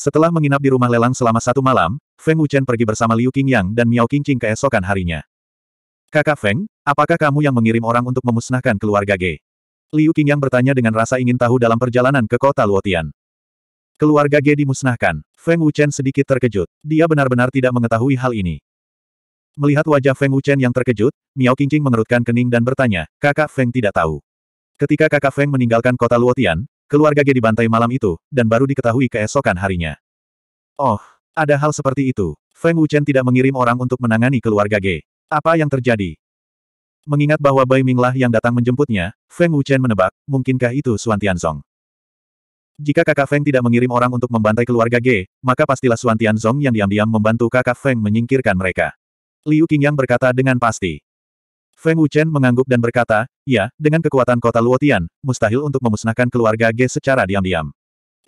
Setelah menginap di rumah lelang selama satu malam, Feng Wuchen pergi bersama Liu Qingyang dan Miao Qingqing keesokan harinya. Kakak Feng, apakah kamu yang mengirim orang untuk memusnahkan keluarga Ge? Liu Qingyang bertanya dengan rasa ingin tahu dalam perjalanan ke kota Luotian. Keluarga Ge dimusnahkan. Feng Wuchen sedikit terkejut. Dia benar-benar tidak mengetahui hal ini. Melihat wajah Feng Wuchen yang terkejut, Miao Qingqing mengerutkan kening dan bertanya, kakak Feng tidak tahu. Ketika kakak Feng meninggalkan kota Luotian, Keluarga G dibantai malam itu, dan baru diketahui keesokan harinya. Oh, ada hal seperti itu. Feng Wuchen tidak mengirim orang untuk menangani keluarga G. Apa yang terjadi? Mengingat bahwa Bai Minglah yang datang menjemputnya, Feng Wuchen menebak, mungkinkah itu Suan Tianzong? Jika kakak Feng tidak mengirim orang untuk membantai keluarga G, maka pastilah Suan Tianzong yang diam-diam membantu kakak Feng menyingkirkan mereka. Liu Qingyang berkata dengan pasti. Feng Wuchen mengangguk dan berkata, ya, dengan kekuatan kota Luotian, mustahil untuk memusnahkan keluarga G secara diam-diam.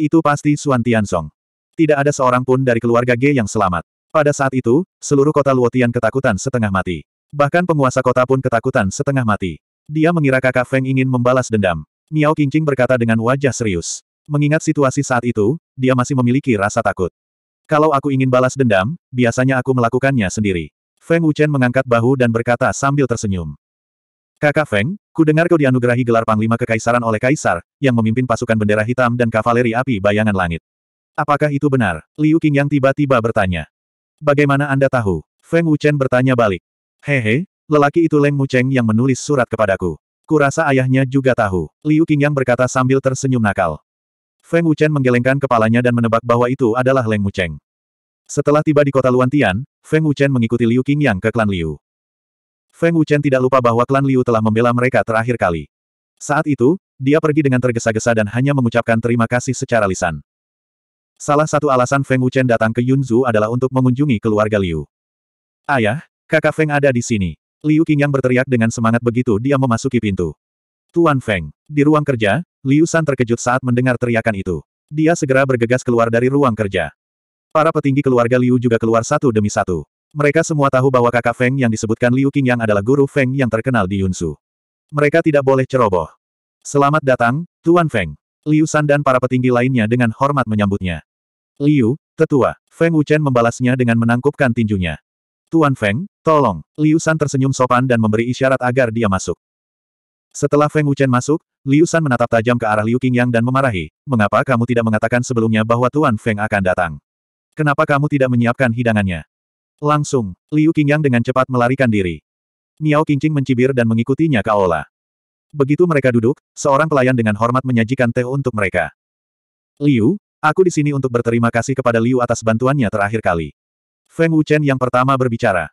Itu pasti Suan Tianzong. Tidak ada seorang pun dari keluarga G yang selamat. Pada saat itu, seluruh kota Luotian ketakutan setengah mati. Bahkan penguasa kota pun ketakutan setengah mati. Dia mengira kakak Feng ingin membalas dendam. Miao Qingqing berkata dengan wajah serius. Mengingat situasi saat itu, dia masih memiliki rasa takut. Kalau aku ingin balas dendam, biasanya aku melakukannya sendiri. Feng Wuchen mengangkat bahu dan berkata sambil tersenyum. Kakak Feng, ku dengar kau dianugerahi gelar Panglima Kekaisaran oleh Kaisar, yang memimpin pasukan bendera hitam dan kavaleri api bayangan langit. Apakah itu benar? Liu yang tiba-tiba bertanya. Bagaimana Anda tahu? Feng Wuchen bertanya balik. Hehe, lelaki itu Leng Mucheng yang menulis surat kepadaku. Kurasa ayahnya juga tahu. Liu yang berkata sambil tersenyum nakal. Feng Wuchen menggelengkan kepalanya dan menebak bahwa itu adalah Leng Mucheng. Setelah tiba di kota Luantian, Feng Wuchen mengikuti Liu Qingyang ke klan Liu. Feng Wuchen tidak lupa bahwa klan Liu telah membela mereka terakhir kali. Saat itu, dia pergi dengan tergesa-gesa dan hanya mengucapkan terima kasih secara lisan. Salah satu alasan Feng Wuchen datang ke Yunzu adalah untuk mengunjungi keluarga Liu. Ayah, kakak Feng ada di sini. Liu Qingyang berteriak dengan semangat begitu dia memasuki pintu. Tuan Feng, di ruang kerja, Liu San terkejut saat mendengar teriakan itu. Dia segera bergegas keluar dari ruang kerja. Para petinggi keluarga Liu juga keluar satu demi satu. Mereka semua tahu bahwa kakak Feng yang disebutkan Liu Qingyang adalah guru Feng yang terkenal di Yunsu. Mereka tidak boleh ceroboh. Selamat datang, Tuan Feng. Liu San dan para petinggi lainnya dengan hormat menyambutnya. Liu, tetua, Feng Wuchen membalasnya dengan menangkupkan tinjunya. Tuan Feng, tolong. Liu San tersenyum sopan dan memberi isyarat agar dia masuk. Setelah Feng Wuchen masuk, Liu San menatap tajam ke arah Liu Qingyang dan memarahi, mengapa kamu tidak mengatakan sebelumnya bahwa Tuan Feng akan datang? Kenapa kamu tidak menyiapkan hidangannya? Langsung, Liu Qingyang dengan cepat melarikan diri. Miao Qingqing mencibir dan mengikutinya ke aula. Begitu mereka duduk, seorang pelayan dengan hormat menyajikan teh untuk mereka. Liu, aku di sini untuk berterima kasih kepada Liu atas bantuannya terakhir kali. Feng Wuchen yang pertama berbicara.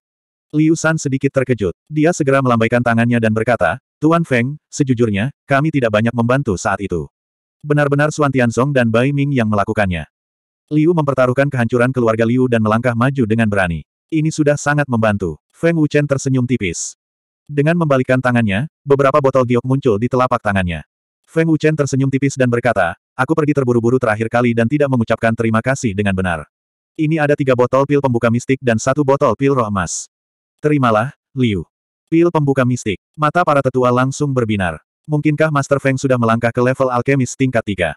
Liu San sedikit terkejut. Dia segera melambaikan tangannya dan berkata, Tuan Feng, sejujurnya, kami tidak banyak membantu saat itu. Benar-benar Suan Tianzong dan Bai Ming yang melakukannya. Liu mempertaruhkan kehancuran keluarga Liu dan melangkah maju dengan berani. Ini sudah sangat membantu. Feng Wuchen tersenyum tipis. Dengan membalikkan tangannya, beberapa botol giok muncul di telapak tangannya. Feng Wuchen tersenyum tipis dan berkata, aku pergi terburu-buru terakhir kali dan tidak mengucapkan terima kasih dengan benar. Ini ada tiga botol pil pembuka mistik dan satu botol pil roh emas. Terimalah, Liu. Pil pembuka mistik. Mata para tetua langsung berbinar. Mungkinkah Master Feng sudah melangkah ke level alkemis tingkat tiga?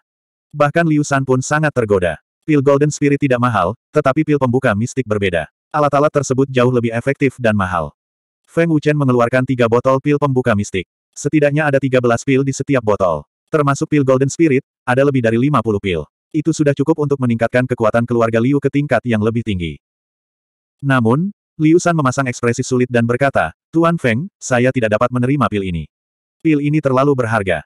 Bahkan Liu San pun sangat tergoda. Pil Golden Spirit tidak mahal, tetapi pil pembuka mistik berbeda. Alat-alat tersebut jauh lebih efektif dan mahal. Feng Wuchen mengeluarkan tiga botol pil pembuka mistik. Setidaknya ada 13 pil di setiap botol. Termasuk pil Golden Spirit, ada lebih dari 50 pil. Itu sudah cukup untuk meningkatkan kekuatan keluarga Liu ke tingkat yang lebih tinggi. Namun, Liu San memasang ekspresi sulit dan berkata, Tuan Feng, saya tidak dapat menerima pil ini. Pil ini terlalu berharga.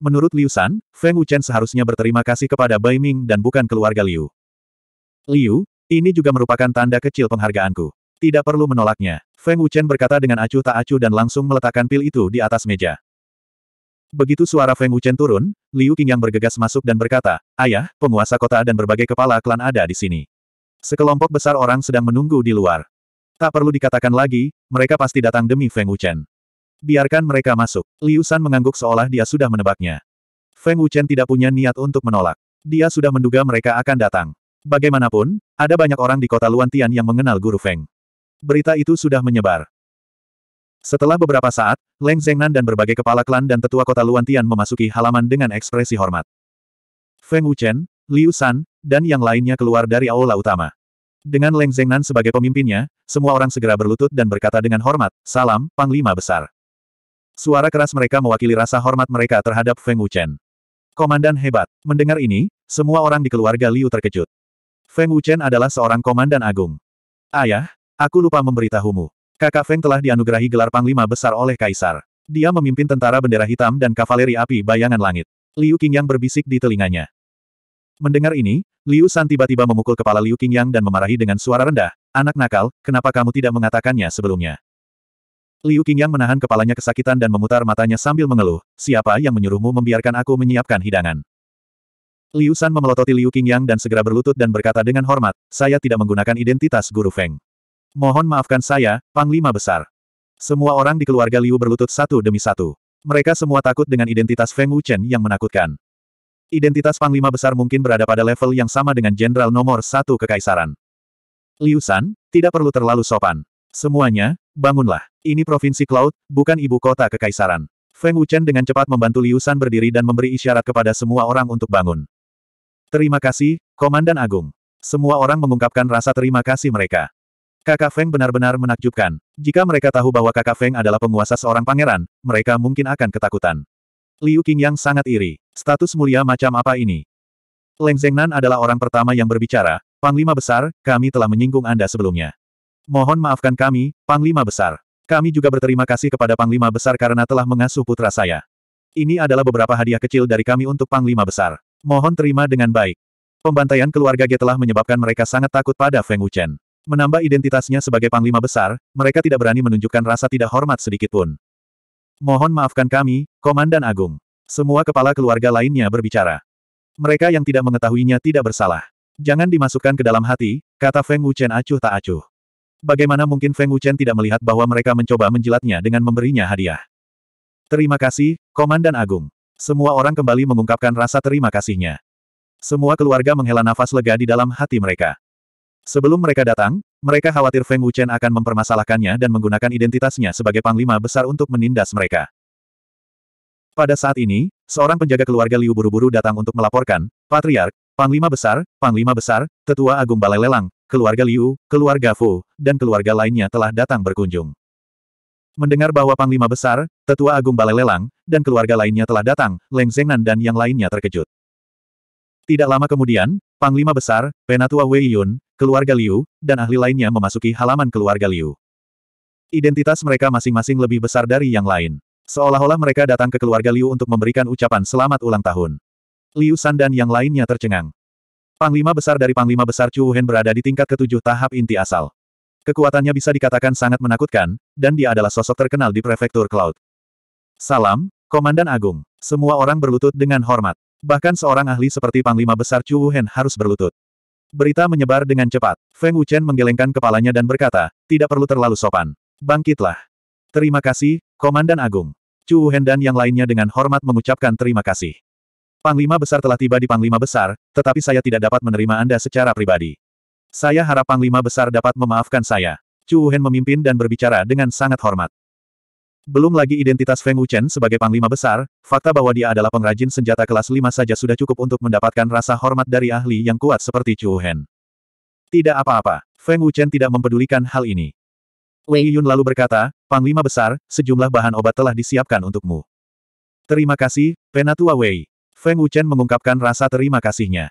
Menurut Liu San, Feng Wuchen seharusnya berterima kasih kepada Bai Ming dan bukan keluarga Liu. Liu, ini juga merupakan tanda kecil penghargaanku. Tidak perlu menolaknya. Feng Wuchen berkata dengan acuh tak acuh dan langsung meletakkan pil itu di atas meja. Begitu suara Feng Wuchen turun, Liu King yang bergegas masuk dan berkata, Ayah, penguasa kota dan berbagai kepala klan ada di sini. Sekelompok besar orang sedang menunggu di luar. Tak perlu dikatakan lagi, mereka pasti datang demi Feng Wuchen. Biarkan mereka masuk. Liu San mengangguk seolah dia sudah menebaknya. Feng Wuchen tidak punya niat untuk menolak. Dia sudah menduga mereka akan datang. Bagaimanapun, ada banyak orang di kota Luantian yang mengenal Guru Feng. Berita itu sudah menyebar. Setelah beberapa saat, Leng Zengnan dan berbagai kepala klan dan tetua kota Luantian memasuki halaman dengan ekspresi hormat. Feng Wuchen, Liu San, dan yang lainnya keluar dari aula utama. Dengan Leng Zengnan sebagai pemimpinnya, semua orang segera berlutut dan berkata dengan hormat, Salam, Panglima Besar. Suara keras mereka mewakili rasa hormat mereka terhadap Feng Wuchen. Komandan hebat. Mendengar ini, semua orang di keluarga Liu terkejut. Feng Wuchen adalah seorang komandan agung. Ayah, aku lupa memberitahumu. Kakak Feng telah dianugerahi gelar Panglima Besar oleh Kaisar. Dia memimpin tentara bendera hitam dan kavaleri api bayangan langit. Liu Qingyang berbisik di telinganya. Mendengar ini, Liu San tiba-tiba memukul kepala Liu Qingyang dan memarahi dengan suara rendah, Anak nakal, kenapa kamu tidak mengatakannya sebelumnya? Liu Qingyang menahan kepalanya kesakitan dan memutar matanya sambil mengeluh, siapa yang menyuruhmu membiarkan aku menyiapkan hidangan? Liu San memelototi Liu Qingyang dan segera berlutut dan berkata dengan hormat, saya tidak menggunakan identitas Guru Feng. Mohon maafkan saya, Panglima Besar. Semua orang di keluarga Liu berlutut satu demi satu. Mereka semua takut dengan identitas Feng Wuchen yang menakutkan. Identitas Panglima Besar mungkin berada pada level yang sama dengan Jenderal nomor satu Kekaisaran. Liu San, tidak perlu terlalu sopan. Semuanya, Bangunlah. Ini provinsi Cloud, bukan ibu kota kekaisaran. Feng Wuchen dengan cepat membantu Liu San berdiri dan memberi isyarat kepada semua orang untuk bangun. Terima kasih, Komandan Agung. Semua orang mengungkapkan rasa terima kasih mereka. Kakak Feng benar-benar menakjubkan. Jika mereka tahu bahwa kakak Feng adalah penguasa seorang pangeran, mereka mungkin akan ketakutan. Liu yang sangat iri. Status mulia macam apa ini? Leng Zengnan adalah orang pertama yang berbicara, Panglima Besar, kami telah menyinggung Anda sebelumnya. Mohon maafkan kami, Panglima Besar. Kami juga berterima kasih kepada Panglima Besar karena telah mengasuh putra saya. Ini adalah beberapa hadiah kecil dari kami untuk Panglima Besar. Mohon terima dengan baik. Pembantaian keluarga G telah menyebabkan mereka sangat takut pada Feng Wuchen. Menambah identitasnya sebagai Panglima Besar, mereka tidak berani menunjukkan rasa tidak hormat sedikitpun. Mohon maafkan kami, Komandan Agung. Semua kepala keluarga lainnya berbicara. Mereka yang tidak mengetahuinya tidak bersalah. Jangan dimasukkan ke dalam hati, kata Feng Wuchen acuh tak acuh. Bagaimana mungkin Feng Wuchen tidak melihat bahwa mereka mencoba menjilatnya dengan memberinya hadiah? Terima kasih, Komandan Agung. Semua orang kembali mengungkapkan rasa terima kasihnya. Semua keluarga menghela nafas lega di dalam hati mereka. Sebelum mereka datang, mereka khawatir Feng Wuchen akan mempermasalahkannya dan menggunakan identitasnya sebagai panglima besar untuk menindas mereka. Pada saat ini, seorang penjaga keluarga Liu buru-buru datang untuk melaporkan, Patriark, Panglima Besar, Panglima Besar, Tetua Agung Balai Lelang, keluarga Liu, keluarga Fu, dan keluarga lainnya telah datang berkunjung. Mendengar bahwa Panglima Besar, Tetua Agung Balai Lelang, dan keluarga lainnya telah datang, Leng Zengnan dan yang lainnya terkejut. Tidak lama kemudian, Panglima Besar, Penatua Wei Yun, keluarga Liu, dan ahli lainnya memasuki halaman keluarga Liu. Identitas mereka masing-masing lebih besar dari yang lain. Seolah-olah mereka datang ke keluarga Liu untuk memberikan ucapan selamat ulang tahun. Liu San dan yang lainnya tercengang. Panglima besar dari Panglima Besar Chu Wuhen berada di tingkat ketujuh tahap inti asal. Kekuatannya bisa dikatakan sangat menakutkan, dan dia adalah sosok terkenal di Prefektur Cloud. Salam, Komandan Agung. Semua orang berlutut dengan hormat. Bahkan seorang ahli seperti Panglima Besar Chu Wuhen harus berlutut. Berita menyebar dengan cepat. Feng Wuchen menggelengkan kepalanya dan berkata, tidak perlu terlalu sopan. Bangkitlah. Terima kasih, Komandan Agung. Chu Wuhen dan yang lainnya dengan hormat mengucapkan terima kasih. Panglima Besar telah tiba di Panglima Besar, tetapi saya tidak dapat menerima Anda secara pribadi. Saya harap Panglima Besar dapat memaafkan saya. Chu Hen memimpin dan berbicara dengan sangat hormat. Belum lagi identitas Feng Wuchen sebagai Panglima Besar, fakta bahwa dia adalah pengrajin senjata kelas 5 saja sudah cukup untuk mendapatkan rasa hormat dari ahli yang kuat seperti Chu Hen. Tidak apa-apa, Feng Wuchen tidak mempedulikan hal ini. Wei Yun lalu berkata, Panglima Besar, sejumlah bahan obat telah disiapkan untukmu. Terima kasih, Penatua Wei. Feng Wuchen mengungkapkan rasa terima kasihnya.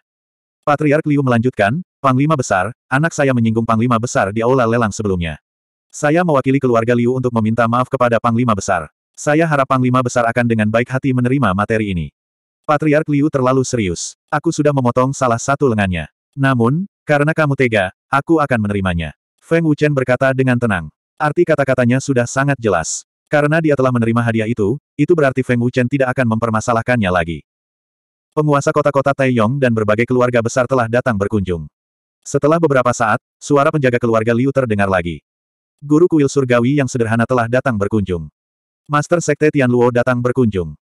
Patriark Liu melanjutkan, Panglima Besar, anak saya menyinggung Panglima Besar di aula lelang sebelumnya. Saya mewakili keluarga Liu untuk meminta maaf kepada Panglima Besar. Saya harap Panglima Besar akan dengan baik hati menerima materi ini. Patriark Liu terlalu serius. Aku sudah memotong salah satu lengannya. Namun, karena kamu tega, aku akan menerimanya. Feng Wuchen berkata dengan tenang. Arti kata-katanya sudah sangat jelas. Karena dia telah menerima hadiah itu, itu berarti Feng Wuchen tidak akan mempermasalahkannya lagi. Penguasa kota-kota Taeyong dan berbagai keluarga besar telah datang berkunjung. Setelah beberapa saat, suara penjaga keluarga Liu terdengar lagi. Guru kuil surgawi yang sederhana telah datang berkunjung. Master Sekte Tianluo datang berkunjung.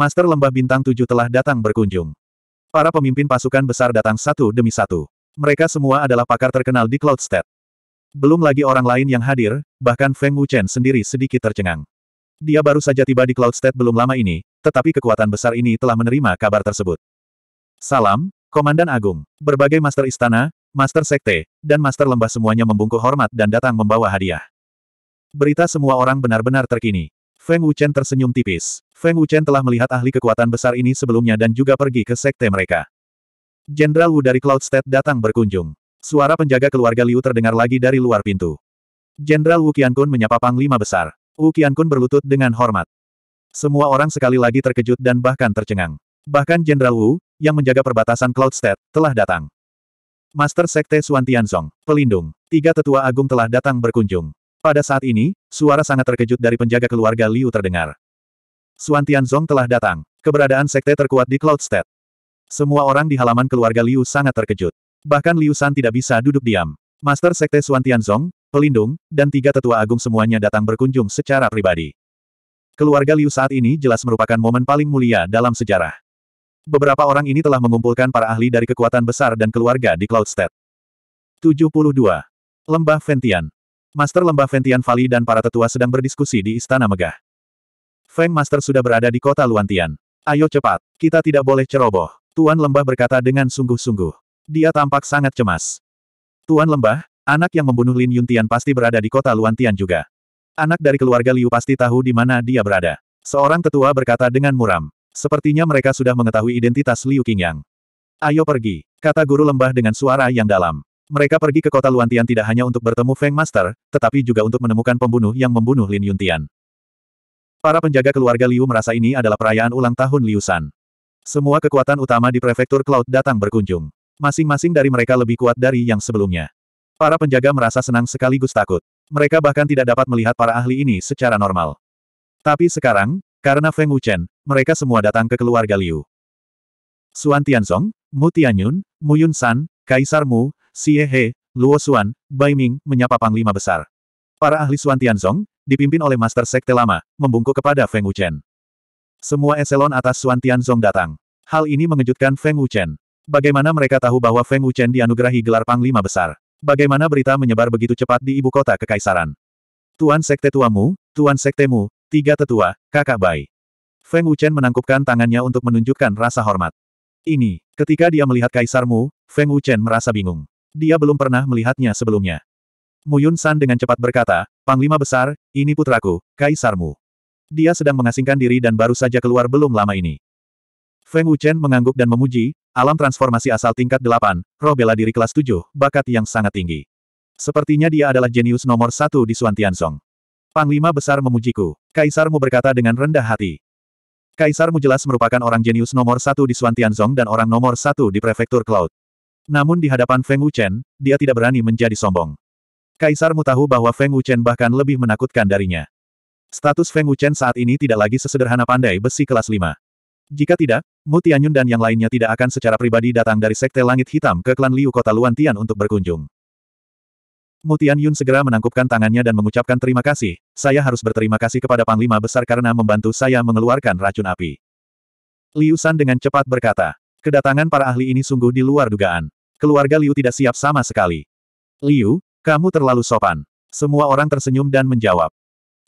Master Lembah Bintang Tujuh telah datang berkunjung. Para pemimpin pasukan besar datang satu demi satu. Mereka semua adalah pakar terkenal di Cloudstead. Belum lagi orang lain yang hadir, bahkan Feng Wuchen sendiri sedikit tercengang. Dia baru saja tiba di Cloud State belum lama ini, tetapi kekuatan besar ini telah menerima kabar tersebut. Salam, Komandan Agung. Berbagai Master Istana, Master Sekte, dan Master Lembah semuanya membungkuk hormat dan datang membawa hadiah. Berita semua orang benar-benar terkini. Feng Wuchen tersenyum tipis. Feng Wuchen telah melihat ahli kekuatan besar ini sebelumnya dan juga pergi ke sekte mereka. Jenderal Wu dari Cloud State datang berkunjung. Suara penjaga keluarga Liu terdengar lagi dari luar pintu. Jenderal Wu Qiankun menyapa Panglima Besar. Wu Qiankun berlutut dengan hormat. Semua orang sekali lagi terkejut dan bahkan tercengang. Bahkan Jenderal Wu, yang menjaga perbatasan Cloud State, telah datang. Master Sekte Suan Tianzong, pelindung, tiga tetua agung telah datang berkunjung. Pada saat ini, suara sangat terkejut dari penjaga keluarga Liu terdengar. Suan Tianzong telah datang, keberadaan sekte terkuat di Cloud State. Semua orang di halaman keluarga Liu sangat terkejut. Bahkan Liu San tidak bisa duduk diam. Master Sekte Suan Tianzong, pelindung, dan tiga tetua agung semuanya datang berkunjung secara pribadi. Keluarga Liu saat ini jelas merupakan momen paling mulia dalam sejarah. Beberapa orang ini telah mengumpulkan para ahli dari kekuatan besar dan keluarga di Cloudstead. 72. Lembah Ventian Master Lembah Ventian Vali dan para tetua sedang berdiskusi di Istana Megah. Feng Master sudah berada di kota Luantian. Ayo cepat, kita tidak boleh ceroboh. Tuan Lembah berkata dengan sungguh-sungguh. Dia tampak sangat cemas. Tuan Lembah, anak yang membunuh Lin Yuntian pasti berada di kota Luantian juga. Anak dari keluarga Liu pasti tahu di mana dia berada. Seorang tetua berkata dengan muram. Sepertinya mereka sudah mengetahui identitas Liu Qingyang. Ayo pergi, kata guru lembah dengan suara yang dalam. Mereka pergi ke kota Luantian tidak hanya untuk bertemu Feng Master, tetapi juga untuk menemukan pembunuh yang membunuh Lin Yuntian. Para penjaga keluarga Liu merasa ini adalah perayaan ulang tahun Liu San. Semua kekuatan utama di prefektur Cloud datang berkunjung. Masing-masing dari mereka lebih kuat dari yang sebelumnya. Para penjaga merasa senang sekaligus takut. Mereka bahkan tidak dapat melihat para ahli ini secara normal. Tapi sekarang, karena Feng Wuchen, mereka semua datang ke keluarga Liu. Suan Tianzong, Mu Tianyun, Mu Yun San, Kaisar Mu, Xie He, Luo Xuan, Bai Ming menyapa Panglima Besar. Para ahli Suan Tianzong, dipimpin oleh Master Sekte Lama, membungkuk kepada Feng Wuchen. Semua eselon atas Suan Tianzong datang. Hal ini mengejutkan Feng Wuchen. Bagaimana mereka tahu bahwa Feng Wuchen dianugerahi gelar Panglima Besar? Bagaimana berita menyebar begitu cepat di ibu kota kekaisaran? Tuan Sekte tuamu, Tuan Sektemu, tiga tetua, kakak Bai. Feng Wuchen menangkupkan tangannya untuk menunjukkan rasa hormat. Ini, ketika dia melihat kaisarmu, Feng Wuchen merasa bingung. Dia belum pernah melihatnya sebelumnya. Muyun San dengan cepat berkata, Panglima Besar, ini putraku, kaisarmu. Dia sedang mengasingkan diri dan baru saja keluar belum lama ini. Feng Wuchen mengangguk dan memuji, alam transformasi asal tingkat 8, roh bela diri kelas 7, bakat yang sangat tinggi. Sepertinya dia adalah jenius nomor satu di Suan Tianzong. Panglima besar memujiku. Kaisarmu berkata dengan rendah hati. Kaisarmu jelas merupakan orang jenius nomor satu di Suan Tianzong dan orang nomor satu di prefektur Cloud. Namun di hadapan Feng Wuchen, dia tidak berani menjadi sombong. Kaisarmu tahu bahwa Feng Wuchen bahkan lebih menakutkan darinya. Status Feng Wuchen saat ini tidak lagi sesederhana pandai besi kelas 5. Jika tidak, Mu Tianyun dan yang lainnya tidak akan secara pribadi datang dari Sekte Langit Hitam ke klan Liu Kota Luan Tian untuk berkunjung. Mu Tianyun segera menangkupkan tangannya dan mengucapkan terima kasih, saya harus berterima kasih kepada Panglima Besar karena membantu saya mengeluarkan racun api. Liu San dengan cepat berkata, kedatangan para ahli ini sungguh di luar dugaan. Keluarga Liu tidak siap sama sekali. Liu, kamu terlalu sopan. Semua orang tersenyum dan menjawab.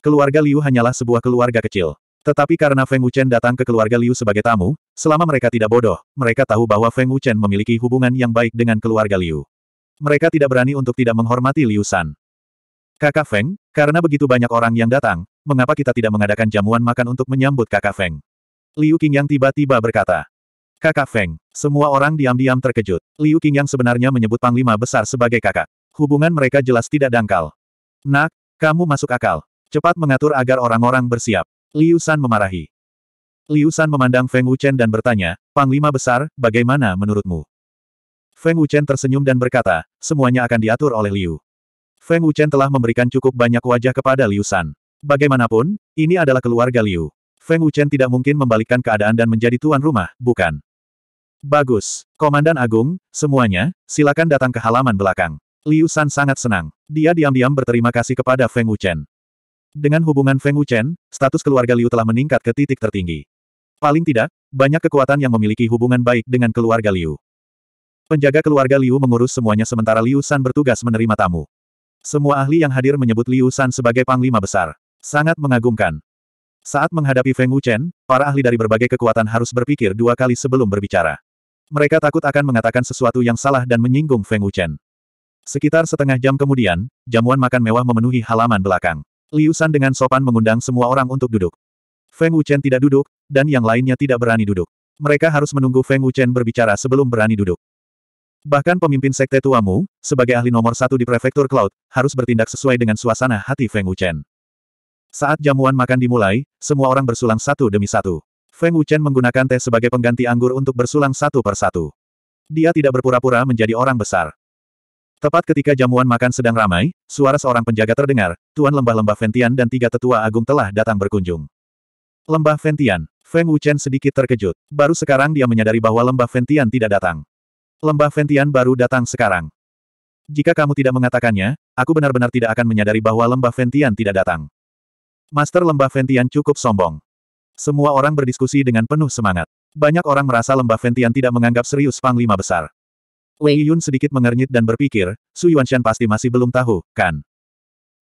Keluarga Liu hanyalah sebuah keluarga kecil. Tetapi karena Feng Wuchen datang ke keluarga Liu sebagai tamu, selama mereka tidak bodoh, mereka tahu bahwa Feng Wuchen memiliki hubungan yang baik dengan keluarga Liu. Mereka tidak berani untuk tidak menghormati Liu San. Kakak Feng, karena begitu banyak orang yang datang, mengapa kita tidak mengadakan jamuan makan untuk menyambut kakak Feng? Liu King yang tiba-tiba berkata. Kakak Feng, semua orang diam-diam terkejut. Liu King yang sebenarnya menyebut Panglima Besar sebagai kakak. Hubungan mereka jelas tidak dangkal. Nak, kamu masuk akal. Cepat mengatur agar orang-orang bersiap. Liu San memarahi. Liu San memandang Feng Wuchen dan bertanya, Panglima Besar, bagaimana menurutmu? Feng Wuchen tersenyum dan berkata, semuanya akan diatur oleh Liu. Feng Wuchen telah memberikan cukup banyak wajah kepada Liu San. Bagaimanapun, ini adalah keluarga Liu. Feng Wuchen tidak mungkin membalikkan keadaan dan menjadi tuan rumah, bukan? Bagus, Komandan Agung, semuanya, silakan datang ke halaman belakang. Liu San sangat senang. Dia diam-diam berterima kasih kepada Feng Wuchen. Dengan hubungan Feng Wuchen, status keluarga Liu telah meningkat ke titik tertinggi. Paling tidak, banyak kekuatan yang memiliki hubungan baik dengan keluarga Liu. Penjaga keluarga Liu mengurus semuanya sementara Liu San bertugas menerima tamu. Semua ahli yang hadir menyebut Liu San sebagai panglima besar. Sangat mengagumkan. Saat menghadapi Feng Wuchen, para ahli dari berbagai kekuatan harus berpikir dua kali sebelum berbicara. Mereka takut akan mengatakan sesuatu yang salah dan menyinggung Feng Wuchen. Sekitar setengah jam kemudian, jamuan makan mewah memenuhi halaman belakang. Liu San dengan sopan mengundang semua orang untuk duduk. Feng Wuchen tidak duduk, dan yang lainnya tidak berani duduk. Mereka harus menunggu Feng Wuchen berbicara sebelum berani duduk. Bahkan pemimpin sekte tuamu, sebagai ahli nomor satu di prefektur Cloud, harus bertindak sesuai dengan suasana hati Feng Wuchen. Saat jamuan makan dimulai, semua orang bersulang satu demi satu. Feng Wuchen menggunakan teh sebagai pengganti anggur untuk bersulang satu per satu. Dia tidak berpura-pura menjadi orang besar. Tepat ketika jamuan makan sedang ramai, suara seorang penjaga terdengar, Tuan Lembah-Lembah Ventian dan tiga tetua agung telah datang berkunjung. Lembah Ventian, Feng Wuchen sedikit terkejut. Baru sekarang dia menyadari bahwa Lembah Ventian tidak datang. Lembah Ventian baru datang sekarang. Jika kamu tidak mengatakannya, aku benar-benar tidak akan menyadari bahwa Lembah Ventian tidak datang. Master Lembah Ventian cukup sombong. Semua orang berdiskusi dengan penuh semangat. Banyak orang merasa Lembah Ventian tidak menganggap serius Panglima Besar. Wei Yun sedikit mengernyit dan berpikir, Su Yuanshan pasti masih belum tahu, kan?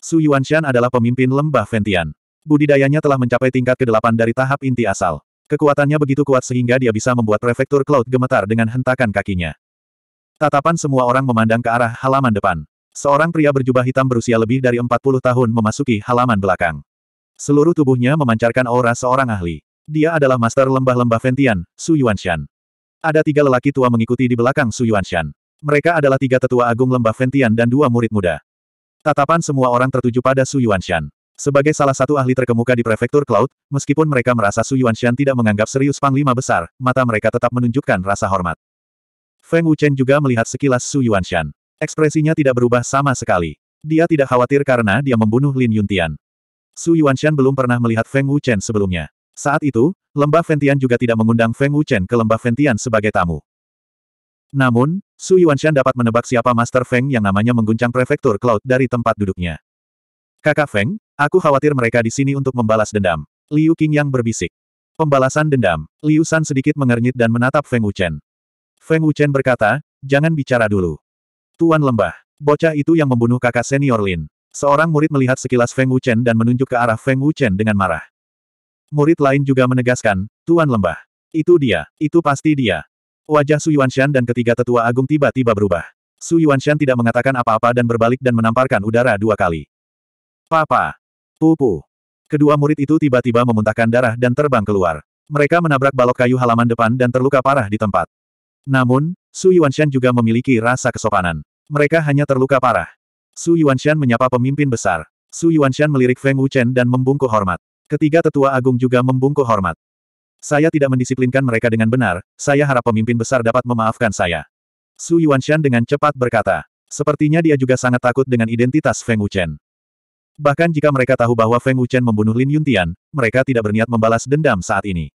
Su Yuanshan adalah pemimpin lembah Ventian. Budidayanya telah mencapai tingkat ke-8 dari tahap inti asal. Kekuatannya begitu kuat sehingga dia bisa membuat prefektur Cloud gemetar dengan hentakan kakinya. Tatapan semua orang memandang ke arah halaman depan. Seorang pria berjubah hitam berusia lebih dari 40 tahun memasuki halaman belakang. Seluruh tubuhnya memancarkan aura seorang ahli. Dia adalah master lembah-lembah Ventian, Su Yuanshan. Ada tiga lelaki tua mengikuti di belakang Su Yuanshan. Mereka adalah tiga tetua agung lembah Ventian dan dua murid muda. Tatapan semua orang tertuju pada Su Yuanshan. Sebagai salah satu ahli terkemuka di prefektur Cloud, meskipun mereka merasa Su Yuanshan tidak menganggap serius Panglima Besar, mata mereka tetap menunjukkan rasa hormat. Feng Wuchen juga melihat sekilas Su Yuanshan. Ekspresinya tidak berubah sama sekali. Dia tidak khawatir karena dia membunuh Lin Yuntian. Su Yuanshan belum pernah melihat Feng Wuchen sebelumnya. Saat itu, Lembah Ventian juga tidak mengundang Feng Wuchen ke Lembah Ventian sebagai tamu. Namun, Su Yuanshan dapat menebak siapa Master Feng yang namanya mengguncang prefektur Cloud dari tempat duduknya. Kakak Feng, aku khawatir mereka di sini untuk membalas dendam. Liu king yang berbisik. Pembalasan dendam, Liu San sedikit mengernyit dan menatap Feng Wuchen. Feng Wuchen berkata, jangan bicara dulu. Tuan Lembah, bocah itu yang membunuh kakak senior Lin. Seorang murid melihat sekilas Feng Wuchen dan menunjuk ke arah Feng Wuchen dengan marah. Murid lain juga menegaskan, Tuan Lembah. Itu dia, itu pasti dia. Wajah Su Yuanshan dan ketiga tetua agung tiba-tiba berubah. Su Yuanshan tidak mengatakan apa-apa dan berbalik dan menamparkan udara dua kali. Papa! Pupu! Kedua murid itu tiba-tiba memuntahkan darah dan terbang keluar. Mereka menabrak balok kayu halaman depan dan terluka parah di tempat. Namun, Su Yuanshan juga memiliki rasa kesopanan. Mereka hanya terluka parah. Su Yuanshan menyapa pemimpin besar. Su Yuanshan melirik Feng Wuchen dan membungkuk hormat. Ketiga tetua agung juga membungkuk hormat. Saya tidak mendisiplinkan mereka dengan benar, saya harap pemimpin besar dapat memaafkan saya. Su Yuanshan dengan cepat berkata. Sepertinya dia juga sangat takut dengan identitas Feng Wuchen. Bahkan jika mereka tahu bahwa Feng Wuchen membunuh Lin Yuntian, mereka tidak berniat membalas dendam saat ini.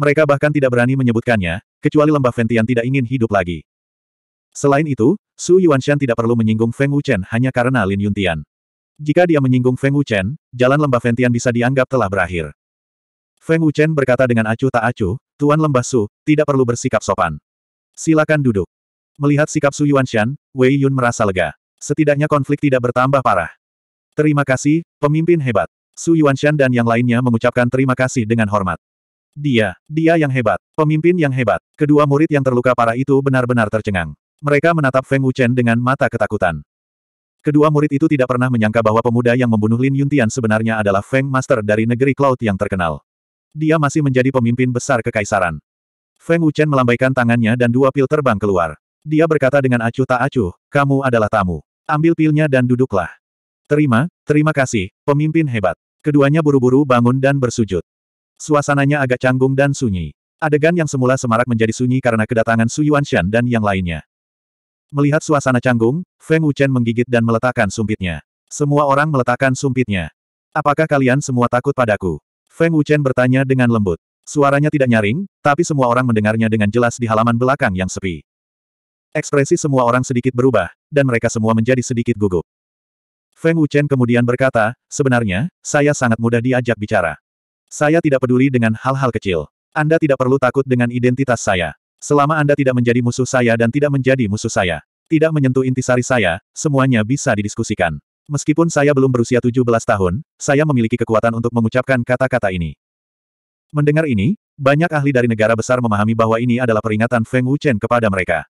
Mereka bahkan tidak berani menyebutkannya, kecuali lembah Ventian tidak ingin hidup lagi. Selain itu, Su Yuanshan tidak perlu menyinggung Feng Wuchen hanya karena Lin Yuntian. Jika dia menyinggung Feng Wuchen, jalan lembah Ventian bisa dianggap telah berakhir. Feng Wuchen berkata dengan acuh tak acuh, Tuan Lembah Su, tidak perlu bersikap sopan. Silakan duduk. Melihat sikap Su Yuanshan, Wei Yun merasa lega. Setidaknya konflik tidak bertambah parah. Terima kasih, pemimpin hebat. Su Yuanshan dan yang lainnya mengucapkan terima kasih dengan hormat. Dia, dia yang hebat, pemimpin yang hebat. Kedua murid yang terluka parah itu benar-benar tercengang. Mereka menatap Feng Wuchen dengan mata ketakutan. Kedua murid itu tidak pernah menyangka bahwa pemuda yang membunuh Lin Yuntian sebenarnya adalah Feng Master dari negeri Cloud yang terkenal. Dia masih menjadi pemimpin besar kekaisaran. Feng Wuchen melambaikan tangannya dan dua pil terbang keluar. Dia berkata dengan acuh tak acuh, kamu adalah tamu. Ambil pilnya dan duduklah. Terima, terima kasih, pemimpin hebat. Keduanya buru-buru bangun dan bersujud. Suasananya agak canggung dan sunyi. Adegan yang semula semarak menjadi sunyi karena kedatangan Su Yuanshan dan yang lainnya. Melihat suasana canggung, Feng Wuchen menggigit dan meletakkan sumpitnya. Semua orang meletakkan sumpitnya. Apakah kalian semua takut padaku? Feng Wuchen bertanya dengan lembut. Suaranya tidak nyaring, tapi semua orang mendengarnya dengan jelas di halaman belakang yang sepi. Ekspresi semua orang sedikit berubah, dan mereka semua menjadi sedikit gugup. Feng Wuchen kemudian berkata, sebenarnya, saya sangat mudah diajak bicara. Saya tidak peduli dengan hal-hal kecil. Anda tidak perlu takut dengan identitas saya. Selama Anda tidak menjadi musuh saya dan tidak menjadi musuh saya, tidak menyentuh intisari saya, semuanya bisa didiskusikan. Meskipun saya belum berusia 17 tahun, saya memiliki kekuatan untuk mengucapkan kata-kata ini. Mendengar ini, banyak ahli dari negara besar memahami bahwa ini adalah peringatan Feng Wuchen kepada mereka.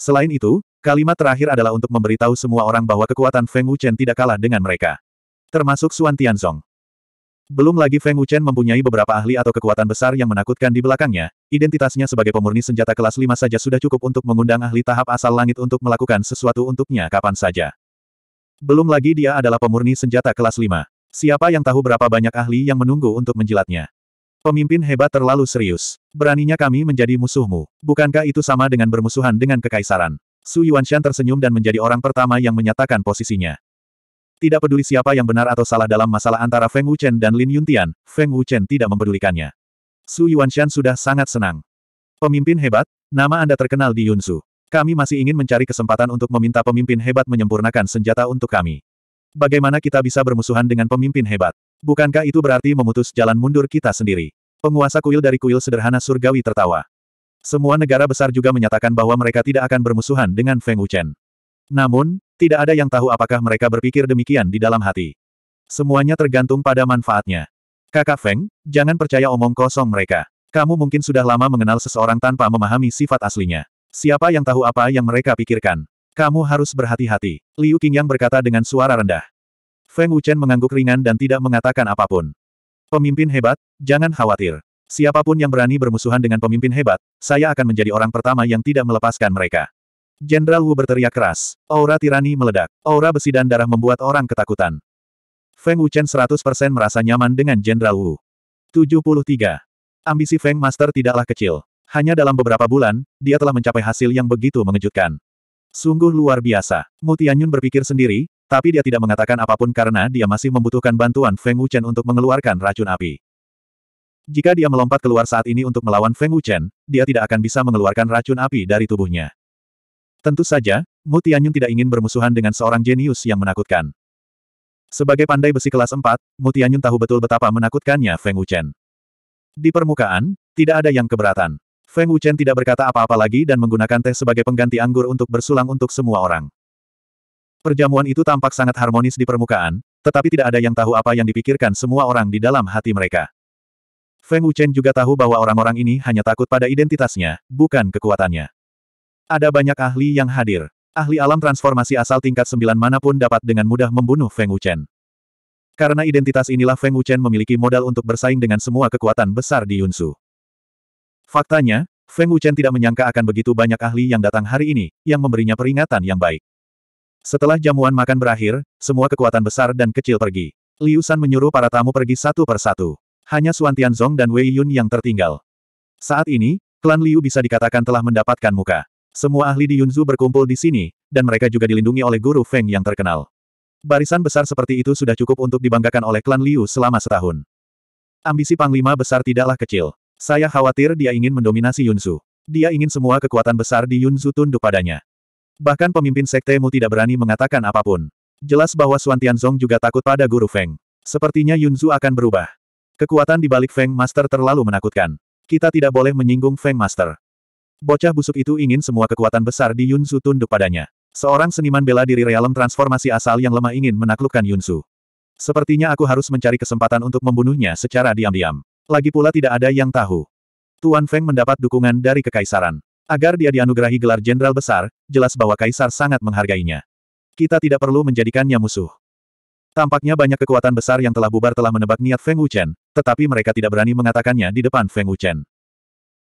Selain itu, kalimat terakhir adalah untuk memberitahu semua orang bahwa kekuatan Feng Wuchen tidak kalah dengan mereka. Termasuk Xuan Tianzong. Belum lagi Feng Wuchen mempunyai beberapa ahli atau kekuatan besar yang menakutkan di belakangnya, identitasnya sebagai pemurni senjata kelas 5 saja sudah cukup untuk mengundang ahli tahap asal langit untuk melakukan sesuatu untuknya kapan saja. Belum lagi dia adalah pemurni senjata kelas 5. Siapa yang tahu berapa banyak ahli yang menunggu untuk menjilatnya? Pemimpin hebat terlalu serius. Beraninya kami menjadi musuhmu. Bukankah itu sama dengan bermusuhan dengan kekaisaran? Su Yuanshan tersenyum dan menjadi orang pertama yang menyatakan posisinya. Tidak peduli siapa yang benar atau salah dalam masalah antara Feng Wuchen dan Lin Yuntian, Feng Wuchen tidak mempedulikannya. Su Yuanshan sudah sangat senang. Pemimpin hebat, nama Anda terkenal di Yunsu. Kami masih ingin mencari kesempatan untuk meminta pemimpin hebat menyempurnakan senjata untuk kami. Bagaimana kita bisa bermusuhan dengan pemimpin hebat? Bukankah itu berarti memutus jalan mundur kita sendiri? Penguasa kuil dari kuil sederhana surgawi tertawa. Semua negara besar juga menyatakan bahwa mereka tidak akan bermusuhan dengan Feng Wuchen. Namun, tidak ada yang tahu apakah mereka berpikir demikian di dalam hati. Semuanya tergantung pada manfaatnya. Kakak Feng, jangan percaya omong kosong mereka. Kamu mungkin sudah lama mengenal seseorang tanpa memahami sifat aslinya. Siapa yang tahu apa yang mereka pikirkan? Kamu harus berhati-hati. Liu Qingyang berkata dengan suara rendah. Feng Wuchen mengangguk ringan dan tidak mengatakan apapun. Pemimpin hebat, jangan khawatir. Siapapun yang berani bermusuhan dengan pemimpin hebat, saya akan menjadi orang pertama yang tidak melepaskan mereka. Jenderal Wu berteriak keras. Aura tirani meledak. Aura besi dan darah membuat orang ketakutan. Feng Wuchen 100% merasa nyaman dengan Jenderal Wu. 73. Ambisi Feng Master tidaklah kecil. Hanya dalam beberapa bulan, dia telah mencapai hasil yang begitu mengejutkan. Sungguh luar biasa. Mu Mutianyun berpikir sendiri, tapi dia tidak mengatakan apapun karena dia masih membutuhkan bantuan Feng Wuchen untuk mengeluarkan racun api. Jika dia melompat keluar saat ini untuk melawan Feng Wuchen, dia tidak akan bisa mengeluarkan racun api dari tubuhnya. Tentu saja, Mu Tianyun tidak ingin bermusuhan dengan seorang jenius yang menakutkan. Sebagai pandai besi kelas 4, Mu Tianyun tahu betul betapa menakutkannya Feng Wuchen. Di permukaan, tidak ada yang keberatan. Feng Wuchen tidak berkata apa-apa lagi dan menggunakan teh sebagai pengganti anggur untuk bersulang untuk semua orang. Perjamuan itu tampak sangat harmonis di permukaan, tetapi tidak ada yang tahu apa yang dipikirkan semua orang di dalam hati mereka. Feng Wuchen juga tahu bahwa orang-orang ini hanya takut pada identitasnya, bukan kekuatannya. Ada banyak ahli yang hadir. Ahli alam transformasi asal tingkat 9 manapun dapat dengan mudah membunuh Feng Wuchen. Karena identitas inilah Feng Wuchen memiliki modal untuk bersaing dengan semua kekuatan besar di Yunsu. Faktanya, Feng Wuchen tidak menyangka akan begitu banyak ahli yang datang hari ini, yang memberinya peringatan yang baik. Setelah jamuan makan berakhir, semua kekuatan besar dan kecil pergi. Liu San menyuruh para tamu pergi satu per satu. Hanya Suan Tianzong dan Wei Yun yang tertinggal. Saat ini, klan Liu bisa dikatakan telah mendapatkan muka. Semua ahli di Yunzu berkumpul di sini, dan mereka juga dilindungi oleh guru Feng yang terkenal. Barisan besar seperti itu sudah cukup untuk dibanggakan oleh klan Liu selama setahun. Ambisi Panglima besar tidaklah kecil. Saya khawatir dia ingin mendominasi Yunzu. Dia ingin semua kekuatan besar di Yunzu tunduk padanya. Bahkan pemimpin sekte mu tidak berani mengatakan apapun. Jelas bahwa Suan Tianzong juga takut pada guru Feng. Sepertinya Yunzu akan berubah. Kekuatan di balik Feng Master terlalu menakutkan. Kita tidak boleh menyinggung Feng Master. Bocah busuk itu ingin semua kekuatan besar di Yunsu tunduk padanya. Seorang seniman bela diri realem transformasi asal yang lemah ingin menaklukkan Yunsu. Sepertinya aku harus mencari kesempatan untuk membunuhnya secara diam-diam. Lagi pula tidak ada yang tahu. Tuan Feng mendapat dukungan dari kekaisaran. Agar dia dianugerahi gelar jenderal besar, jelas bahwa kaisar sangat menghargainya. Kita tidak perlu menjadikannya musuh. Tampaknya banyak kekuatan besar yang telah bubar telah menebak niat Feng Wuchen, tetapi mereka tidak berani mengatakannya di depan Feng Wuchen.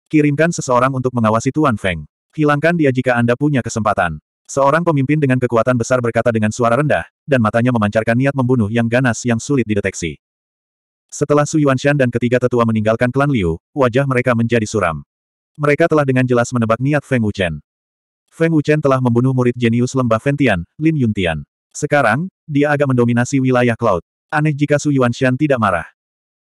Kirimkan seseorang untuk mengawasi Tuan Feng. Hilangkan dia jika Anda punya kesempatan. Seorang pemimpin dengan kekuatan besar berkata dengan suara rendah, dan matanya memancarkan niat membunuh yang ganas yang sulit dideteksi. Setelah Su Yuanshan dan ketiga tetua meninggalkan klan Liu, wajah mereka menjadi suram. Mereka telah dengan jelas menebak niat Feng Wuchen. Feng Wuchen telah membunuh murid jenius lembah Ventian, Lin Yuntian. Sekarang, dia agak mendominasi wilayah Cloud. Aneh jika Su Yuanshan tidak marah.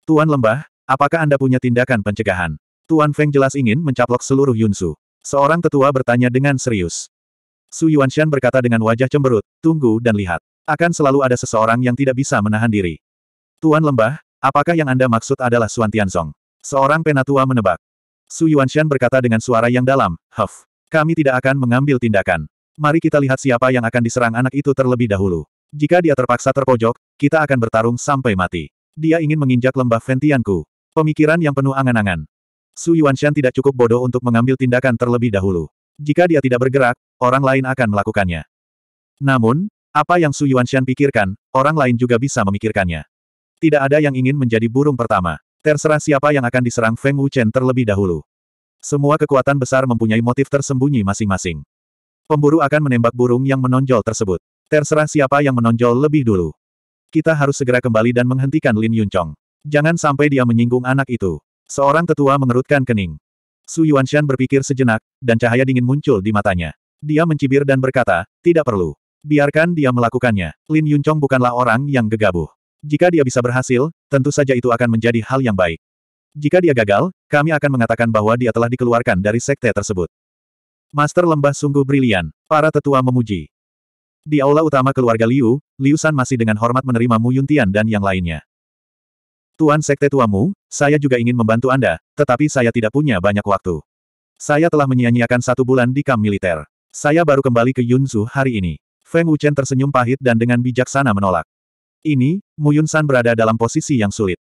Tuan lembah, apakah Anda punya tindakan pencegahan? Tuan Feng jelas ingin mencaplok seluruh Yun Su. Seorang tetua bertanya dengan serius. Su Yuanshan berkata dengan wajah cemberut, tunggu dan lihat. Akan selalu ada seseorang yang tidak bisa menahan diri. Tuan Lembah, apakah yang Anda maksud adalah Suan Tianzong? Seorang penatua menebak. Su Yuanshan berkata dengan suara yang dalam, Huff, kami tidak akan mengambil tindakan. Mari kita lihat siapa yang akan diserang anak itu terlebih dahulu. Jika dia terpaksa terpojok, kita akan bertarung sampai mati. Dia ingin menginjak lembah Ventianku. Pemikiran yang penuh angan-angan. Su Yuanshan tidak cukup bodoh untuk mengambil tindakan terlebih dahulu. Jika dia tidak bergerak, orang lain akan melakukannya. Namun, apa yang Su Yuanshan pikirkan, orang lain juga bisa memikirkannya. Tidak ada yang ingin menjadi burung pertama. Terserah siapa yang akan diserang Feng Wuchen terlebih dahulu. Semua kekuatan besar mempunyai motif tersembunyi masing-masing. Pemburu akan menembak burung yang menonjol tersebut. Terserah siapa yang menonjol lebih dulu. Kita harus segera kembali dan menghentikan Lin Yunchong. Jangan sampai dia menyinggung anak itu. Seorang tetua mengerutkan kening. Su Yuanshan berpikir sejenak, dan cahaya dingin muncul di matanya. Dia mencibir dan berkata, tidak perlu. Biarkan dia melakukannya. Lin Yuncong bukanlah orang yang gegabah. Jika dia bisa berhasil, tentu saja itu akan menjadi hal yang baik. Jika dia gagal, kami akan mengatakan bahwa dia telah dikeluarkan dari sekte tersebut. Master lembah sungguh brilian. Para tetua memuji. Di aula utama keluarga Liu, Liu San masih dengan hormat menerima Mu Yuntian dan yang lainnya. Tuan Sekte tuamu, saya juga ingin membantu Anda, tetapi saya tidak punya banyak waktu. Saya telah menyia-nyiakan satu bulan di kamp militer. Saya baru kembali ke Yunzu hari ini. Feng Wuchen tersenyum pahit dan dengan bijaksana menolak. Ini, Mu Yun San berada dalam posisi yang sulit.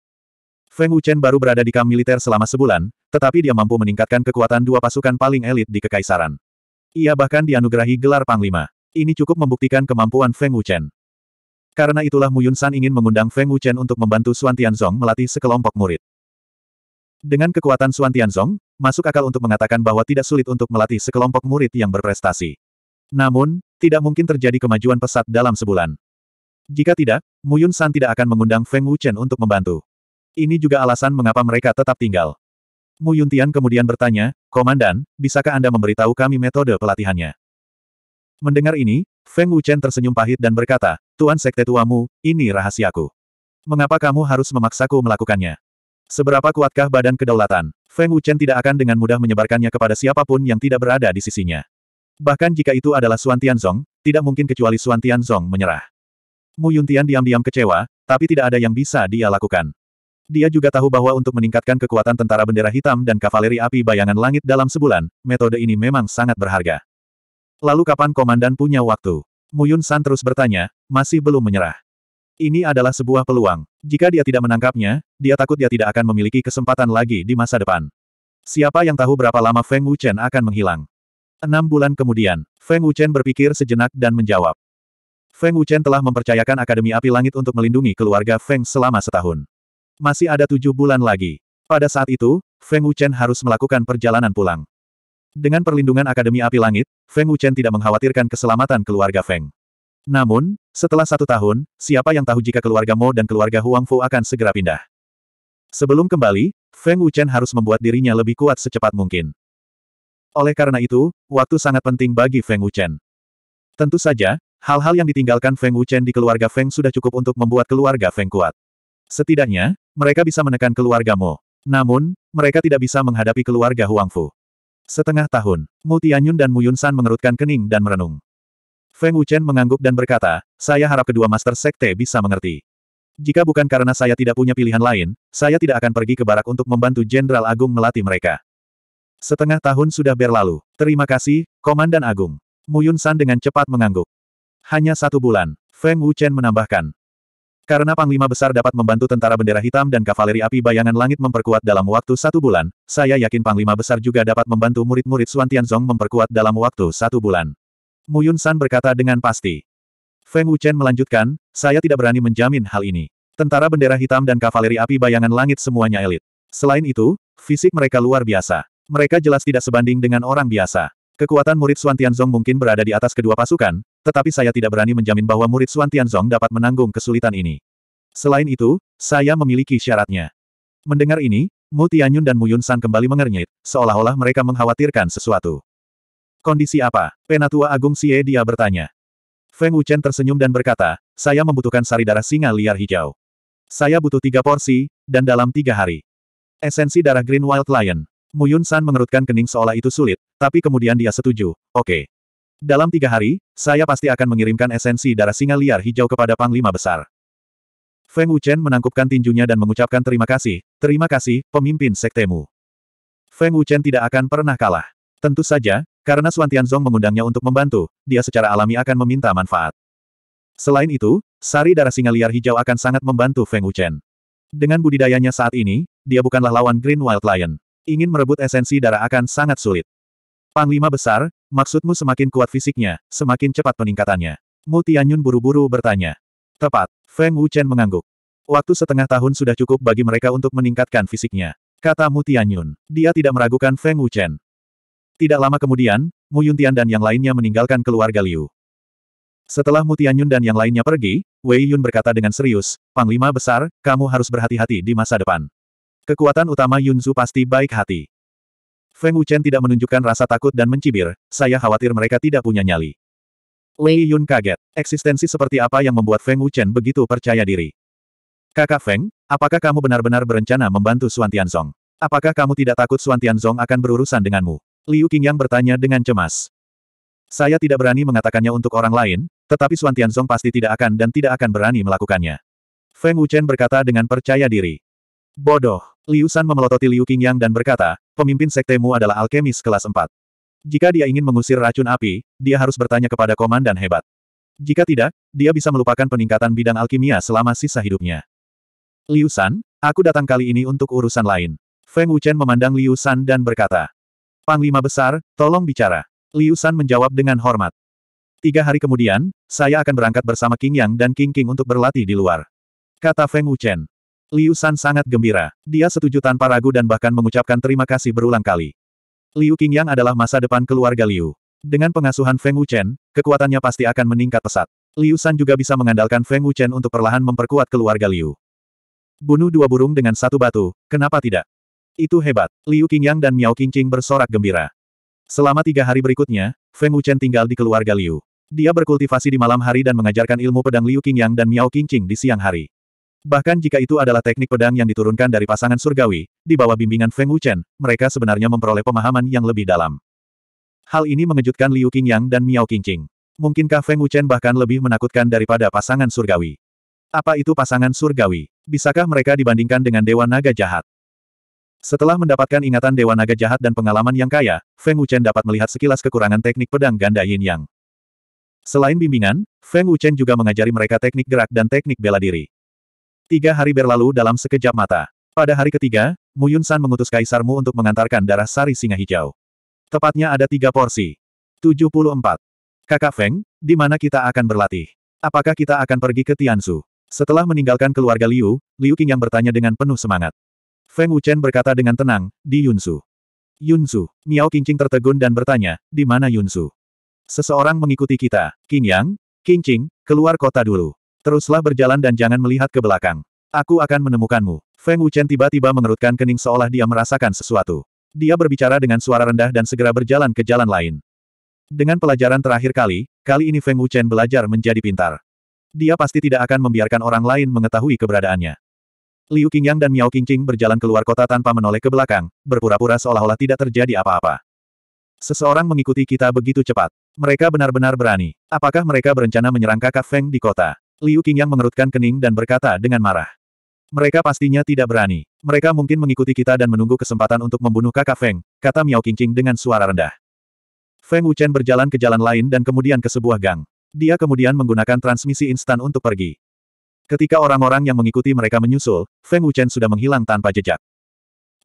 Feng Wuchen baru berada di kamp militer selama sebulan, tetapi dia mampu meningkatkan kekuatan dua pasukan paling elit di kekaisaran. Ia bahkan dianugerahi gelar Panglima. Ini cukup membuktikan kemampuan Feng Wuchen. Karena itulah Mu San ingin mengundang Feng Wuchen untuk membantu Suan Tianzong melatih sekelompok murid. Dengan kekuatan Suan Tianzong, masuk akal untuk mengatakan bahwa tidak sulit untuk melatih sekelompok murid yang berprestasi. Namun, tidak mungkin terjadi kemajuan pesat dalam sebulan. Jika tidak, Yun San tidak akan mengundang Feng Wuchen untuk membantu. Ini juga alasan mengapa mereka tetap tinggal. Mu Yun Tian kemudian bertanya, Komandan, bisakah Anda memberitahu kami metode pelatihannya? Mendengar ini, Feng Wuchen tersenyum pahit dan berkata, Tuan Sekte tuamu, ini rahasiaku. Mengapa kamu harus memaksaku melakukannya? Seberapa kuatkah badan kedaulatan? Feng Wuchen tidak akan dengan mudah menyebarkannya kepada siapapun yang tidak berada di sisinya. Bahkan jika itu adalah Suan Tianzong, tidak mungkin kecuali Suan Tianzong menyerah. Mu Yuntian diam-diam kecewa, tapi tidak ada yang bisa dia lakukan. Dia juga tahu bahwa untuk meningkatkan kekuatan tentara bendera hitam dan kavaleri api bayangan langit dalam sebulan, metode ini memang sangat berharga. Lalu kapan komandan punya waktu? Muyun San terus bertanya, masih belum menyerah. Ini adalah sebuah peluang. Jika dia tidak menangkapnya, dia takut dia tidak akan memiliki kesempatan lagi di masa depan. Siapa yang tahu berapa lama Feng Wuchen akan menghilang? Enam bulan kemudian, Feng Wuchen berpikir sejenak dan menjawab. Feng Wuchen telah mempercayakan Akademi Api Langit untuk melindungi keluarga Feng selama setahun. Masih ada tujuh bulan lagi. Pada saat itu, Feng Wuchen harus melakukan perjalanan pulang. Dengan perlindungan Akademi Api Langit, Feng Wuchen tidak mengkhawatirkan keselamatan keluarga Feng. Namun, setelah satu tahun, siapa yang tahu jika keluarga Mo dan keluarga Huang Fu akan segera pindah. Sebelum kembali, Feng Wuchen harus membuat dirinya lebih kuat secepat mungkin. Oleh karena itu, waktu sangat penting bagi Feng Wuchen. Tentu saja, hal-hal yang ditinggalkan Feng Wuchen di keluarga Feng sudah cukup untuk membuat keluarga Feng kuat. Setidaknya, mereka bisa menekan keluarga Mo. Namun, mereka tidak bisa menghadapi keluarga Huang Fu. Setengah tahun, Mu Tianyun dan Mu Yunsan mengerutkan kening dan merenung. Feng Wuchen mengangguk dan berkata, saya harap kedua Master Sekte bisa mengerti. Jika bukan karena saya tidak punya pilihan lain, saya tidak akan pergi ke barak untuk membantu Jenderal Agung melatih mereka. Setengah tahun sudah berlalu. Terima kasih, Komandan Agung. Mu Yunsan dengan cepat mengangguk. Hanya satu bulan, Feng Wuchen menambahkan. Karena Panglima Besar dapat membantu tentara bendera hitam dan kavaleri api bayangan langit memperkuat dalam waktu satu bulan, saya yakin Panglima Besar juga dapat membantu murid-murid Suan Tianzong memperkuat dalam waktu satu bulan. Muyun San berkata dengan pasti. Feng Wuchen melanjutkan, saya tidak berani menjamin hal ini. Tentara bendera hitam dan kavaleri api bayangan langit semuanya elit. Selain itu, fisik mereka luar biasa. Mereka jelas tidak sebanding dengan orang biasa. Kekuatan murid Suan Tianzong mungkin berada di atas kedua pasukan, tetapi saya tidak berani menjamin bahwa murid Xuan Tianzong dapat menanggung kesulitan ini. Selain itu, saya memiliki syaratnya. Mendengar ini, Mu Tianyun dan Mu Yunsan kembali mengernyit, seolah-olah mereka mengkhawatirkan sesuatu. Kondisi apa? Penatua Agung Xie dia bertanya. Feng Wuchen tersenyum dan berkata, saya membutuhkan sari darah singa liar hijau. Saya butuh tiga porsi, dan dalam tiga hari. Esensi darah Green Wild Lion. Mu Yunsan mengerutkan kening seolah itu sulit, tapi kemudian dia setuju, oke. Okay. Dalam tiga hari, saya pasti akan mengirimkan esensi darah singa liar hijau kepada Panglima Besar. Feng Wuchen menangkupkan tinjunya dan mengucapkan terima kasih, terima kasih, pemimpin sektemu. Feng Wuchen tidak akan pernah kalah. Tentu saja, karena Suan Tianzong mengundangnya untuk membantu, dia secara alami akan meminta manfaat. Selain itu, sari darah singa liar hijau akan sangat membantu Feng Wuchen. Dengan budidayanya saat ini, dia bukanlah lawan Green Wild Lion. Ingin merebut esensi darah akan sangat sulit. Panglima besar, maksudmu semakin kuat fisiknya, semakin cepat peningkatannya. Mu Tianyun buru-buru bertanya. Tepat, Feng Wuchen mengangguk. Waktu setengah tahun sudah cukup bagi mereka untuk meningkatkan fisiknya. Kata Mu Tianyun. Dia tidak meragukan Feng Wuchen. Tidak lama kemudian, Mu Yuntian dan yang lainnya meninggalkan keluarga Liu. Setelah Mu Tianyun dan yang lainnya pergi, Wei Yun berkata dengan serius, Panglima Besar, kamu harus berhati-hati di masa depan. Kekuatan utama Yunzu pasti baik hati. Feng Wuchen tidak menunjukkan rasa takut dan mencibir, saya khawatir mereka tidak punya nyali. Wei Yun kaget. Eksistensi seperti apa yang membuat Feng Wuchen begitu percaya diri? Kakak Feng, apakah kamu benar-benar berencana membantu Suan Tianzong? Apakah kamu tidak takut Suan Tianzong akan berurusan denganmu? Liu Qingyang bertanya dengan cemas. Saya tidak berani mengatakannya untuk orang lain, tetapi Suan Tianzong pasti tidak akan dan tidak akan berani melakukannya. Feng Wuchen berkata dengan percaya diri. Bodoh. Liu San memelototi Liu Qingyang dan berkata, pemimpin sektemu adalah alkemis kelas 4. Jika dia ingin mengusir racun api, dia harus bertanya kepada komandan hebat. Jika tidak, dia bisa melupakan peningkatan bidang alkimia selama sisa hidupnya. Liu San, aku datang kali ini untuk urusan lain. Feng Wuchen memandang Liu San dan berkata, Panglima Besar, tolong bicara. Liu San menjawab dengan hormat. Tiga hari kemudian, saya akan berangkat bersama King Yang dan King King untuk berlatih di luar. Kata Feng Wuchen. Liu San sangat gembira. Dia setuju tanpa ragu dan bahkan mengucapkan terima kasih berulang kali. Liu Qingyang adalah masa depan keluarga Liu. Dengan pengasuhan Feng Wuchen, kekuatannya pasti akan meningkat pesat. Liu San juga bisa mengandalkan Feng Wuchen untuk perlahan memperkuat keluarga Liu. Bunuh dua burung dengan satu batu, kenapa tidak? Itu hebat. Liu Qingyang dan Miao Qingqing bersorak gembira. Selama tiga hari berikutnya, Feng Wuchen tinggal di keluarga Liu. Dia berkultivasi di malam hari dan mengajarkan ilmu pedang Liu Qingyang dan Miao Qingqing di siang hari. Bahkan jika itu adalah teknik pedang yang diturunkan dari pasangan surgawi, di bawah bimbingan Feng Wuchen, mereka sebenarnya memperoleh pemahaman yang lebih dalam. Hal ini mengejutkan Liu Qingyang dan Miao Qingqing. Mungkinkah Feng Wuchen bahkan lebih menakutkan daripada pasangan surgawi? Apa itu pasangan surgawi? Bisakah mereka dibandingkan dengan Dewa Naga Jahat? Setelah mendapatkan ingatan Dewa Naga Jahat dan pengalaman yang kaya, Feng Wuchen dapat melihat sekilas kekurangan teknik pedang ganda yin yang. Selain bimbingan, Feng Wuchen juga mengajari mereka teknik gerak dan teknik bela diri. Tiga hari berlalu dalam sekejap mata. Pada hari ketiga, Yun San mengutus Kaisarmu untuk mengantarkan darah sari singa hijau. Tepatnya ada tiga porsi. 74. Kakak Feng, di mana kita akan berlatih? Apakah kita akan pergi ke Tiansu? Setelah meninggalkan keluarga Liu, Liu Qing yang bertanya dengan penuh semangat. Feng Wuchen berkata dengan tenang, di Yunsu. Yunsu, Miao Qingqing tertegun dan bertanya, di mana Yunsu? Seseorang mengikuti kita, Qingyang, Yang, Qingqing, keluar kota dulu. Teruslah berjalan dan jangan melihat ke belakang. Aku akan menemukanmu. Feng Wuchen tiba-tiba mengerutkan kening seolah dia merasakan sesuatu. Dia berbicara dengan suara rendah dan segera berjalan ke jalan lain. Dengan pelajaran terakhir kali, kali ini Feng Wuchen belajar menjadi pintar. Dia pasti tidak akan membiarkan orang lain mengetahui keberadaannya. Liu Qingyang dan Miao Qingqing berjalan keluar kota tanpa menoleh ke belakang, berpura-pura seolah-olah tidak terjadi apa-apa. Seseorang mengikuti kita begitu cepat. Mereka benar-benar berani. Apakah mereka berencana menyerang kakak Feng di kota? Liu Qingyang mengerutkan kening dan berkata dengan marah. Mereka pastinya tidak berani. Mereka mungkin mengikuti kita dan menunggu kesempatan untuk membunuh kakak Feng, kata Miao Qingqing dengan suara rendah. Feng Wuchen berjalan ke jalan lain dan kemudian ke sebuah gang. Dia kemudian menggunakan transmisi instan untuk pergi. Ketika orang-orang yang mengikuti mereka menyusul, Feng Wuchen sudah menghilang tanpa jejak.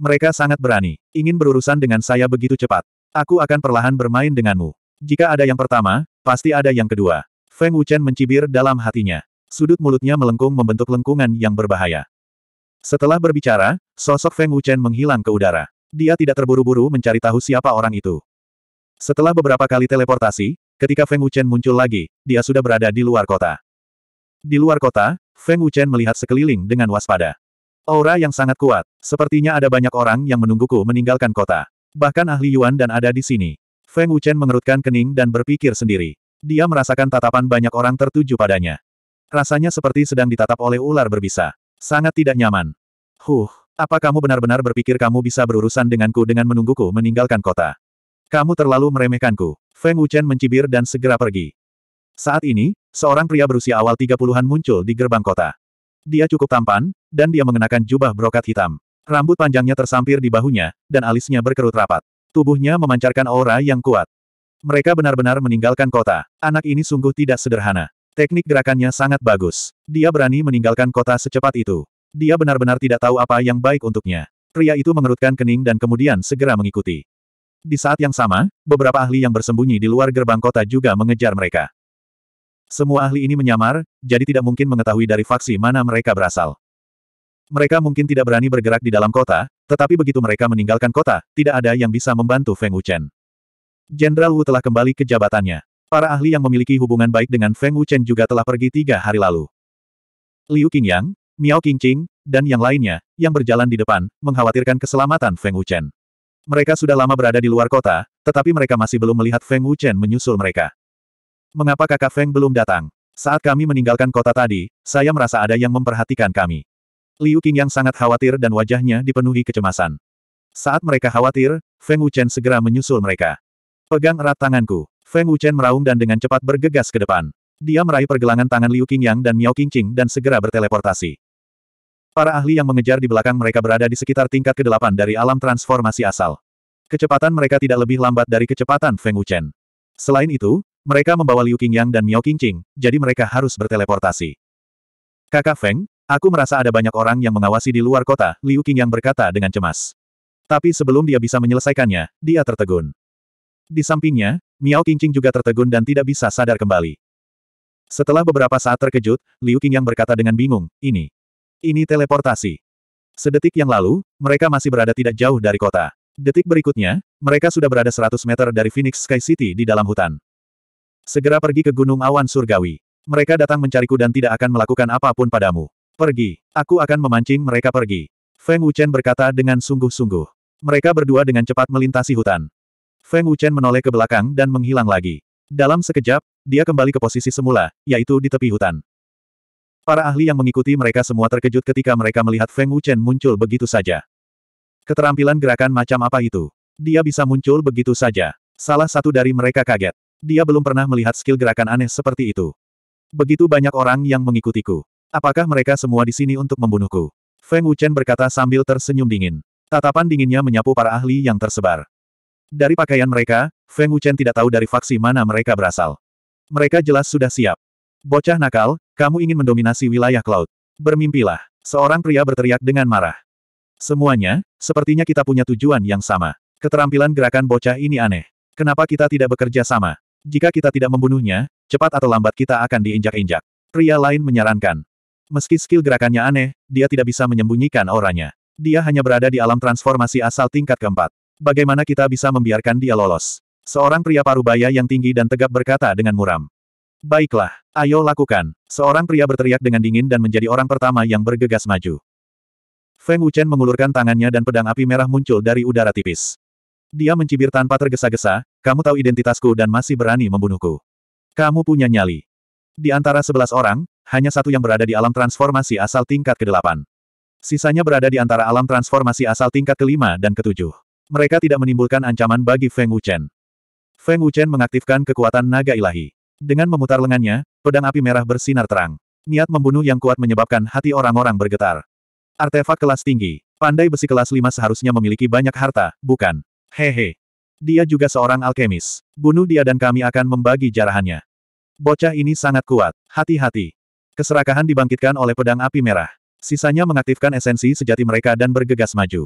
Mereka sangat berani. Ingin berurusan dengan saya begitu cepat. Aku akan perlahan bermain denganmu. Jika ada yang pertama, pasti ada yang kedua. Feng Wuchen mencibir dalam hatinya. Sudut mulutnya melengkung membentuk lengkungan yang berbahaya. Setelah berbicara, sosok Feng Wuchen menghilang ke udara. Dia tidak terburu-buru mencari tahu siapa orang itu. Setelah beberapa kali teleportasi, ketika Feng Wuchen muncul lagi, dia sudah berada di luar kota. Di luar kota, Feng Wuchen melihat sekeliling dengan waspada. Aura yang sangat kuat, sepertinya ada banyak orang yang menungguku meninggalkan kota. Bahkan ahli Yuan dan ada di sini. Feng Wuchen mengerutkan kening dan berpikir sendiri. Dia merasakan tatapan banyak orang tertuju padanya. Rasanya seperti sedang ditatap oleh ular berbisa. Sangat tidak nyaman. Huh, apa kamu benar-benar berpikir kamu bisa berurusan denganku dengan menungguku meninggalkan kota? Kamu terlalu meremehkanku. Feng Wuchen mencibir dan segera pergi. Saat ini, seorang pria berusia awal 30-an muncul di gerbang kota. Dia cukup tampan, dan dia mengenakan jubah brokat hitam. Rambut panjangnya tersampir di bahunya, dan alisnya berkerut rapat. Tubuhnya memancarkan aura yang kuat. Mereka benar-benar meninggalkan kota. Anak ini sungguh tidak sederhana. Teknik gerakannya sangat bagus. Dia berani meninggalkan kota secepat itu. Dia benar-benar tidak tahu apa yang baik untuknya. Pria itu mengerutkan kening dan kemudian segera mengikuti. Di saat yang sama, beberapa ahli yang bersembunyi di luar gerbang kota juga mengejar mereka. Semua ahli ini menyamar, jadi tidak mungkin mengetahui dari faksi mana mereka berasal. Mereka mungkin tidak berani bergerak di dalam kota, tetapi begitu mereka meninggalkan kota, tidak ada yang bisa membantu Feng Wuchen. Jenderal Wu telah kembali ke jabatannya. Para ahli yang memiliki hubungan baik dengan Feng Wuchen juga telah pergi tiga hari lalu. Liu Qingyang, Miao Qingqing, dan yang lainnya, yang berjalan di depan, mengkhawatirkan keselamatan Feng Wuchen. Mereka sudah lama berada di luar kota, tetapi mereka masih belum melihat Feng Wuchen menyusul mereka. Mengapa kakak Feng belum datang? Saat kami meninggalkan kota tadi, saya merasa ada yang memperhatikan kami. Liu Qingyang sangat khawatir dan wajahnya dipenuhi kecemasan. Saat mereka khawatir, Feng Wuchen segera menyusul mereka. Pegang erat tanganku. Feng Wuchen meraung dan dengan cepat bergegas ke depan. Dia meraih pergelangan tangan Liu Qingyang dan Miao Qingqing dan segera berteleportasi. Para ahli yang mengejar di belakang mereka berada di sekitar tingkat ke-8 dari alam transformasi asal. Kecepatan mereka tidak lebih lambat dari kecepatan Feng Wuchen. Selain itu, mereka membawa Liu Qingyang dan Miao Qingqing, jadi mereka harus berteleportasi. Kakak Feng, aku merasa ada banyak orang yang mengawasi di luar kota, Liu Qingyang berkata dengan cemas. Tapi sebelum dia bisa menyelesaikannya, dia tertegun. Di sampingnya, Miao Qingqing juga tertegun dan tidak bisa sadar kembali. Setelah beberapa saat terkejut, Liu yang berkata dengan bingung, ini. Ini teleportasi. Sedetik yang lalu, mereka masih berada tidak jauh dari kota. Detik berikutnya, mereka sudah berada 100 meter dari Phoenix Sky City di dalam hutan. Segera pergi ke Gunung Awan Surgawi. Mereka datang mencariku dan tidak akan melakukan apapun padamu. Pergi. Aku akan memancing mereka pergi. Feng Wuchen berkata dengan sungguh-sungguh. Mereka berdua dengan cepat melintasi hutan. Feng Wuchen menoleh ke belakang dan menghilang lagi. Dalam sekejap, dia kembali ke posisi semula, yaitu di tepi hutan. Para ahli yang mengikuti mereka semua terkejut ketika mereka melihat Feng Wuchen muncul begitu saja. Keterampilan gerakan macam apa itu? Dia bisa muncul begitu saja. Salah satu dari mereka kaget. Dia belum pernah melihat skill gerakan aneh seperti itu. Begitu banyak orang yang mengikutiku. Apakah mereka semua di sini untuk membunuhku? Feng Wuchen berkata sambil tersenyum dingin. Tatapan dinginnya menyapu para ahli yang tersebar. Dari pakaian mereka, Feng Wuchen tidak tahu dari faksi mana mereka berasal. Mereka jelas sudah siap. Bocah nakal, kamu ingin mendominasi wilayah Cloud. Bermimpilah. Seorang pria berteriak dengan marah. Semuanya, sepertinya kita punya tujuan yang sama. Keterampilan gerakan bocah ini aneh. Kenapa kita tidak bekerja sama? Jika kita tidak membunuhnya, cepat atau lambat kita akan diinjak-injak. Pria lain menyarankan. Meski skill gerakannya aneh, dia tidak bisa menyembunyikan auranya. Dia hanya berada di alam transformasi asal tingkat keempat. Bagaimana kita bisa membiarkan dia lolos? Seorang pria parubaya yang tinggi dan tegap berkata dengan muram. Baiklah, ayo lakukan. Seorang pria berteriak dengan dingin dan menjadi orang pertama yang bergegas maju. Feng Wuchen mengulurkan tangannya dan pedang api merah muncul dari udara tipis. Dia mencibir tanpa tergesa-gesa, kamu tahu identitasku dan masih berani membunuhku. Kamu punya nyali. Di antara sebelas orang, hanya satu yang berada di alam transformasi asal tingkat ke-8. Sisanya berada di antara alam transformasi asal tingkat kelima dan ketujuh. Mereka tidak menimbulkan ancaman bagi Feng Wuchen. Feng Wuchen mengaktifkan kekuatan naga ilahi. Dengan memutar lengannya, pedang api merah bersinar terang. Niat membunuh yang kuat menyebabkan hati orang-orang bergetar. Artefak kelas tinggi, pandai besi kelas 5 seharusnya memiliki banyak harta, bukan? Hehe. Dia juga seorang alkemis. Bunuh dia dan kami akan membagi jarahannya. Bocah ini sangat kuat. Hati-hati. Keserakahan dibangkitkan oleh pedang api merah. Sisanya mengaktifkan esensi sejati mereka dan bergegas maju.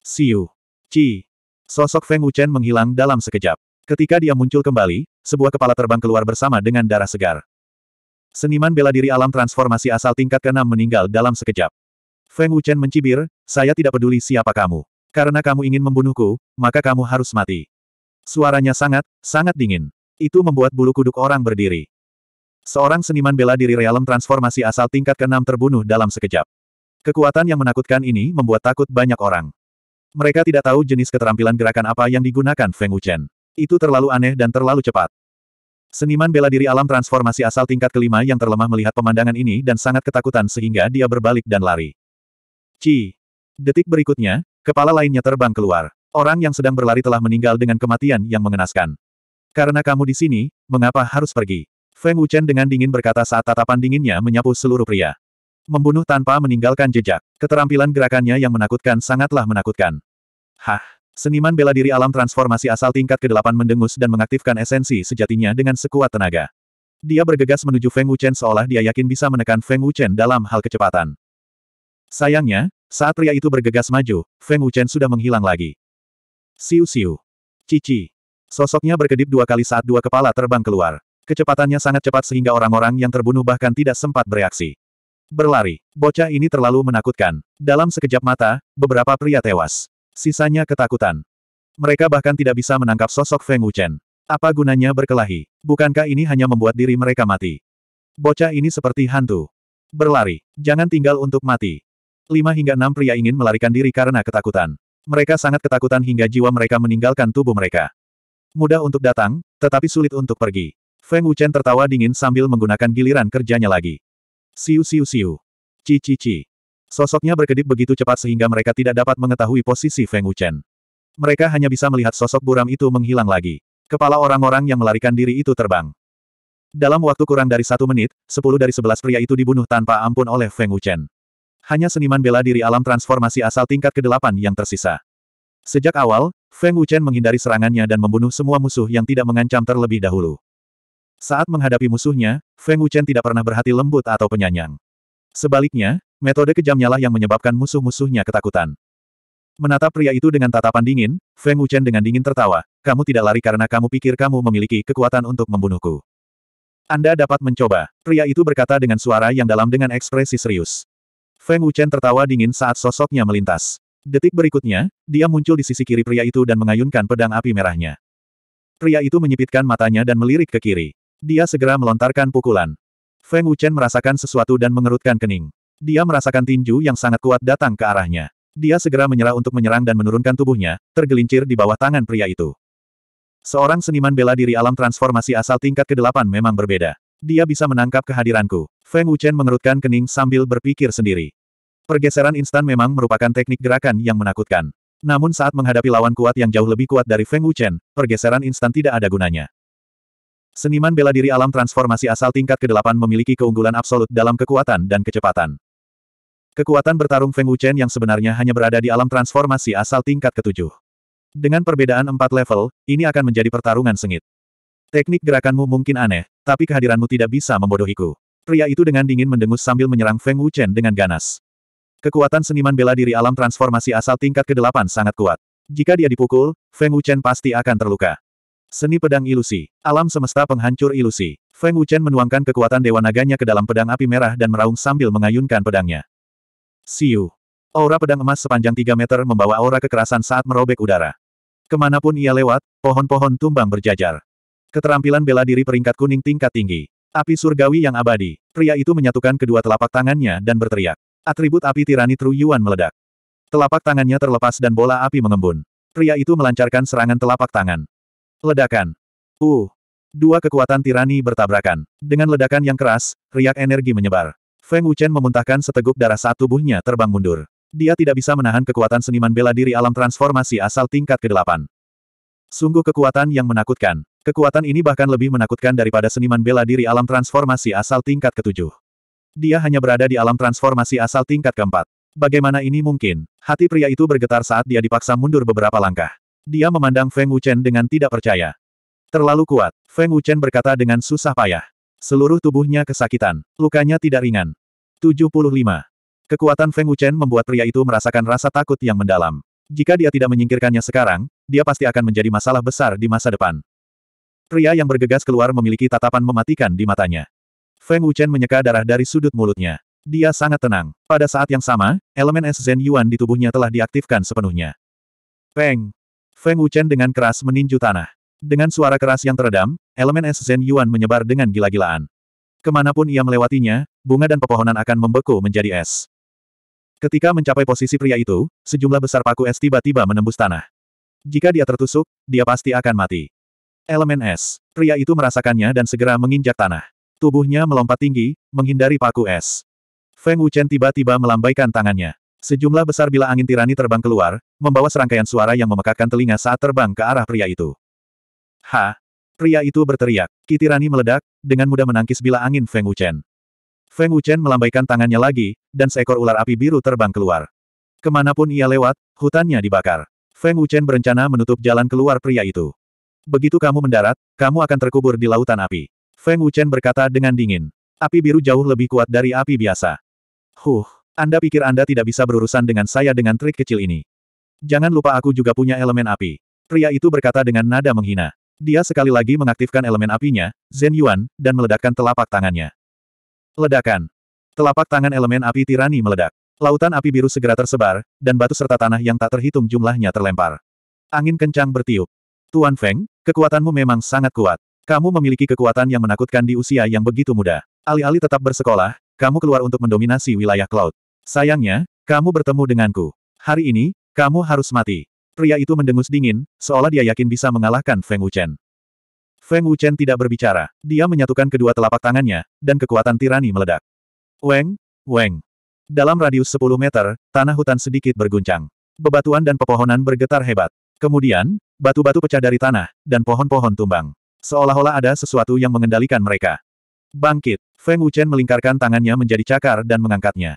See you. Ci. Sosok Feng Wuchen menghilang dalam sekejap. Ketika dia muncul kembali, sebuah kepala terbang keluar bersama dengan darah segar. Seniman bela diri alam transformasi asal tingkat ke-6 meninggal dalam sekejap. Feng Wuchen mencibir, saya tidak peduli siapa kamu. Karena kamu ingin membunuhku, maka kamu harus mati. Suaranya sangat, sangat dingin. Itu membuat bulu kuduk orang berdiri. Seorang seniman bela diri realem transformasi asal tingkat ke-6 terbunuh dalam sekejap. Kekuatan yang menakutkan ini membuat takut banyak orang. Mereka tidak tahu jenis keterampilan gerakan apa yang digunakan Feng Wuchen. Itu terlalu aneh dan terlalu cepat. Seniman bela diri alam transformasi asal tingkat kelima yang terlemah melihat pemandangan ini dan sangat ketakutan sehingga dia berbalik dan lari. Ci. Detik berikutnya, kepala lainnya terbang keluar. Orang yang sedang berlari telah meninggal dengan kematian yang mengenaskan. Karena kamu di sini, mengapa harus pergi? Feng Wuchen dengan dingin berkata saat tatapan dinginnya menyapu seluruh pria. Membunuh tanpa meninggalkan jejak. Keterampilan gerakannya yang menakutkan sangatlah menakutkan. Hah. Seniman bela diri alam transformasi asal tingkat ke-8 mendengus dan mengaktifkan esensi sejatinya dengan sekuat tenaga. Dia bergegas menuju Feng Wuchen seolah dia yakin bisa menekan Feng Wuchen dalam hal kecepatan. Sayangnya, saat pria itu bergegas maju, Feng Wuchen sudah menghilang lagi. Siu-siu. Cici. Sosoknya berkedip dua kali saat dua kepala terbang keluar. Kecepatannya sangat cepat sehingga orang-orang yang terbunuh bahkan tidak sempat bereaksi. Berlari. Bocah ini terlalu menakutkan. Dalam sekejap mata, beberapa pria tewas. Sisanya ketakutan. Mereka bahkan tidak bisa menangkap sosok Feng Wuchen. Apa gunanya berkelahi? Bukankah ini hanya membuat diri mereka mati? Bocah ini seperti hantu. Berlari. Jangan tinggal untuk mati. Lima hingga enam pria ingin melarikan diri karena ketakutan. Mereka sangat ketakutan hingga jiwa mereka meninggalkan tubuh mereka. Mudah untuk datang, tetapi sulit untuk pergi. Feng Wuchen tertawa dingin sambil menggunakan giliran kerjanya lagi. Siu siu siu. Ci ci ci. Sosoknya berkedip begitu cepat sehingga mereka tidak dapat mengetahui posisi Feng Wuchen. Mereka hanya bisa melihat sosok buram itu menghilang lagi. Kepala orang-orang yang melarikan diri itu terbang. Dalam waktu kurang dari satu menit, sepuluh dari sebelas pria itu dibunuh tanpa ampun oleh Feng Wuchen. Hanya seniman bela diri alam transformasi asal tingkat ke-8 yang tersisa. Sejak awal, Feng Wuchen menghindari serangannya dan membunuh semua musuh yang tidak mengancam terlebih dahulu. Saat menghadapi musuhnya, Feng Wuchen tidak pernah berhati lembut atau penyanyang. Sebaliknya, metode kejamnyalah yang menyebabkan musuh-musuhnya ketakutan. Menatap pria itu dengan tatapan dingin, Feng Wuchen dengan dingin tertawa, kamu tidak lari karena kamu pikir kamu memiliki kekuatan untuk membunuhku. Anda dapat mencoba, pria itu berkata dengan suara yang dalam dengan ekspresi serius. Feng Wuchen tertawa dingin saat sosoknya melintas. Detik berikutnya, dia muncul di sisi kiri pria itu dan mengayunkan pedang api merahnya. Pria itu menyipitkan matanya dan melirik ke kiri. Dia segera melontarkan pukulan. Feng Wuchen merasakan sesuatu dan mengerutkan kening. Dia merasakan tinju yang sangat kuat datang ke arahnya. Dia segera menyerah untuk menyerang dan menurunkan tubuhnya, tergelincir di bawah tangan pria itu. Seorang seniman bela diri alam transformasi asal tingkat ke-8 memang berbeda. Dia bisa menangkap kehadiranku. Feng Wuchen mengerutkan kening sambil berpikir sendiri. Pergeseran instan memang merupakan teknik gerakan yang menakutkan. Namun saat menghadapi lawan kuat yang jauh lebih kuat dari Feng Wuchen, pergeseran instan tidak ada gunanya. Seniman bela diri alam transformasi asal tingkat ke-8 memiliki keunggulan absolut dalam kekuatan dan kecepatan. Kekuatan bertarung Feng Wuchen yang sebenarnya hanya berada di alam transformasi asal tingkat ke-7. Dengan perbedaan empat level, ini akan menjadi pertarungan sengit. Teknik gerakanmu mungkin aneh, tapi kehadiranmu tidak bisa membodohiku. Pria itu dengan dingin mendengus sambil menyerang Feng Wuchen dengan ganas. Kekuatan seniman bela diri alam transformasi asal tingkat ke-8 sangat kuat. Jika dia dipukul, Feng Wuchen pasti akan terluka. Seni pedang ilusi. Alam semesta penghancur ilusi. Feng Wuchen menuangkan kekuatan dewa naganya ke dalam pedang api merah dan meraung sambil mengayunkan pedangnya. Siu. Aura pedang emas sepanjang 3 meter membawa aura kekerasan saat merobek udara. Kemanapun ia lewat, pohon-pohon tumbang berjajar. Keterampilan bela diri peringkat kuning tingkat tinggi. Api surgawi yang abadi. Pria itu menyatukan kedua telapak tangannya dan berteriak. Atribut api tirani Tru Yuan meledak. Telapak tangannya terlepas dan bola api mengembun. Pria itu melancarkan serangan telapak tangan. Ledakan. Uh. Dua kekuatan tirani bertabrakan. Dengan ledakan yang keras, riak energi menyebar. Feng Wuchen memuntahkan seteguk darah saat tubuhnya terbang mundur. Dia tidak bisa menahan kekuatan seniman bela diri alam transformasi asal tingkat ke-8. Sungguh kekuatan yang menakutkan. Kekuatan ini bahkan lebih menakutkan daripada seniman bela diri alam transformasi asal tingkat ke-7. Dia hanya berada di alam transformasi asal tingkat keempat. Bagaimana ini mungkin? Hati pria itu bergetar saat dia dipaksa mundur beberapa langkah. Dia memandang Feng Wuchen dengan tidak percaya. Terlalu kuat, Feng Wuchen berkata dengan susah payah. Seluruh tubuhnya kesakitan, lukanya tidak ringan. 75. Kekuatan Feng Wuchen membuat pria itu merasakan rasa takut yang mendalam. Jika dia tidak menyingkirkannya sekarang, dia pasti akan menjadi masalah besar di masa depan. Pria yang bergegas keluar memiliki tatapan mematikan di matanya. Feng Wuchen menyeka darah dari sudut mulutnya. Dia sangat tenang. Pada saat yang sama, elemen es Zen Yuan di tubuhnya telah diaktifkan sepenuhnya. Peng! Feng Wuchen dengan keras meninju tanah. Dengan suara keras yang teredam, elemen es Zen Yuan menyebar dengan gila-gilaan. Kemanapun ia melewatinya, bunga dan pepohonan akan membeku menjadi es. Ketika mencapai posisi pria itu, sejumlah besar paku es tiba-tiba menembus tanah. Jika dia tertusuk, dia pasti akan mati. Elemen es. Pria itu merasakannya dan segera menginjak tanah. Tubuhnya melompat tinggi, menghindari paku es. Feng Wuchen tiba-tiba melambaikan tangannya. Sejumlah besar bila angin tirani terbang keluar, membawa serangkaian suara yang memekakkan telinga saat terbang ke arah pria itu. Ha! Pria itu berteriak. Kitirani meledak, dengan mudah menangkis bila angin Feng Wuchen. Feng Wuchen melambaikan tangannya lagi, dan seekor ular api biru terbang keluar. Kemanapun ia lewat, hutannya dibakar. Feng Wuchen berencana menutup jalan keluar pria itu. Begitu kamu mendarat, kamu akan terkubur di lautan api. Feng Wuchen berkata dengan dingin. Api biru jauh lebih kuat dari api biasa. Huh! Anda pikir Anda tidak bisa berurusan dengan saya dengan trik kecil ini. Jangan lupa aku juga punya elemen api. Pria itu berkata dengan nada menghina. Dia sekali lagi mengaktifkan elemen apinya, Zen Yuan, dan meledakkan telapak tangannya. Ledakan. Telapak tangan elemen api tirani meledak. Lautan api biru segera tersebar, dan batu serta tanah yang tak terhitung jumlahnya terlempar. Angin kencang bertiup. Tuan Feng, kekuatanmu memang sangat kuat. Kamu memiliki kekuatan yang menakutkan di usia yang begitu muda. Alih-alih tetap bersekolah, kamu keluar untuk mendominasi wilayah cloud. Sayangnya, kamu bertemu denganku. Hari ini, kamu harus mati. Pria itu mendengus dingin, seolah dia yakin bisa mengalahkan Feng Wuchen. Feng Wuchen tidak berbicara. Dia menyatukan kedua telapak tangannya, dan kekuatan tirani meledak. Weng, weng. Dalam radius 10 meter, tanah hutan sedikit berguncang. Bebatuan dan pepohonan bergetar hebat. Kemudian, batu-batu pecah dari tanah, dan pohon-pohon tumbang. Seolah-olah ada sesuatu yang mengendalikan mereka. Bangkit, Feng Wuchen melingkarkan tangannya menjadi cakar dan mengangkatnya.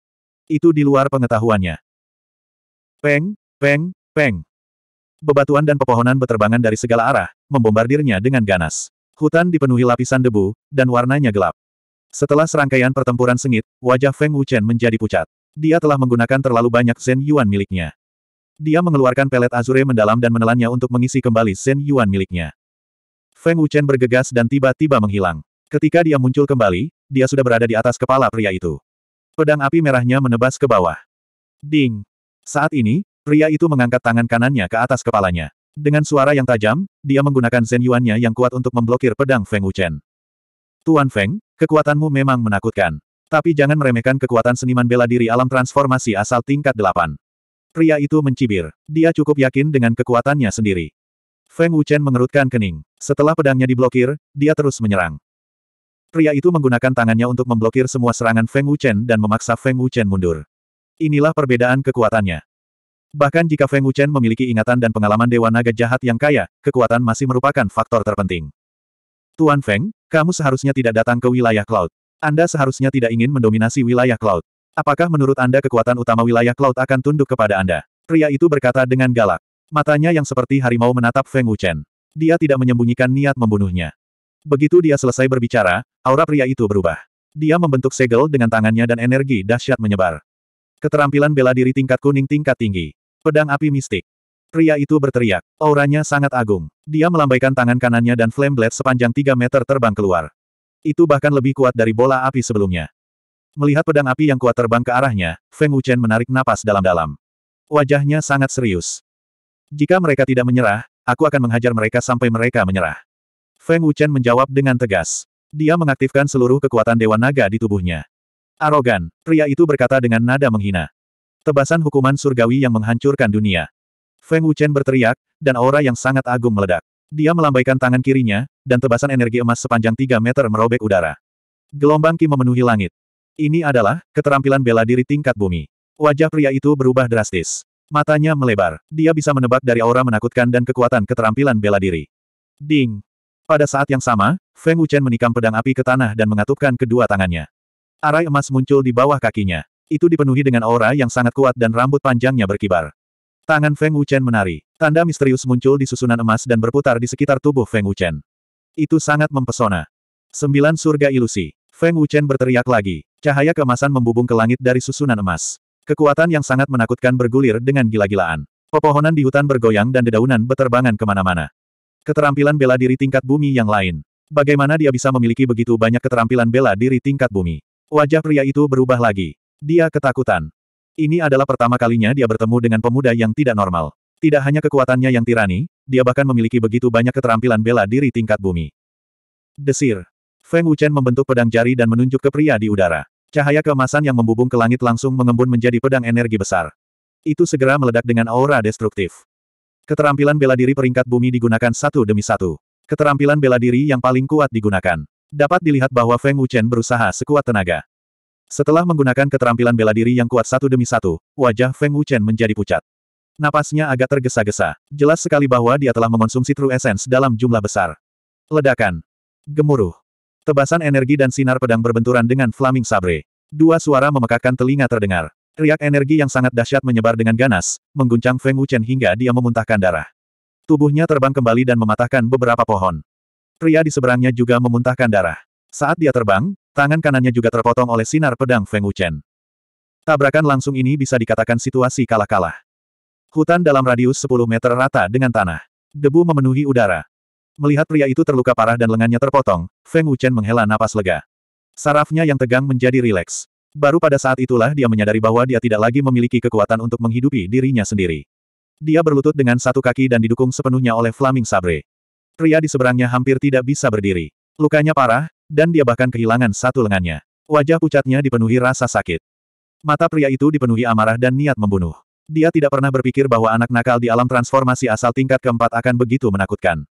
Itu di luar pengetahuannya. Peng, peng, peng. Bebatuan dan pepohonan berterbangan dari segala arah, membombardirnya dengan ganas. Hutan dipenuhi lapisan debu, dan warnanya gelap. Setelah serangkaian pertempuran sengit, wajah Feng Wuchen menjadi pucat. Dia telah menggunakan terlalu banyak Zen Yuan miliknya. Dia mengeluarkan pelet Azure mendalam dan menelannya untuk mengisi kembali Zen Yuan miliknya. Feng Wuchen bergegas dan tiba-tiba menghilang. Ketika dia muncul kembali, dia sudah berada di atas kepala pria itu. Pedang api merahnya menebas ke bawah. Ding! Saat ini, pria itu mengangkat tangan kanannya ke atas kepalanya. Dengan suara yang tajam, dia menggunakan Zen Yuan-nya yang kuat untuk memblokir pedang Feng Wuchen. Tuan Feng, kekuatanmu memang menakutkan. Tapi jangan meremehkan kekuatan seniman bela diri alam transformasi asal tingkat delapan. Pria itu mencibir. Dia cukup yakin dengan kekuatannya sendiri. Feng Wuchen mengerutkan kening. Setelah pedangnya diblokir, dia terus menyerang. Pria itu menggunakan tangannya untuk memblokir semua serangan Feng Wuchen dan memaksa Feng Wuchen mundur. Inilah perbedaan kekuatannya. Bahkan jika Feng Wuchen memiliki ingatan dan pengalaman Dewa Naga Jahat yang kaya, kekuatan masih merupakan faktor terpenting. Tuan Feng, kamu seharusnya tidak datang ke wilayah Cloud. Anda seharusnya tidak ingin mendominasi wilayah Cloud. Apakah menurut Anda kekuatan utama wilayah Cloud akan tunduk kepada Anda? Pria itu berkata dengan galak. Matanya yang seperti harimau menatap Feng Wuchen. Dia tidak menyembunyikan niat membunuhnya. Begitu dia selesai berbicara, aura pria itu berubah. Dia membentuk segel dengan tangannya dan energi dahsyat menyebar. Keterampilan bela diri tingkat kuning tingkat tinggi. Pedang api mistik. Pria itu berteriak. Auranya sangat agung. Dia melambaikan tangan kanannya dan flame blade sepanjang 3 meter terbang keluar. Itu bahkan lebih kuat dari bola api sebelumnya. Melihat pedang api yang kuat terbang ke arahnya, Feng Wuchen menarik napas dalam-dalam. Wajahnya sangat serius. Jika mereka tidak menyerah, aku akan menghajar mereka sampai mereka menyerah. Feng Wuchen menjawab dengan tegas. Dia mengaktifkan seluruh kekuatan Dewan Naga di tubuhnya. Arogan, pria itu berkata dengan nada menghina. Tebasan hukuman surgawi yang menghancurkan dunia. Feng Wuchen berteriak, dan aura yang sangat agung meledak. Dia melambaikan tangan kirinya, dan tebasan energi emas sepanjang 3 meter merobek udara. Gelombang Ki memenuhi langit. Ini adalah keterampilan bela diri tingkat bumi. Wajah pria itu berubah drastis. Matanya melebar. Dia bisa menebak dari aura menakutkan dan kekuatan keterampilan bela diri. Ding! Pada saat yang sama, Feng Wuchen menikam pedang api ke tanah dan mengatupkan kedua tangannya. Arai emas muncul di bawah kakinya. Itu dipenuhi dengan aura yang sangat kuat dan rambut panjangnya berkibar. Tangan Feng Wuchen menari. Tanda misterius muncul di susunan emas dan berputar di sekitar tubuh Feng Wuchen. Itu sangat mempesona. Sembilan surga ilusi. Feng Wuchen berteriak lagi. Cahaya kemasan membubung ke langit dari susunan emas. Kekuatan yang sangat menakutkan bergulir dengan gila-gilaan. Pepohonan di hutan bergoyang dan dedaunan beterbangan kemana-mana. Keterampilan bela diri tingkat bumi yang lain. Bagaimana dia bisa memiliki begitu banyak keterampilan bela diri tingkat bumi? Wajah pria itu berubah lagi. Dia ketakutan. Ini adalah pertama kalinya dia bertemu dengan pemuda yang tidak normal. Tidak hanya kekuatannya yang tirani, dia bahkan memiliki begitu banyak keterampilan bela diri tingkat bumi. Desir. Feng Wuchen membentuk pedang jari dan menunjuk ke pria di udara. Cahaya keemasan yang membubung ke langit langsung mengembun menjadi pedang energi besar. Itu segera meledak dengan aura destruktif. Keterampilan bela diri peringkat bumi digunakan satu demi satu. Keterampilan bela diri yang paling kuat digunakan. Dapat dilihat bahwa Feng Wuchen berusaha sekuat tenaga. Setelah menggunakan keterampilan bela diri yang kuat satu demi satu, wajah Feng Wuchen menjadi pucat. Napasnya agak tergesa-gesa. Jelas sekali bahwa dia telah mengonsumsi True Essence dalam jumlah besar. Ledakan. Gemuruh. Tebasan energi dan sinar pedang berbenturan dengan Flaming Sabre. Dua suara memekakkan telinga terdengar. Riak energi yang sangat dahsyat menyebar dengan ganas, mengguncang Feng Wuchen hingga dia memuntahkan darah. Tubuhnya terbang kembali dan mematahkan beberapa pohon. Pria di seberangnya juga memuntahkan darah. Saat dia terbang, tangan kanannya juga terpotong oleh sinar pedang Feng Wuchen. Tabrakan langsung ini bisa dikatakan situasi kalah-kalah. Hutan dalam radius 10 meter rata dengan tanah. Debu memenuhi udara. Melihat pria itu terluka parah dan lengannya terpotong, Feng Wuchen menghela napas lega. Sarafnya yang tegang menjadi rileks. Baru pada saat itulah dia menyadari bahwa dia tidak lagi memiliki kekuatan untuk menghidupi dirinya sendiri. Dia berlutut dengan satu kaki dan didukung sepenuhnya oleh Flaming Sabre. Pria di seberangnya hampir tidak bisa berdiri. Lukanya parah, dan dia bahkan kehilangan satu lengannya. Wajah pucatnya dipenuhi rasa sakit. Mata pria itu dipenuhi amarah dan niat membunuh. Dia tidak pernah berpikir bahwa anak nakal di alam transformasi asal tingkat keempat akan begitu menakutkan.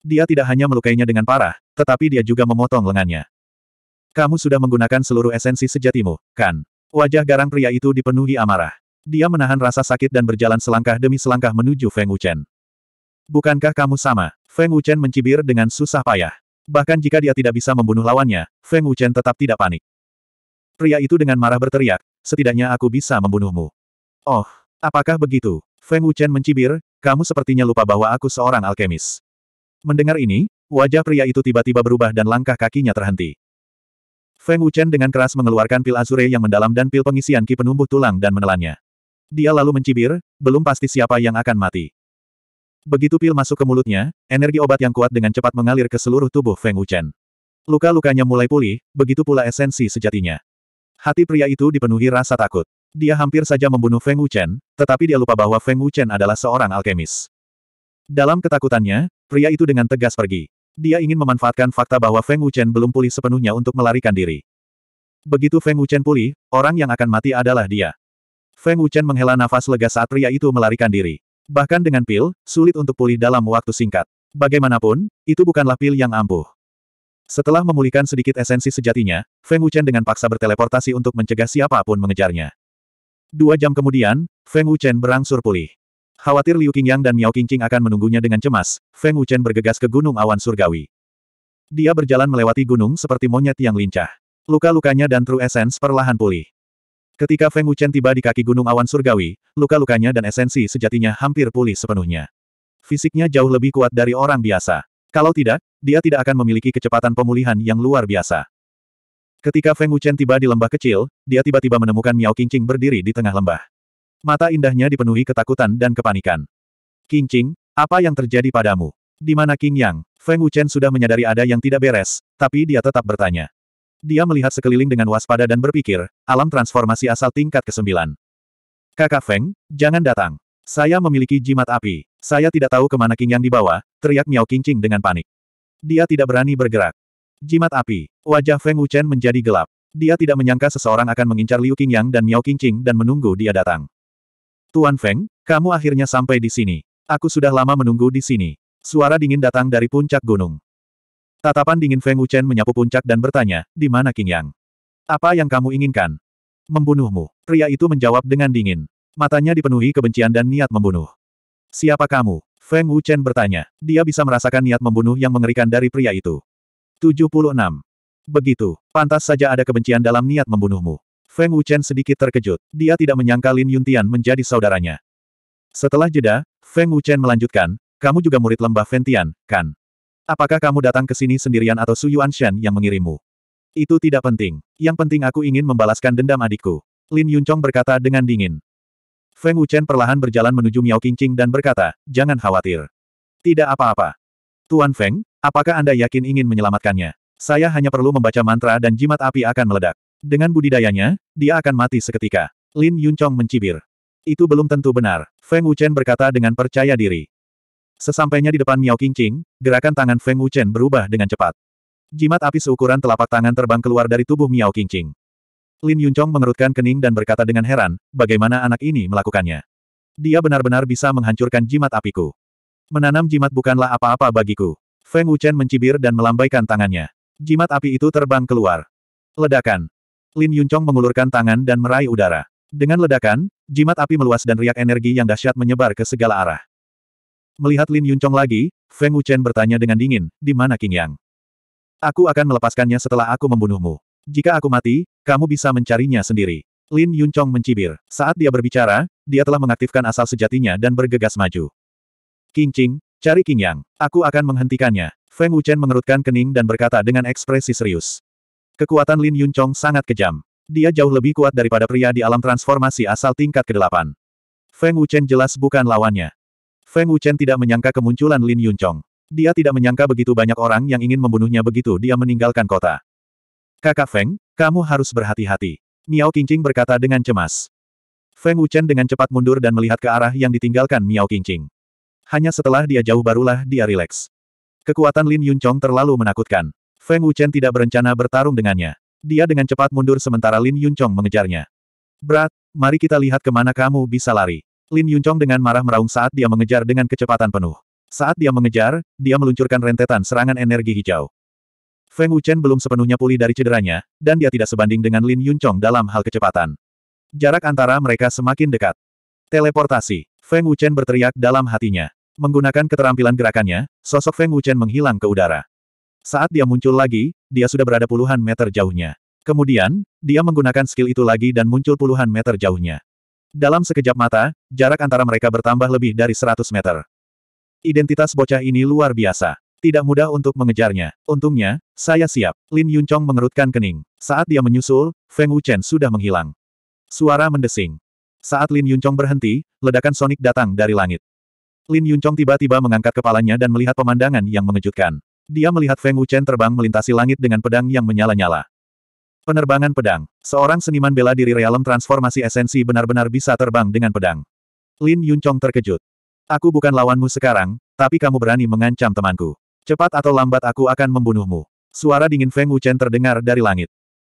Dia tidak hanya melukainya dengan parah, tetapi dia juga memotong lengannya. Kamu sudah menggunakan seluruh esensi sejatimu, kan? Wajah garang pria itu dipenuhi amarah. Dia menahan rasa sakit dan berjalan selangkah demi selangkah menuju Feng Wuchen. Bukankah kamu sama? Feng Wuchen mencibir dengan susah payah. Bahkan jika dia tidak bisa membunuh lawannya, Feng Wuchen tetap tidak panik. Pria itu dengan marah berteriak, setidaknya aku bisa membunuhmu. Oh, apakah begitu? Feng Wuchen mencibir, kamu sepertinya lupa bahwa aku seorang alkemis. Mendengar ini, wajah pria itu tiba-tiba berubah dan langkah kakinya terhenti. Feng Wuchen dengan keras mengeluarkan pil azure yang mendalam dan pil pengisian ki penumbuh tulang dan menelannya. Dia lalu mencibir, belum pasti siapa yang akan mati. Begitu pil masuk ke mulutnya, energi obat yang kuat dengan cepat mengalir ke seluruh tubuh Feng Wuchen. Luka-lukanya mulai pulih, begitu pula esensi sejatinya. Hati pria itu dipenuhi rasa takut. Dia hampir saja membunuh Feng Wuchen, tetapi dia lupa bahwa Feng Wuchen adalah seorang alkemis. Dalam ketakutannya, pria itu dengan tegas pergi. Dia ingin memanfaatkan fakta bahwa Feng Wuchen belum pulih sepenuhnya untuk melarikan diri. Begitu Feng Wuchen pulih, orang yang akan mati adalah dia. Feng Wuchen menghela nafas lega saat pria itu melarikan diri. Bahkan dengan pil, sulit untuk pulih dalam waktu singkat. Bagaimanapun, itu bukanlah pil yang ampuh. Setelah memulihkan sedikit esensi sejatinya, Feng Wuchen dengan paksa berteleportasi untuk mencegah siapapun mengejarnya. Dua jam kemudian, Feng Wuchen berangsur pulih. Khawatir Liu Qingyang dan Miao Qingqing akan menunggunya dengan cemas, Feng Wuchen bergegas ke Gunung Awan Surgawi. Dia berjalan melewati gunung seperti monyet yang lincah. Luka-lukanya dan True Essence perlahan pulih. Ketika Feng Wuchen tiba di kaki Gunung Awan Surgawi, luka-lukanya dan esensi sejatinya hampir pulih sepenuhnya. Fisiknya jauh lebih kuat dari orang biasa. Kalau tidak, dia tidak akan memiliki kecepatan pemulihan yang luar biasa. Ketika Feng Wuchen tiba di lembah kecil, dia tiba-tiba menemukan Miao Qingqing berdiri di tengah lembah. Mata indahnya dipenuhi ketakutan dan kepanikan. King Qing, apa yang terjadi padamu? Di mana King Yang? Feng Wuchen sudah menyadari ada yang tidak beres, tapi dia tetap bertanya. Dia melihat sekeliling dengan waspada dan berpikir, alam transformasi asal tingkat ke-9. Kakak Feng, jangan datang. Saya memiliki jimat api. Saya tidak tahu kemana King Yang dibawa, teriak Miao King Qing dengan panik. Dia tidak berani bergerak. Jimat api. Wajah Feng Wuchen menjadi gelap. Dia tidak menyangka seseorang akan mengincar Liu Qingyang dan Miao Qingqing dan menunggu dia datang. Tuan Feng, kamu akhirnya sampai di sini. Aku sudah lama menunggu di sini. Suara dingin datang dari puncak gunung. Tatapan dingin Feng Wuchen menyapu puncak dan bertanya, di mana King Yang? Apa yang kamu inginkan? Membunuhmu. Pria itu menjawab dengan dingin. Matanya dipenuhi kebencian dan niat membunuh. Siapa kamu? Feng Wuchen bertanya. Dia bisa merasakan niat membunuh yang mengerikan dari pria itu. 76. Begitu, pantas saja ada kebencian dalam niat membunuhmu. Feng Wuchen sedikit terkejut. Dia tidak menyangka Lin Yuntian menjadi saudaranya. Setelah jeda, Feng Wuchen melanjutkan, kamu juga murid lembah Ventian, kan? Apakah kamu datang ke sini sendirian atau Su Yuanshan yang mengirimu? Itu tidak penting. Yang penting aku ingin membalaskan dendam adikku. Lin Yuncong berkata dengan dingin. Feng Wuchen perlahan berjalan menuju Miao Qingqing dan berkata, jangan khawatir. Tidak apa-apa. Tuan Feng, apakah Anda yakin ingin menyelamatkannya? Saya hanya perlu membaca mantra dan jimat api akan meledak. Dengan budidayanya, dia akan mati seketika. Lin Yuncong mencibir. Itu belum tentu benar, Feng Wuchen berkata dengan percaya diri. Sesampainya di depan Miao Qingqing, gerakan tangan Feng Wuchen berubah dengan cepat. Jimat api seukuran telapak tangan terbang keluar dari tubuh Miao Qingqing. Lin Yuncong mengerutkan kening dan berkata dengan heran, bagaimana anak ini melakukannya. Dia benar-benar bisa menghancurkan jimat apiku. Menanam jimat bukanlah apa-apa bagiku. Feng Wuchen mencibir dan melambaikan tangannya. Jimat api itu terbang keluar. Ledakan. Lin Yuncong mengulurkan tangan dan meraih udara. Dengan ledakan, jimat api meluas dan riak energi yang dahsyat menyebar ke segala arah. Melihat Lin Yuncong lagi, Feng Wuchen bertanya dengan dingin, di mana King Yang? Aku akan melepaskannya setelah aku membunuhmu. Jika aku mati, kamu bisa mencarinya sendiri. Lin Yuncong mencibir. Saat dia berbicara, dia telah mengaktifkan asal sejatinya dan bergegas maju. King Ching, cari King Yang. Aku akan menghentikannya. Feng Wuchen mengerutkan kening dan berkata dengan ekspresi serius. Kekuatan Lin Yun sangat kejam. Dia jauh lebih kuat daripada pria di alam transformasi asal tingkat ke-8. Feng Wuchen jelas bukan lawannya. Feng Wuchen tidak menyangka kemunculan Lin Yun Dia tidak menyangka begitu banyak orang yang ingin membunuhnya begitu dia meninggalkan kota. Kakak Feng, kamu harus berhati-hati. Miao Qingqing berkata dengan cemas. Feng Wuchen dengan cepat mundur dan melihat ke arah yang ditinggalkan Miao Qingqing. Hanya setelah dia jauh barulah dia rileks. Kekuatan Lin Yun terlalu menakutkan. Feng Wuchen tidak berencana bertarung dengannya. Dia dengan cepat mundur sementara Lin Yunchong mengejarnya. Brat, mari kita lihat kemana kamu bisa lari. Lin Yunchong dengan marah meraung saat dia mengejar dengan kecepatan penuh. Saat dia mengejar, dia meluncurkan rentetan serangan energi hijau. Feng Wuchen belum sepenuhnya pulih dari cederanya, dan dia tidak sebanding dengan Lin Yunchong dalam hal kecepatan. Jarak antara mereka semakin dekat. Teleportasi. Feng Wuchen berteriak dalam hatinya. Menggunakan keterampilan gerakannya, sosok Feng Wuchen menghilang ke udara. Saat dia muncul lagi, dia sudah berada puluhan meter jauhnya. Kemudian, dia menggunakan skill itu lagi dan muncul puluhan meter jauhnya. Dalam sekejap mata, jarak antara mereka bertambah lebih dari 100 meter. Identitas bocah ini luar biasa. Tidak mudah untuk mengejarnya. Untungnya, saya siap. Lin Yunchong mengerutkan kening. Saat dia menyusul, Feng Wuchen sudah menghilang. Suara mendesing. Saat Lin Yunchong berhenti, ledakan sonik datang dari langit. Lin Yunchong tiba-tiba mengangkat kepalanya dan melihat pemandangan yang mengejutkan. Dia melihat Feng Wuchen terbang melintasi langit dengan pedang yang menyala-nyala. Penerbangan pedang. Seorang seniman bela diri realem transformasi esensi benar-benar bisa terbang dengan pedang. Lin Yuncong terkejut. Aku bukan lawanmu sekarang, tapi kamu berani mengancam temanku. Cepat atau lambat aku akan membunuhmu. Suara dingin Feng Wuchen terdengar dari langit.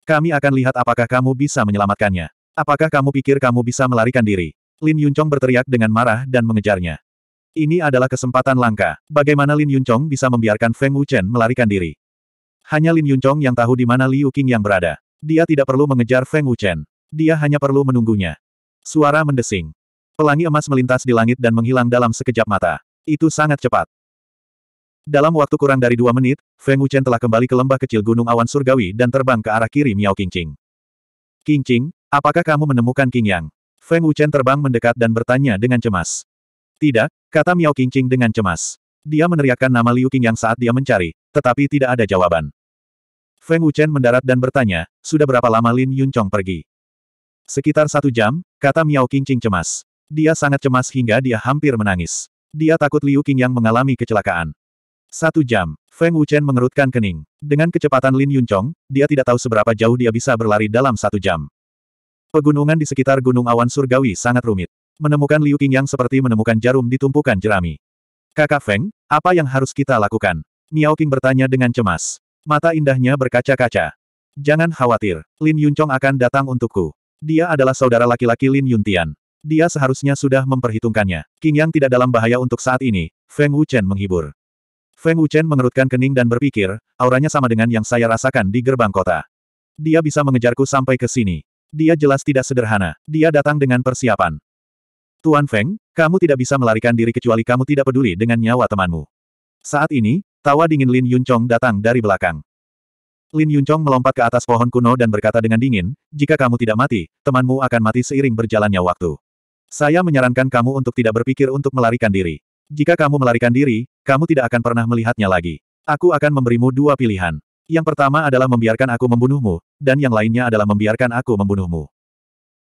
Kami akan lihat apakah kamu bisa menyelamatkannya. Apakah kamu pikir kamu bisa melarikan diri? Lin Yuncong berteriak dengan marah dan mengejarnya. Ini adalah kesempatan langka. Bagaimana Lin Yunchong bisa membiarkan Feng Wuchen melarikan diri? Hanya Lin Yunchong yang tahu di mana Liu Qing yang berada. Dia tidak perlu mengejar Feng Wuchen. Dia hanya perlu menunggunya. Suara mendesing. Pelangi emas melintas di langit dan menghilang dalam sekejap mata. Itu sangat cepat. Dalam waktu kurang dari dua menit, Feng Wuchen telah kembali ke lembah kecil Gunung Awan Surgawi dan terbang ke arah kiri Miao Qingqing. Qingqing, apakah kamu menemukan Qingyang? Feng Wuchen terbang mendekat dan bertanya dengan cemas. Tidak, kata Miao Qingqing dengan cemas. Dia meneriakkan nama Liu King yang saat dia mencari, tetapi tidak ada jawaban. Feng Wuchen mendarat dan bertanya, sudah berapa lama Lin Yunchong pergi? Sekitar satu jam, kata Miao Qingqing cemas. Dia sangat cemas hingga dia hampir menangis. Dia takut Liu King yang mengalami kecelakaan. Satu jam, Feng Wuchen mengerutkan kening. Dengan kecepatan Lin Yunchong, dia tidak tahu seberapa jauh dia bisa berlari dalam satu jam. Pegunungan di sekitar Gunung Awan Surgawi sangat rumit menemukan Liu Qingyang seperti menemukan jarum di tumpukan jerami. Kakak Feng, apa yang harus kita lakukan? Miao Qing bertanya dengan cemas. Mata indahnya berkaca-kaca. Jangan khawatir, Lin Yuncong akan datang untukku. Dia adalah saudara laki-laki Lin Yuntian. Dia seharusnya sudah memperhitungkannya. Qingyang tidak dalam bahaya untuk saat ini, Feng Wuchen menghibur. Feng Wuchen mengerutkan kening dan berpikir, auranya sama dengan yang saya rasakan di gerbang kota. Dia bisa mengejarku sampai ke sini. Dia jelas tidak sederhana. Dia datang dengan persiapan. Tuan Feng, kamu tidak bisa melarikan diri kecuali kamu tidak peduli dengan nyawa temanmu. Saat ini, tawa dingin Lin Yuncong datang dari belakang. Lin Yuncong melompat ke atas pohon kuno dan berkata dengan dingin, jika kamu tidak mati, temanmu akan mati seiring berjalannya waktu. Saya menyarankan kamu untuk tidak berpikir untuk melarikan diri. Jika kamu melarikan diri, kamu tidak akan pernah melihatnya lagi. Aku akan memberimu dua pilihan. Yang pertama adalah membiarkan aku membunuhmu, dan yang lainnya adalah membiarkan aku membunuhmu.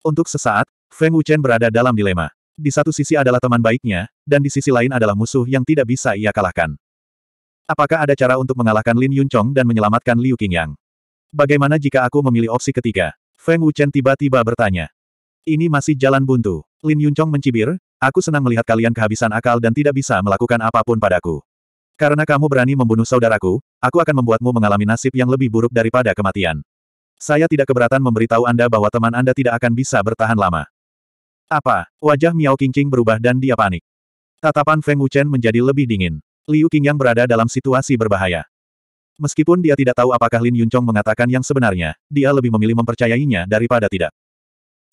Untuk sesaat, Feng Wuchen berada dalam dilema. Di satu sisi adalah teman baiknya, dan di sisi lain adalah musuh yang tidak bisa ia kalahkan. Apakah ada cara untuk mengalahkan Lin Yunchong dan menyelamatkan Liu Qingyang? Bagaimana jika aku memilih opsi ketiga? Feng Wuchen tiba-tiba bertanya. Ini masih jalan buntu. Lin Yunchong mencibir, aku senang melihat kalian kehabisan akal dan tidak bisa melakukan apapun padaku. Karena kamu berani membunuh saudaraku, aku akan membuatmu mengalami nasib yang lebih buruk daripada kematian. Saya tidak keberatan memberitahu Anda bahwa teman Anda tidak akan bisa bertahan lama. Apa? Wajah Miao Qingqing berubah dan dia panik. Tatapan Feng Wuchen menjadi lebih dingin. Liu Qingyang berada dalam situasi berbahaya. Meskipun dia tidak tahu apakah Lin Yuncong mengatakan yang sebenarnya, dia lebih memilih mempercayainya daripada tidak.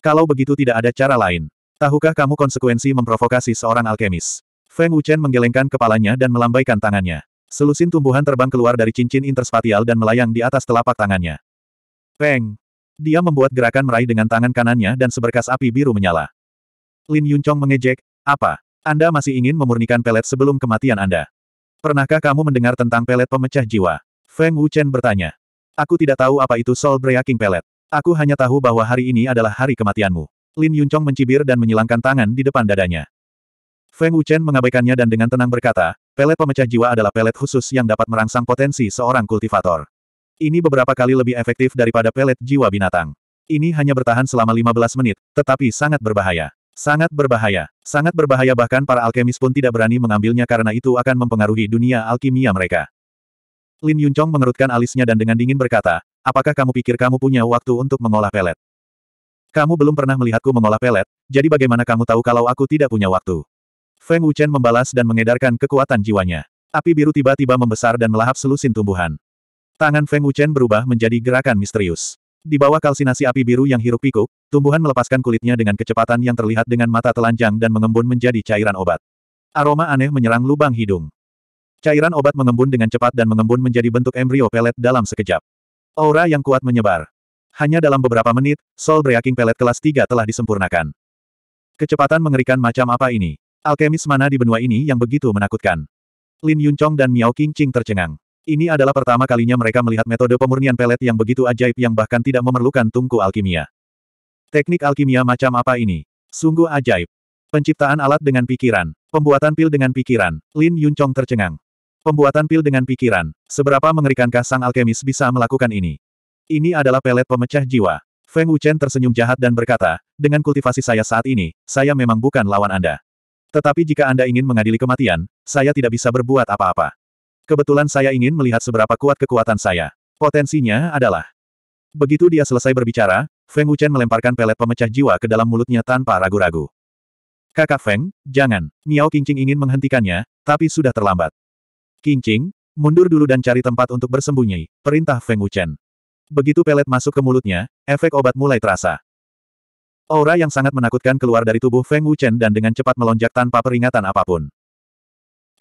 Kalau begitu tidak ada cara lain. Tahukah kamu konsekuensi memprovokasi seorang alkemis? Feng Wuchen menggelengkan kepalanya dan melambaikan tangannya. Selusin tumbuhan terbang keluar dari cincin interspatial dan melayang di atas telapak tangannya. Peng! Dia membuat gerakan meraih dengan tangan kanannya dan seberkas api biru menyala. Lin Yunchong mengejek, apa? Anda masih ingin memurnikan pelet sebelum kematian Anda? Pernahkah kamu mendengar tentang pelet pemecah jiwa? Feng Wuchen bertanya. Aku tidak tahu apa itu Soul Breaking Pelet. Aku hanya tahu bahwa hari ini adalah hari kematianmu. Lin Yunchong mencibir dan menyilangkan tangan di depan dadanya. Feng Wuchen mengabaikannya dan dengan tenang berkata, pelet pemecah jiwa adalah pelet khusus yang dapat merangsang potensi seorang kultivator. Ini beberapa kali lebih efektif daripada pelet jiwa binatang. Ini hanya bertahan selama 15 menit, tetapi sangat berbahaya. Sangat berbahaya. Sangat berbahaya bahkan para alkemis pun tidak berani mengambilnya karena itu akan mempengaruhi dunia alkimia mereka. Lin Yunchong mengerutkan alisnya dan dengan dingin berkata, apakah kamu pikir kamu punya waktu untuk mengolah pelet? Kamu belum pernah melihatku mengolah pelet, jadi bagaimana kamu tahu kalau aku tidak punya waktu? Feng Wuchen membalas dan mengedarkan kekuatan jiwanya. Api biru tiba-tiba membesar dan melahap selusin tumbuhan. Tangan Feng Wuchen berubah menjadi gerakan misterius. Di bawah kalsinasi api biru yang hirup pikuk tumbuhan melepaskan kulitnya dengan kecepatan yang terlihat dengan mata telanjang dan mengembun menjadi cairan obat. Aroma aneh menyerang lubang hidung. Cairan obat mengembun dengan cepat dan mengembun menjadi bentuk embrio pelet dalam sekejap. Aura yang kuat menyebar. Hanya dalam beberapa menit, Soul Breaking Pelet kelas 3 telah disempurnakan. Kecepatan mengerikan macam apa ini? Alkemis mana di benua ini yang begitu menakutkan? Lin Yunchong dan Miao Qingqing tercengang. Ini adalah pertama kalinya mereka melihat metode pemurnian pelet yang begitu ajaib yang bahkan tidak memerlukan tungku alkimia. Teknik alkimia macam apa ini? Sungguh ajaib. Penciptaan alat dengan pikiran. Pembuatan pil dengan pikiran. Lin Yuncong tercengang. Pembuatan pil dengan pikiran. Seberapa mengerikankah sang alkemis bisa melakukan ini? Ini adalah pelet pemecah jiwa. Feng Wuchen tersenyum jahat dan berkata, dengan kultivasi saya saat ini, saya memang bukan lawan Anda. Tetapi jika Anda ingin mengadili kematian, saya tidak bisa berbuat apa-apa. Kebetulan saya ingin melihat seberapa kuat kekuatan saya. Potensinya adalah. Begitu dia selesai berbicara, Feng Wuchen melemparkan pelet pemecah jiwa ke dalam mulutnya tanpa ragu-ragu. Kakak Feng, jangan. Miao Qingqing ingin menghentikannya, tapi sudah terlambat. Qingqing, mundur dulu dan cari tempat untuk bersembunyi, perintah Feng Wuchen. Begitu pelet masuk ke mulutnya, efek obat mulai terasa. Aura yang sangat menakutkan keluar dari tubuh Feng Wuchen dan dengan cepat melonjak tanpa peringatan apapun.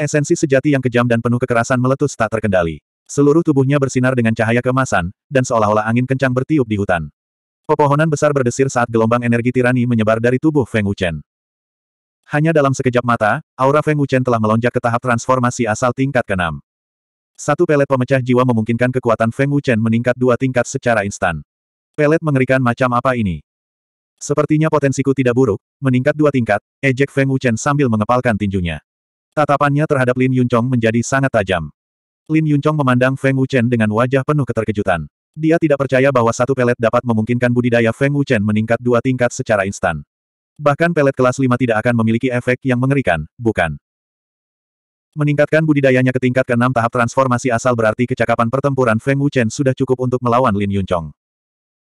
Esensi sejati yang kejam dan penuh kekerasan meletus tak terkendali. Seluruh tubuhnya bersinar dengan cahaya kemasan, dan seolah-olah angin kencang bertiup di hutan. Pepohonan besar berdesir saat gelombang energi tirani menyebar dari tubuh Feng Wuchen. Hanya dalam sekejap mata, aura Feng Wuchen telah melonjak ke tahap transformasi asal tingkat ke-6. Satu pelet pemecah jiwa memungkinkan kekuatan Feng Wuchen meningkat dua tingkat secara instan. Pelet mengerikan macam apa ini? Sepertinya potensiku tidak buruk, meningkat dua tingkat, ejek Feng Wuchen sambil mengepalkan tinjunya. Tatapannya terhadap Lin Yunchong menjadi sangat tajam. Lin Yunchong memandang Feng Wuchen dengan wajah penuh keterkejutan. Dia tidak percaya bahwa satu pelet dapat memungkinkan budidaya Feng Wuchen meningkat dua tingkat secara instan. Bahkan pelet kelas 5 tidak akan memiliki efek yang mengerikan, bukan? Meningkatkan budidayanya ke tingkat keenam tahap transformasi asal berarti kecakapan pertempuran Feng Wuchen sudah cukup untuk melawan Lin Yunchong.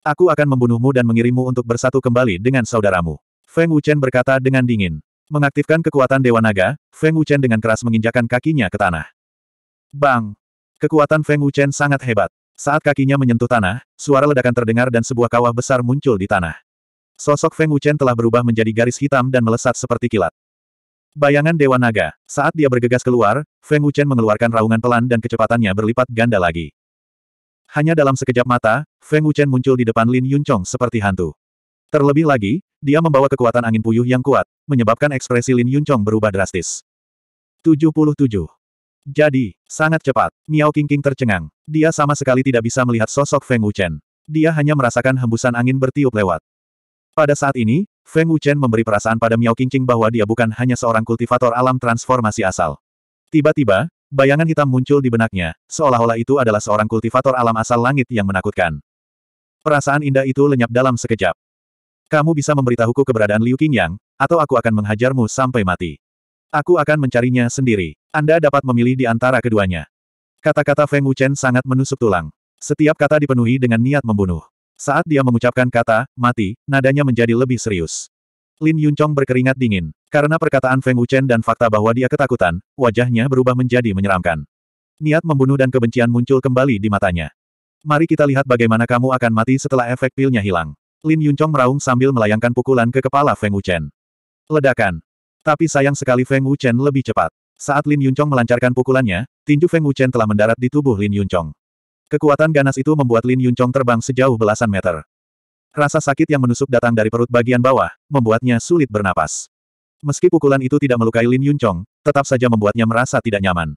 Aku akan membunuhmu dan mengirimmu untuk bersatu kembali dengan saudaramu. Feng Wuchen berkata dengan dingin. Mengaktifkan kekuatan Dewa Naga, Feng Wuchen dengan keras menginjakan kakinya ke tanah. Bang! Kekuatan Feng Wuchen sangat hebat. Saat kakinya menyentuh tanah, suara ledakan terdengar dan sebuah kawah besar muncul di tanah. Sosok Feng Wuchen telah berubah menjadi garis hitam dan melesat seperti kilat. Bayangan Dewa Naga, saat dia bergegas keluar, Feng Wuchen mengeluarkan raungan pelan dan kecepatannya berlipat ganda lagi. Hanya dalam sekejap mata, Feng Wuchen muncul di depan Lin Yunchong seperti hantu. Terlebih lagi, dia membawa kekuatan angin puyuh yang kuat, menyebabkan ekspresi Lin Yunchong berubah drastis. 77. Jadi, sangat cepat, Miao Qingqing tercengang. Dia sama sekali tidak bisa melihat sosok Feng Wuchen. Dia hanya merasakan hembusan angin bertiup lewat. Pada saat ini, Feng Wuchen memberi perasaan pada Miao Qingqing bahwa dia bukan hanya seorang kultivator alam transformasi asal. Tiba-tiba, bayangan hitam muncul di benaknya, seolah-olah itu adalah seorang kultivator alam asal langit yang menakutkan. Perasaan indah itu lenyap dalam sekejap. Kamu bisa memberitahuku keberadaan Liu Qingyang, atau aku akan menghajarmu sampai mati. Aku akan mencarinya sendiri. Anda dapat memilih di antara keduanya. Kata-kata Feng Wuchen sangat menusuk tulang. Setiap kata dipenuhi dengan niat membunuh. Saat dia mengucapkan kata, mati, nadanya menjadi lebih serius. Lin Yuncong berkeringat dingin. Karena perkataan Feng Wuchen dan fakta bahwa dia ketakutan, wajahnya berubah menjadi menyeramkan. Niat membunuh dan kebencian muncul kembali di matanya. Mari kita lihat bagaimana kamu akan mati setelah efek pilnya hilang. Lin Yunchong meraung sambil melayangkan pukulan ke kepala Feng Wuchen. Ledakan. Tapi sayang sekali Feng Wuchen lebih cepat. Saat Lin Yunchong melancarkan pukulannya, tinju Feng Wuchen telah mendarat di tubuh Lin Yunchong. Kekuatan ganas itu membuat Lin Yunchong terbang sejauh belasan meter. Rasa sakit yang menusuk datang dari perut bagian bawah, membuatnya sulit bernapas. Meski pukulan itu tidak melukai Lin Yunchong, tetap saja membuatnya merasa tidak nyaman.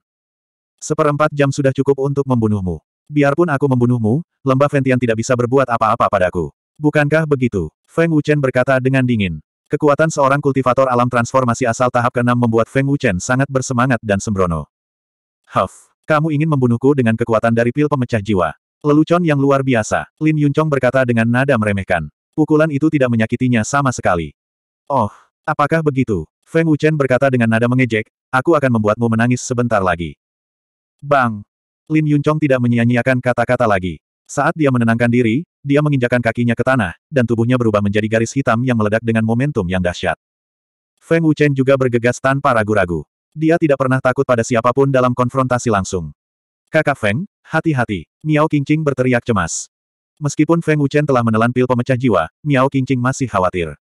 Seperempat jam sudah cukup untuk membunuhmu. Biarpun aku membunuhmu, lembah Ventian tidak bisa berbuat apa-apa padaku. Bukankah begitu? Feng Wuchen berkata dengan dingin. Kekuatan seorang kultivator alam transformasi asal tahap ke-6 membuat Feng Wuchen sangat bersemangat dan sembrono. Huff, kamu ingin membunuhku dengan kekuatan dari pil pemecah jiwa. Lelucon yang luar biasa, Lin Yuncong berkata dengan nada meremehkan. Pukulan itu tidak menyakitinya sama sekali. Oh, apakah begitu? Feng Wuchen berkata dengan nada mengejek, aku akan membuatmu menangis sebentar lagi. Bang! Lin Yuncong tidak menyia-nyiakan kata-kata lagi. Saat dia menenangkan diri, dia menginjakan kakinya ke tanah, dan tubuhnya berubah menjadi garis hitam yang meledak dengan momentum yang dahsyat. Feng Wuchen juga bergegas tanpa ragu-ragu. Dia tidak pernah takut pada siapapun dalam konfrontasi langsung. Kakak Feng, hati-hati, Miao Qingqing berteriak cemas. Meskipun Feng Wuchen telah menelan pil pemecah jiwa, Miao Qingqing masih khawatir.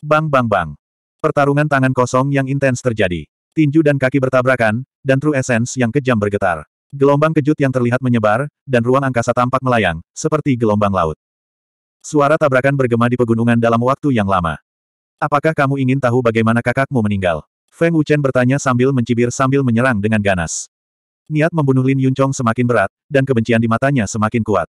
Bang bang bang. Pertarungan tangan kosong yang intens terjadi. Tinju dan kaki bertabrakan, dan True Essence yang kejam bergetar. Gelombang kejut yang terlihat menyebar, dan ruang angkasa tampak melayang, seperti gelombang laut. Suara tabrakan bergema di pegunungan dalam waktu yang lama. Apakah kamu ingin tahu bagaimana kakakmu meninggal? Feng Wuchen bertanya sambil mencibir sambil menyerang dengan ganas. Niat membunuh Lin Yunchong semakin berat, dan kebencian di matanya semakin kuat.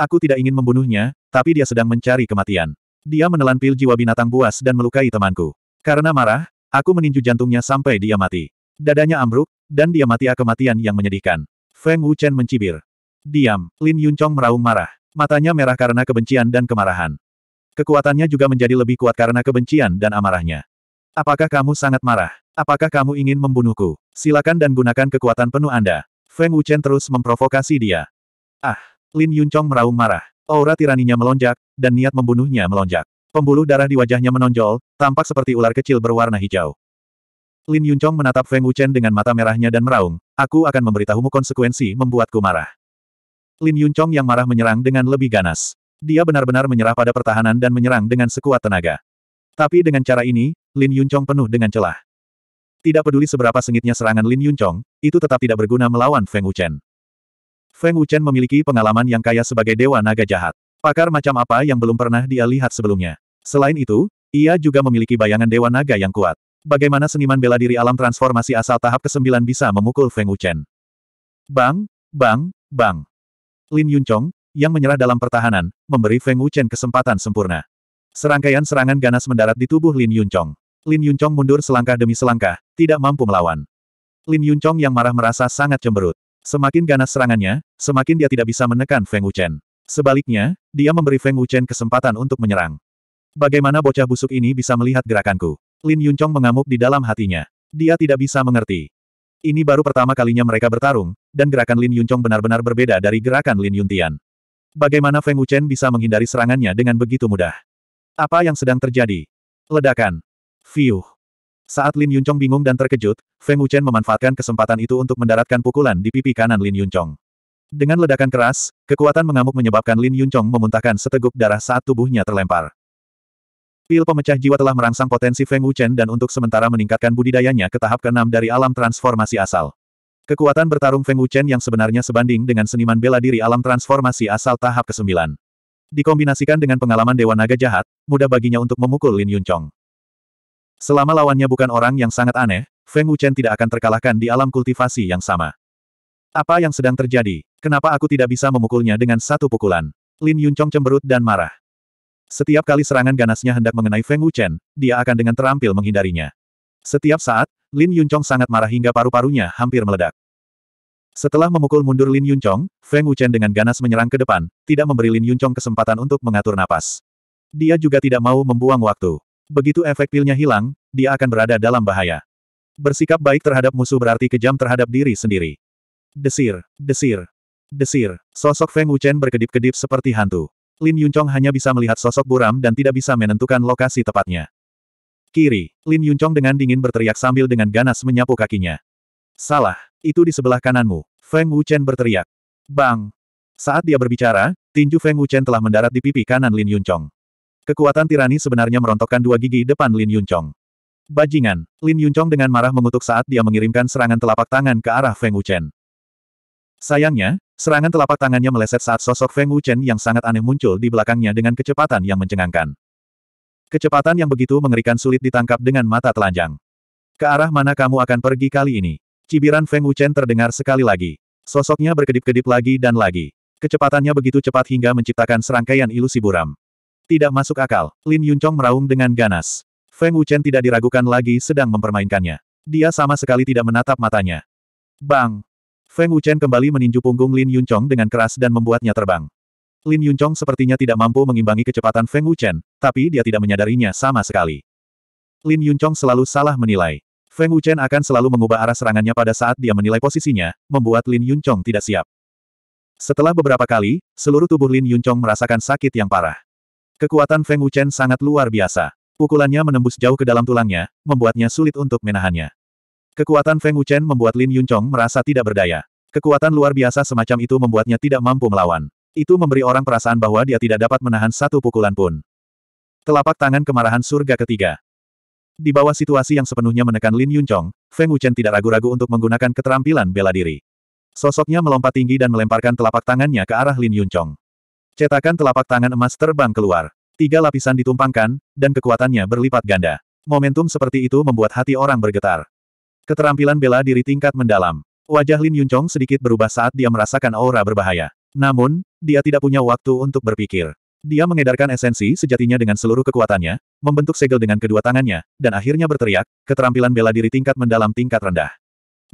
Aku tidak ingin membunuhnya, tapi dia sedang mencari kematian. Dia menelan pil jiwa binatang buas dan melukai temanku. Karena marah, aku meninju jantungnya sampai dia mati. Dadanya ambruk, dan dia mati a kematian yang menyedihkan. Feng Wuchen mencibir. Diam, Lin Yuncong meraung marah. Matanya merah karena kebencian dan kemarahan. Kekuatannya juga menjadi lebih kuat karena kebencian dan amarahnya. Apakah kamu sangat marah? Apakah kamu ingin membunuhku? Silakan dan gunakan kekuatan penuh Anda. Feng Wuchen terus memprovokasi dia. Ah, Lin Yuncong meraung marah. Aura tiraninya melonjak, dan niat membunuhnya melonjak. Pembuluh darah di wajahnya menonjol, tampak seperti ular kecil berwarna hijau. Lin Yunchong menatap Feng Wuchen dengan mata merahnya dan meraung, aku akan memberitahumu konsekuensi membuatku marah. Lin Yunchong yang marah menyerang dengan lebih ganas. Dia benar-benar menyerah pada pertahanan dan menyerang dengan sekuat tenaga. Tapi dengan cara ini, Lin Yunchong penuh dengan celah. Tidak peduli seberapa sengitnya serangan Lin Yunchong, itu tetap tidak berguna melawan Feng Wuchen. Feng Wuchen memiliki pengalaman yang kaya sebagai dewa naga jahat. Pakar macam apa yang belum pernah dia lihat sebelumnya. Selain itu, ia juga memiliki bayangan dewa naga yang kuat. Bagaimana seniman bela diri alam transformasi asal tahap ke-9 bisa memukul Feng Wuchen? Bang, bang, bang. Lin Yuncong, yang menyerah dalam pertahanan, memberi Feng Wuchen kesempatan sempurna. Serangkaian serangan ganas mendarat di tubuh Lin Yuncong. Lin Yuncong mundur selangkah demi selangkah, tidak mampu melawan. Lin Yuncong yang marah merasa sangat cemberut. Semakin ganas serangannya, semakin dia tidak bisa menekan Feng Wuchen. Sebaliknya, dia memberi Feng Wuchen kesempatan untuk menyerang. Bagaimana bocah busuk ini bisa melihat gerakanku? Lin Yunchong mengamuk di dalam hatinya. Dia tidak bisa mengerti. Ini baru pertama kalinya mereka bertarung, dan gerakan Lin Yunchong benar-benar berbeda dari gerakan Lin Yuntian. Bagaimana Feng Wuchen bisa menghindari serangannya dengan begitu mudah? Apa yang sedang terjadi? Ledakan. Fiuh. Saat Lin Yunchong bingung dan terkejut, Feng Wuchen memanfaatkan kesempatan itu untuk mendaratkan pukulan di pipi kanan Lin Yunchong. Dengan ledakan keras, kekuatan mengamuk menyebabkan Lin Yunchong memuntahkan seteguk darah saat tubuhnya terlempar. Pil pemecah jiwa telah merangsang potensi Feng Wuchen dan untuk sementara meningkatkan budidayanya ke tahap ke-6 dari alam transformasi asal. Kekuatan bertarung Feng Wuchen yang sebenarnya sebanding dengan seniman bela diri alam transformasi asal tahap ke-9. Dikombinasikan dengan pengalaman Dewa Naga jahat, mudah baginya untuk memukul Lin Yunchong. Selama lawannya bukan orang yang sangat aneh, Feng Wuchen tidak akan terkalahkan di alam kultivasi yang sama. Apa yang sedang terjadi? Kenapa aku tidak bisa memukulnya dengan satu pukulan? Lin Yunchong cemberut dan marah. Setiap kali serangan ganasnya hendak mengenai Feng Wuchen, dia akan dengan terampil menghindarinya. Setiap saat, Lin Yuncong sangat marah hingga paru-parunya hampir meledak. Setelah memukul mundur Lin Yuncong, Feng Wuchen dengan ganas menyerang ke depan, tidak memberi Lin Yuncong kesempatan untuk mengatur napas. Dia juga tidak mau membuang waktu. Begitu efek pilnya hilang, dia akan berada dalam bahaya. Bersikap baik terhadap musuh berarti kejam terhadap diri sendiri. Desir, desir, desir. Sosok Feng Wuchen berkedip-kedip seperti hantu. Lin Yunchong hanya bisa melihat sosok buram dan tidak bisa menentukan lokasi tepatnya. Kiri, Lin Yunchong dengan dingin berteriak sambil dengan ganas menyapu kakinya. Salah, itu di sebelah kananmu. Feng Wuchen berteriak. Bang! Saat dia berbicara, tinju Feng Wuchen telah mendarat di pipi kanan Lin Yunchong. Kekuatan tirani sebenarnya merontokkan dua gigi depan Lin Yunchong. Bajingan, Lin Yunchong dengan marah mengutuk saat dia mengirimkan serangan telapak tangan ke arah Feng Wuchen. Sayangnya, Serangan telapak tangannya meleset saat sosok Feng Wuchen yang sangat aneh muncul di belakangnya dengan kecepatan yang mencengangkan. Kecepatan yang begitu mengerikan sulit ditangkap dengan mata telanjang. Ke arah mana kamu akan pergi kali ini? Cibiran Feng Wuchen terdengar sekali lagi. Sosoknya berkedip-kedip lagi dan lagi. Kecepatannya begitu cepat hingga menciptakan serangkaian ilusi buram. Tidak masuk akal, Lin Yuncong meraung dengan ganas. Feng Wuchen tidak diragukan lagi sedang mempermainkannya. Dia sama sekali tidak menatap matanya. Bang! Feng Wuchen kembali meninju punggung Lin Yunchong dengan keras dan membuatnya terbang. Lin Yunchong sepertinya tidak mampu mengimbangi kecepatan Feng Wuchen, tapi dia tidak menyadarinya sama sekali. Lin Yunchong selalu salah menilai. Feng Wuchen akan selalu mengubah arah serangannya pada saat dia menilai posisinya, membuat Lin Yunchong tidak siap. Setelah beberapa kali, seluruh tubuh Lin Yunchong merasakan sakit yang parah. Kekuatan Feng Wuchen sangat luar biasa. Pukulannya menembus jauh ke dalam tulangnya, membuatnya sulit untuk menahannya. Kekuatan Feng Wuchen membuat Lin Yunchong merasa tidak berdaya. Kekuatan luar biasa semacam itu membuatnya tidak mampu melawan. Itu memberi orang perasaan bahwa dia tidak dapat menahan satu pukulan pun. Telapak tangan kemarahan surga ketiga. Di bawah situasi yang sepenuhnya menekan Lin Yunchong, Feng Wuchen tidak ragu-ragu untuk menggunakan keterampilan bela diri. Sosoknya melompat tinggi dan melemparkan telapak tangannya ke arah Lin Yunchong. Cetakan telapak tangan emas terbang keluar. Tiga lapisan ditumpangkan, dan kekuatannya berlipat ganda. Momentum seperti itu membuat hati orang bergetar. Keterampilan bela diri tingkat mendalam. Wajah Lin Yuncong sedikit berubah saat dia merasakan aura berbahaya. Namun, dia tidak punya waktu untuk berpikir. Dia mengedarkan esensi sejatinya dengan seluruh kekuatannya, membentuk segel dengan kedua tangannya, dan akhirnya berteriak, keterampilan bela diri tingkat mendalam tingkat rendah.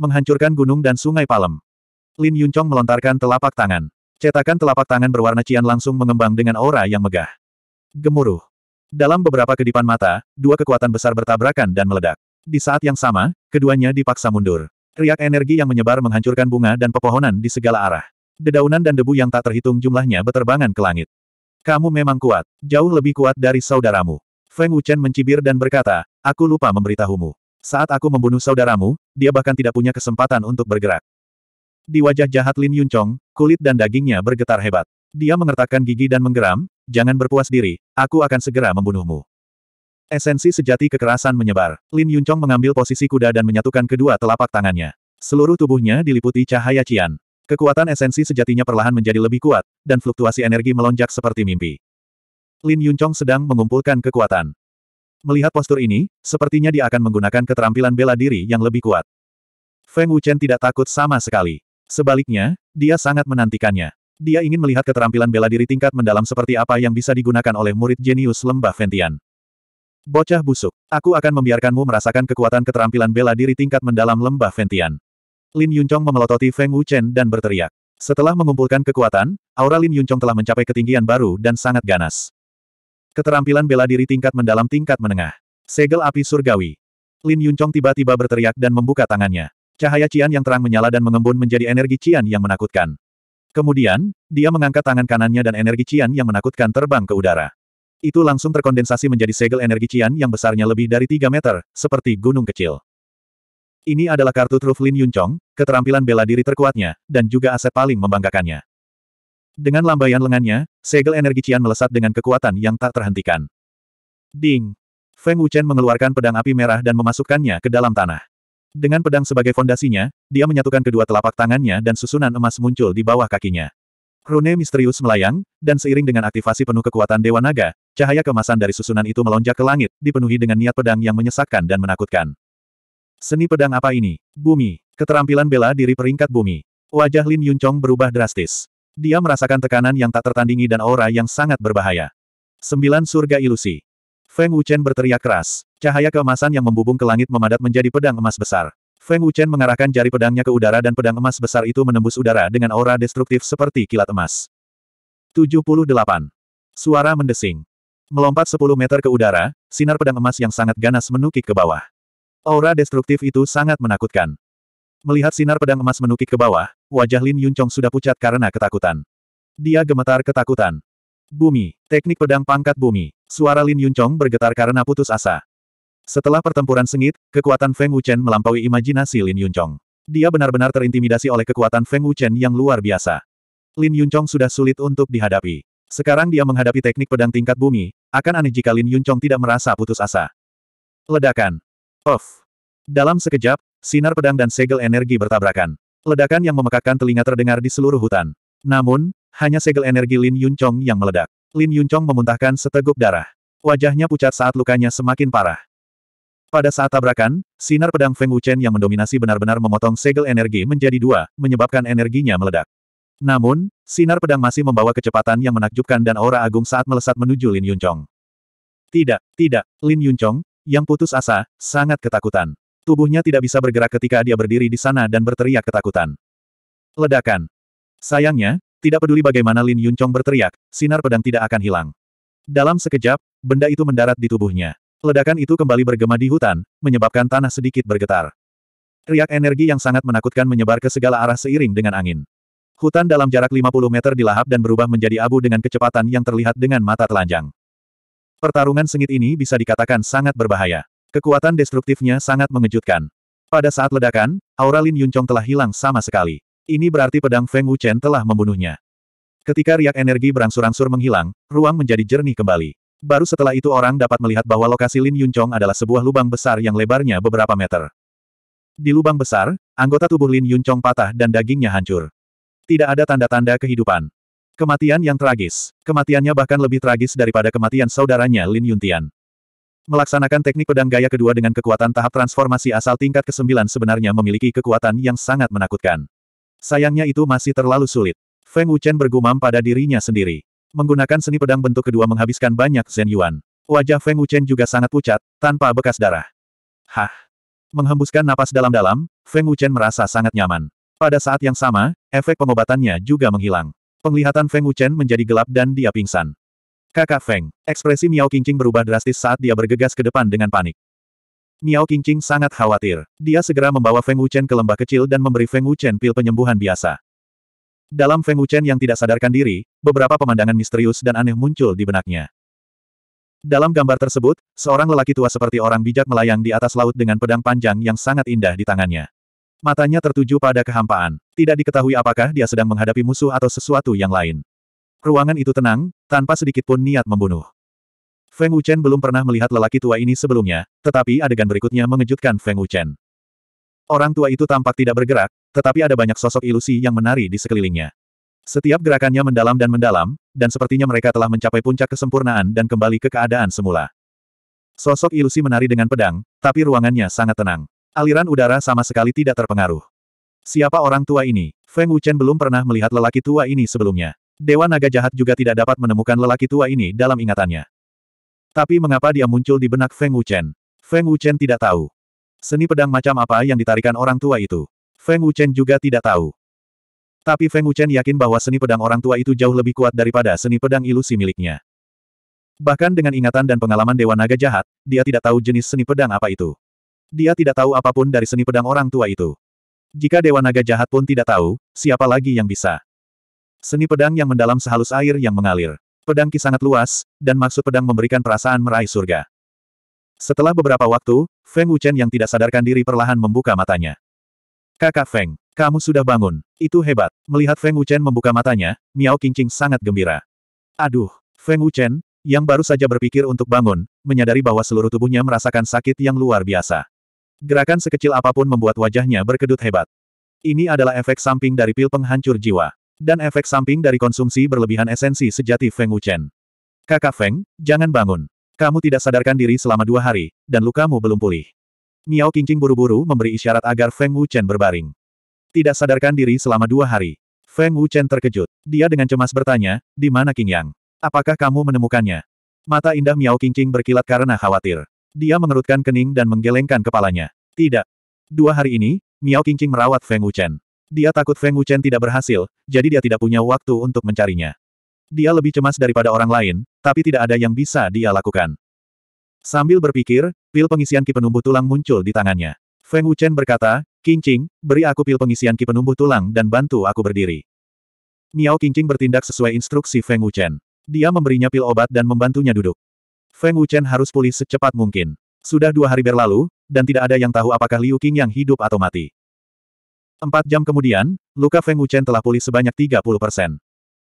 Menghancurkan gunung dan sungai Palem. Lin Yuncong melontarkan telapak tangan. Cetakan telapak tangan berwarna cian langsung mengembang dengan aura yang megah. Gemuruh. Dalam beberapa kedipan mata, dua kekuatan besar bertabrakan dan meledak. Di saat yang sama, Keduanya dipaksa mundur. Riak energi yang menyebar menghancurkan bunga dan pepohonan di segala arah. Dedaunan dan debu yang tak terhitung jumlahnya beterbangan ke langit. Kamu memang kuat, jauh lebih kuat dari saudaramu. Feng Wuchen mencibir dan berkata, aku lupa memberitahumu. Saat aku membunuh saudaramu, dia bahkan tidak punya kesempatan untuk bergerak. Di wajah jahat Lin Yuncong, kulit dan dagingnya bergetar hebat. Dia mengertakkan gigi dan menggeram, jangan berpuas diri, aku akan segera membunuhmu. Esensi sejati kekerasan menyebar. Lin Yuncong mengambil posisi kuda dan menyatukan kedua telapak tangannya. Seluruh tubuhnya diliputi cahaya cian. Kekuatan esensi sejatinya perlahan menjadi lebih kuat, dan fluktuasi energi melonjak seperti mimpi. Lin Yuncong sedang mengumpulkan kekuatan. Melihat postur ini, sepertinya dia akan menggunakan keterampilan bela diri yang lebih kuat. Feng Wuchen tidak takut sama sekali. Sebaliknya, dia sangat menantikannya. Dia ingin melihat keterampilan bela diri tingkat mendalam seperti apa yang bisa digunakan oleh murid jenius lembah Ventian. Bocah busuk. Aku akan membiarkanmu merasakan kekuatan keterampilan bela diri tingkat mendalam lembah Ventian. Lin Yuncong memelototi Feng Wuchen dan berteriak. Setelah mengumpulkan kekuatan, aura Lin Yuncong telah mencapai ketinggian baru dan sangat ganas. Keterampilan bela diri tingkat mendalam tingkat menengah. Segel api surgawi. Lin Yuncong tiba-tiba berteriak dan membuka tangannya. Cahaya Cian yang terang menyala dan mengembun menjadi energi Cian yang menakutkan. Kemudian, dia mengangkat tangan kanannya dan energi Cian yang menakutkan terbang ke udara itu langsung terkondensasi menjadi segel energi Qian yang besarnya lebih dari 3 meter, seperti gunung kecil. Ini adalah kartu truf Lin Yunchong, keterampilan bela diri terkuatnya, dan juga aset paling membanggakannya. Dengan lambaian lengannya, segel energi Qian melesat dengan kekuatan yang tak terhentikan. Ding! Feng Wuchen mengeluarkan pedang api merah dan memasukkannya ke dalam tanah. Dengan pedang sebagai fondasinya, dia menyatukan kedua telapak tangannya dan susunan emas muncul di bawah kakinya. Rune misterius melayang, dan seiring dengan aktivasi penuh kekuatan Dewa Naga, Cahaya kemasan dari susunan itu melonjak ke langit, dipenuhi dengan niat pedang yang menyesakkan dan menakutkan. Seni pedang apa ini? Bumi. Keterampilan bela diri peringkat bumi. Wajah Lin Yuncong berubah drastis. Dia merasakan tekanan yang tak tertandingi dan aura yang sangat berbahaya. Sembilan surga ilusi. Feng Wuchen berteriak keras. Cahaya kemasan yang membubung ke langit memadat menjadi pedang emas besar. Feng Wuchen mengarahkan jari pedangnya ke udara dan pedang emas besar itu menembus udara dengan aura destruktif seperti kilat emas. 78. Suara mendesing. Melompat 10 meter ke udara, sinar pedang emas yang sangat ganas menukik ke bawah. Aura destruktif itu sangat menakutkan. Melihat sinar pedang emas menukik ke bawah, wajah Lin Yuncong sudah pucat karena ketakutan. Dia gemetar ketakutan. Bumi, teknik pedang pangkat bumi. Suara Lin Yuncong bergetar karena putus asa. Setelah pertempuran sengit, kekuatan Feng Wuchen melampaui imajinasi Lin Yuncong. Dia benar-benar terintimidasi oleh kekuatan Feng Wuchen yang luar biasa. Lin Yuncong sudah sulit untuk dihadapi. Sekarang dia menghadapi teknik pedang tingkat bumi, akan aneh jika Lin Yunchong tidak merasa putus asa. Ledakan. Off. Dalam sekejap, sinar pedang dan segel energi bertabrakan. Ledakan yang memekakkan telinga terdengar di seluruh hutan. Namun, hanya segel energi Lin Yunchong yang meledak. Lin Yunchong memuntahkan seteguk darah. Wajahnya pucat saat lukanya semakin parah. Pada saat tabrakan, sinar pedang Feng Wuchen yang mendominasi benar-benar memotong segel energi menjadi dua, menyebabkan energinya meledak. Namun, sinar pedang masih membawa kecepatan yang menakjubkan dan aura agung saat melesat menuju Lin Yunchong. Tidak, tidak, Lin Yunchong, yang putus asa, sangat ketakutan. Tubuhnya tidak bisa bergerak ketika dia berdiri di sana dan berteriak ketakutan. Ledakan. Sayangnya, tidak peduli bagaimana Lin Yunchong berteriak, sinar pedang tidak akan hilang. Dalam sekejap, benda itu mendarat di tubuhnya. Ledakan itu kembali bergema di hutan, menyebabkan tanah sedikit bergetar. Riak energi yang sangat menakutkan menyebar ke segala arah seiring dengan angin. Hutan dalam jarak 50 meter dilahap dan berubah menjadi abu dengan kecepatan yang terlihat dengan mata telanjang. Pertarungan sengit ini bisa dikatakan sangat berbahaya. Kekuatan destruktifnya sangat mengejutkan. Pada saat ledakan, aura Lin Yuncong telah hilang sama sekali. Ini berarti pedang Feng Wuchen telah membunuhnya. Ketika riak energi berangsur-angsur menghilang, ruang menjadi jernih kembali. Baru setelah itu orang dapat melihat bahwa lokasi Lin Yuncong adalah sebuah lubang besar yang lebarnya beberapa meter. Di lubang besar, anggota tubuh Lin Yuncong patah dan dagingnya hancur. Tidak ada tanda-tanda kehidupan. Kematian yang tragis. Kematiannya bahkan lebih tragis daripada kematian saudaranya Lin Yuntian. Melaksanakan teknik pedang gaya kedua dengan kekuatan tahap transformasi asal tingkat ke-9 sebenarnya memiliki kekuatan yang sangat menakutkan. Sayangnya itu masih terlalu sulit. Feng Wuchen bergumam pada dirinya sendiri. Menggunakan seni pedang bentuk kedua menghabiskan banyak Zen Yuan. Wajah Feng Wuchen juga sangat pucat, tanpa bekas darah. Hah! Menghembuskan napas dalam-dalam, Feng Wuchen merasa sangat nyaman. Pada saat yang sama, efek pengobatannya juga menghilang. Penglihatan Feng Wuchen menjadi gelap dan dia pingsan. Kakak Feng, ekspresi Miao Qingqing berubah drastis saat dia bergegas ke depan dengan panik. Miao Qingqing sangat khawatir. Dia segera membawa Feng Wuchen ke lembah kecil dan memberi Feng Wuchen pil penyembuhan biasa. Dalam Feng Wuchen yang tidak sadarkan diri, beberapa pemandangan misterius dan aneh muncul di benaknya. Dalam gambar tersebut, seorang lelaki tua seperti orang bijak melayang di atas laut dengan pedang panjang yang sangat indah di tangannya. Matanya tertuju pada kehampaan. Tidak diketahui apakah dia sedang menghadapi musuh atau sesuatu yang lain. Ruangan itu tenang, tanpa sedikitpun niat membunuh. Feng Wuchen belum pernah melihat lelaki tua ini sebelumnya, tetapi adegan berikutnya mengejutkan Feng Wuchen. Orang tua itu tampak tidak bergerak, tetapi ada banyak sosok ilusi yang menari di sekelilingnya. Setiap gerakannya mendalam dan mendalam, dan sepertinya mereka telah mencapai puncak kesempurnaan dan kembali ke keadaan semula. Sosok ilusi menari dengan pedang, tapi ruangannya sangat tenang. Aliran udara sama sekali tidak terpengaruh. Siapa orang tua ini? Feng Wuchen belum pernah melihat lelaki tua ini sebelumnya. Dewa naga jahat juga tidak dapat menemukan lelaki tua ini dalam ingatannya. Tapi mengapa dia muncul di benak Feng Wuchen? Feng Wuchen tidak tahu. Seni pedang macam apa yang ditarikan orang tua itu? Feng Wuchen juga tidak tahu. Tapi Feng Wuchen yakin bahwa seni pedang orang tua itu jauh lebih kuat daripada seni pedang ilusi miliknya. Bahkan dengan ingatan dan pengalaman Dewa Naga Jahat, dia tidak tahu jenis seni pedang apa itu. Dia tidak tahu apapun dari seni pedang orang tua itu. Jika Dewa Naga jahat pun tidak tahu, siapa lagi yang bisa? Seni pedang yang mendalam sehalus air yang mengalir. Pedang Ki sangat luas, dan maksud pedang memberikan perasaan meraih surga. Setelah beberapa waktu, Feng Wuchen yang tidak sadarkan diri perlahan membuka matanya. Kakak Feng, kamu sudah bangun. Itu hebat. Melihat Feng Wuchen membuka matanya, Miao Qingqing sangat gembira. Aduh, Feng Wuchen, yang baru saja berpikir untuk bangun, menyadari bahwa seluruh tubuhnya merasakan sakit yang luar biasa. Gerakan sekecil apapun membuat wajahnya berkedut hebat. Ini adalah efek samping dari pil penghancur jiwa. Dan efek samping dari konsumsi berlebihan esensi sejati Feng Wuchen. Kakak Feng, jangan bangun. Kamu tidak sadarkan diri selama dua hari, dan lukamu belum pulih. Miao Qingqing buru-buru memberi isyarat agar Feng Wuchen berbaring. Tidak sadarkan diri selama dua hari. Feng Wuchen terkejut. Dia dengan cemas bertanya, di mana King Yang? Apakah kamu menemukannya? Mata indah Miao Qingqing berkilat karena khawatir. Dia mengerutkan kening dan menggelengkan kepalanya. Tidak. Dua hari ini, Miao Qingqing merawat Feng Wuchen. Dia takut Feng Wuchen tidak berhasil, jadi dia tidak punya waktu untuk mencarinya. Dia lebih cemas daripada orang lain, tapi tidak ada yang bisa dia lakukan. Sambil berpikir, pil pengisian ki penumbuh tulang muncul di tangannya. Feng Wuchen berkata, Qingqing, beri aku pil pengisian ki penumbuh tulang dan bantu aku berdiri. Miao Qingqing bertindak sesuai instruksi Feng Wuchen. Dia memberinya pil obat dan membantunya duduk. Feng Wuchen harus pulih secepat mungkin. Sudah dua hari berlalu, dan tidak ada yang tahu apakah Liu Qing yang hidup atau mati. Empat jam kemudian, luka Feng Wuchen telah pulih sebanyak 30 persen.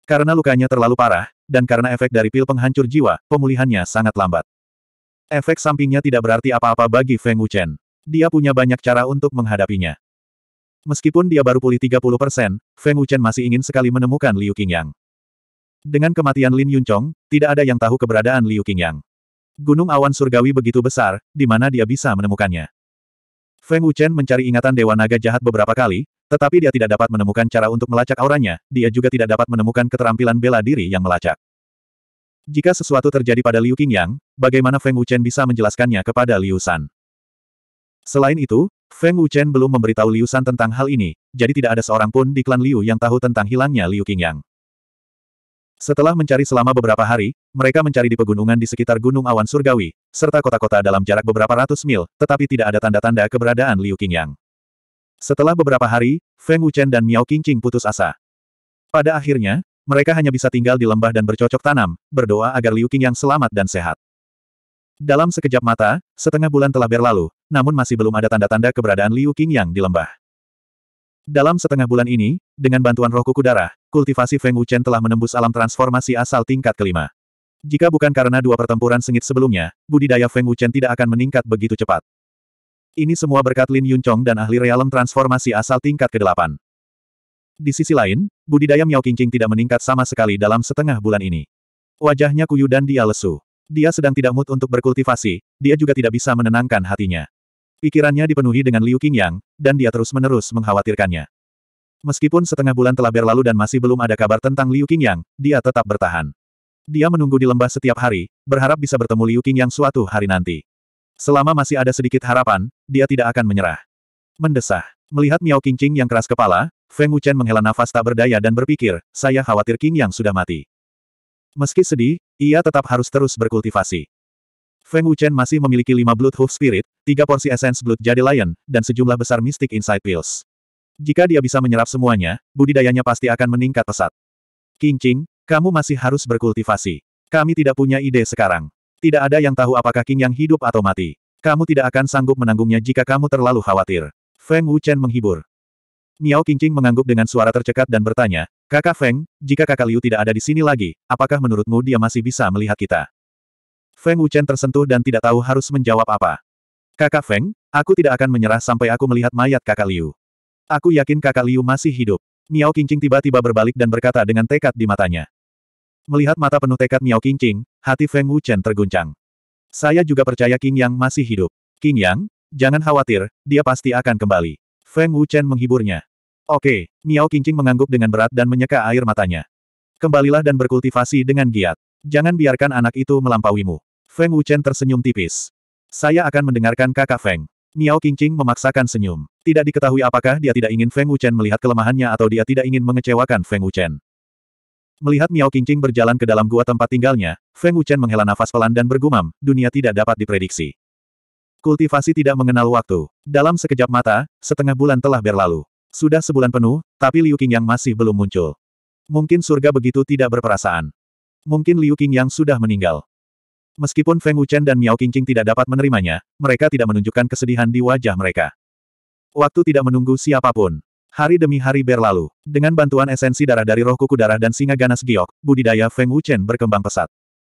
Karena lukanya terlalu parah, dan karena efek dari pil penghancur jiwa, pemulihannya sangat lambat. Efek sampingnya tidak berarti apa-apa bagi Feng Wuchen. Dia punya banyak cara untuk menghadapinya. Meskipun dia baru pulih 30 persen, Feng Wuchen masih ingin sekali menemukan Liu Qingyang. Dengan kematian Lin Yunchong, tidak ada yang tahu keberadaan Liu Qingyang. Gunung awan surgawi begitu besar, di mana dia bisa menemukannya. Feng Wuchen mencari ingatan Dewa Naga jahat beberapa kali, tetapi dia tidak dapat menemukan cara untuk melacak auranya, dia juga tidak dapat menemukan keterampilan bela diri yang melacak. Jika sesuatu terjadi pada Liu Qingyang, bagaimana Feng Wuchen bisa menjelaskannya kepada Liu San? Selain itu, Feng Wuchen belum memberitahu Liu San tentang hal ini, jadi tidak ada seorang pun di klan Liu yang tahu tentang hilangnya Liu Qingyang. Setelah mencari selama beberapa hari, mereka mencari di pegunungan di sekitar Gunung Awan Surgawi, serta kota-kota dalam jarak beberapa ratus mil, tetapi tidak ada tanda-tanda keberadaan Liu Qingyang. Setelah beberapa hari, Feng Wuchen dan Miao Qingqing putus asa. Pada akhirnya, mereka hanya bisa tinggal di lembah dan bercocok tanam, berdoa agar Liu Qingyang selamat dan sehat. Dalam sekejap mata, setengah bulan telah berlalu, namun masih belum ada tanda-tanda keberadaan Liu Qingyang di lembah. Dalam setengah bulan ini, dengan bantuan roh kuku darah, kultivasi Feng Wuchen telah menembus alam transformasi asal tingkat kelima. Jika bukan karena dua pertempuran sengit sebelumnya, budidaya Feng Wuchen tidak akan meningkat begitu cepat. Ini semua berkat Lin Yuncong dan ahli realem transformasi asal tingkat ke-8. Di sisi lain, budidaya Miao Qingqing tidak meningkat sama sekali dalam setengah bulan ini. Wajahnya kuyu dan dia lesu. Dia sedang tidak mood untuk berkultivasi, dia juga tidak bisa menenangkan hatinya. Pikirannya dipenuhi dengan Liu Qingyang, dan dia terus-menerus mengkhawatirkannya. Meskipun setengah bulan telah berlalu dan masih belum ada kabar tentang Liu Qingyang, dia tetap bertahan. Dia menunggu di lembah setiap hari, berharap bisa bertemu Liu Qingyang suatu hari nanti. Selama masih ada sedikit harapan, dia tidak akan menyerah. Mendesah. Melihat Miao Qingqing yang keras kepala, Feng Wuchen menghela nafas tak berdaya dan berpikir, saya khawatir Qingyang sudah mati. Meski sedih, ia tetap harus terus berkultivasi. Feng Wuchen masih memiliki lima Blood Hoof Spirit, tiga porsi Essence Blood Jade Lion, dan sejumlah besar Mystic Insight Pills. Jika dia bisa menyerap semuanya, budidayanya pasti akan meningkat pesat. King Qing, kamu masih harus berkultivasi. Kami tidak punya ide sekarang. Tidak ada yang tahu apakah King yang hidup atau mati. Kamu tidak akan sanggup menanggungnya jika kamu terlalu khawatir. Feng Wuchen menghibur. Miao Qingqing mengangguk dengan suara tercekat dan bertanya, Kakak Feng, jika kakak Liu tidak ada di sini lagi, apakah menurutmu dia masih bisa melihat kita? Feng Wuchen tersentuh dan tidak tahu harus menjawab apa. Kakak Feng, aku tidak akan menyerah sampai aku melihat mayat kakak Liu. Aku yakin kakak Liu masih hidup. Miao Qingqing tiba-tiba berbalik dan berkata dengan tekad di matanya. Melihat mata penuh tekad Miao Qingqing, hati Feng Wuchen terguncang. Saya juga percaya King Yang masih hidup. King Yang, jangan khawatir, dia pasti akan kembali. Feng Wuchen menghiburnya. Oke, Miao Qingqing mengangguk dengan berat dan menyeka air matanya. Kembalilah dan berkultivasi dengan giat. Jangan biarkan anak itu melampauimu. Feng Wuchen tersenyum tipis. Saya akan mendengarkan kakak Feng. Miao Qingqing memaksakan senyum. Tidak diketahui apakah dia tidak ingin Feng Wuchen melihat kelemahannya atau dia tidak ingin mengecewakan Feng Wuchen. Melihat Miao Qingqing berjalan ke dalam gua tempat tinggalnya, Feng Wuchen menghela nafas pelan dan bergumam, dunia tidak dapat diprediksi. Kultivasi tidak mengenal waktu. Dalam sekejap mata, setengah bulan telah berlalu. Sudah sebulan penuh, tapi Liu Qingyang masih belum muncul. Mungkin surga begitu tidak berperasaan. Mungkin Liu Qingyang sudah meninggal. Meskipun Feng Wuchen dan Miao Qingqing tidak dapat menerimanya, mereka tidak menunjukkan kesedihan di wajah mereka. Waktu tidak menunggu siapapun. Hari demi hari berlalu. Dengan bantuan esensi darah dari roh kuku darah dan singa ganas giok, budidaya Feng Wuchen berkembang pesat.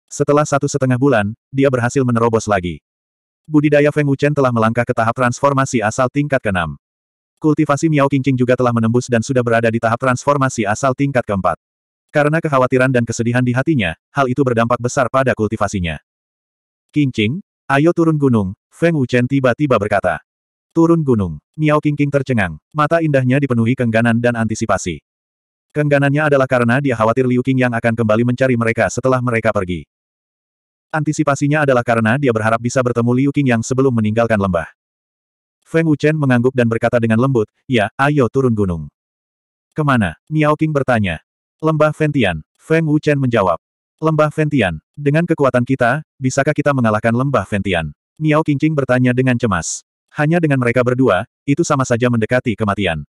Setelah satu setengah bulan, dia berhasil menerobos lagi. Budidaya Feng Wuchen telah melangkah ke tahap transformasi asal tingkat ke-6. Kultivasi Miao Qingqing juga telah menembus dan sudah berada di tahap transformasi asal tingkat keempat. Karena kekhawatiran dan kesedihan di hatinya, hal itu berdampak besar pada kultivasinya. King King, ayo turun gunung, Feng Wuchen tiba-tiba berkata. Turun gunung, Miao King King tercengang, mata indahnya dipenuhi kengganan dan antisipasi. Kengganannya adalah karena dia khawatir Liu King yang akan kembali mencari mereka setelah mereka pergi. Antisipasinya adalah karena dia berharap bisa bertemu Liu King yang sebelum meninggalkan lembah. Feng Wuchen mengangguk dan berkata dengan lembut, ya, ayo turun gunung. Kemana? Miao King bertanya. Lembah Fentian. Feng Wuchen menjawab. Lembah Ventian. Dengan kekuatan kita, bisakah kita mengalahkan lembah Ventian? Miao Qingqing bertanya dengan cemas. Hanya dengan mereka berdua, itu sama saja mendekati kematian.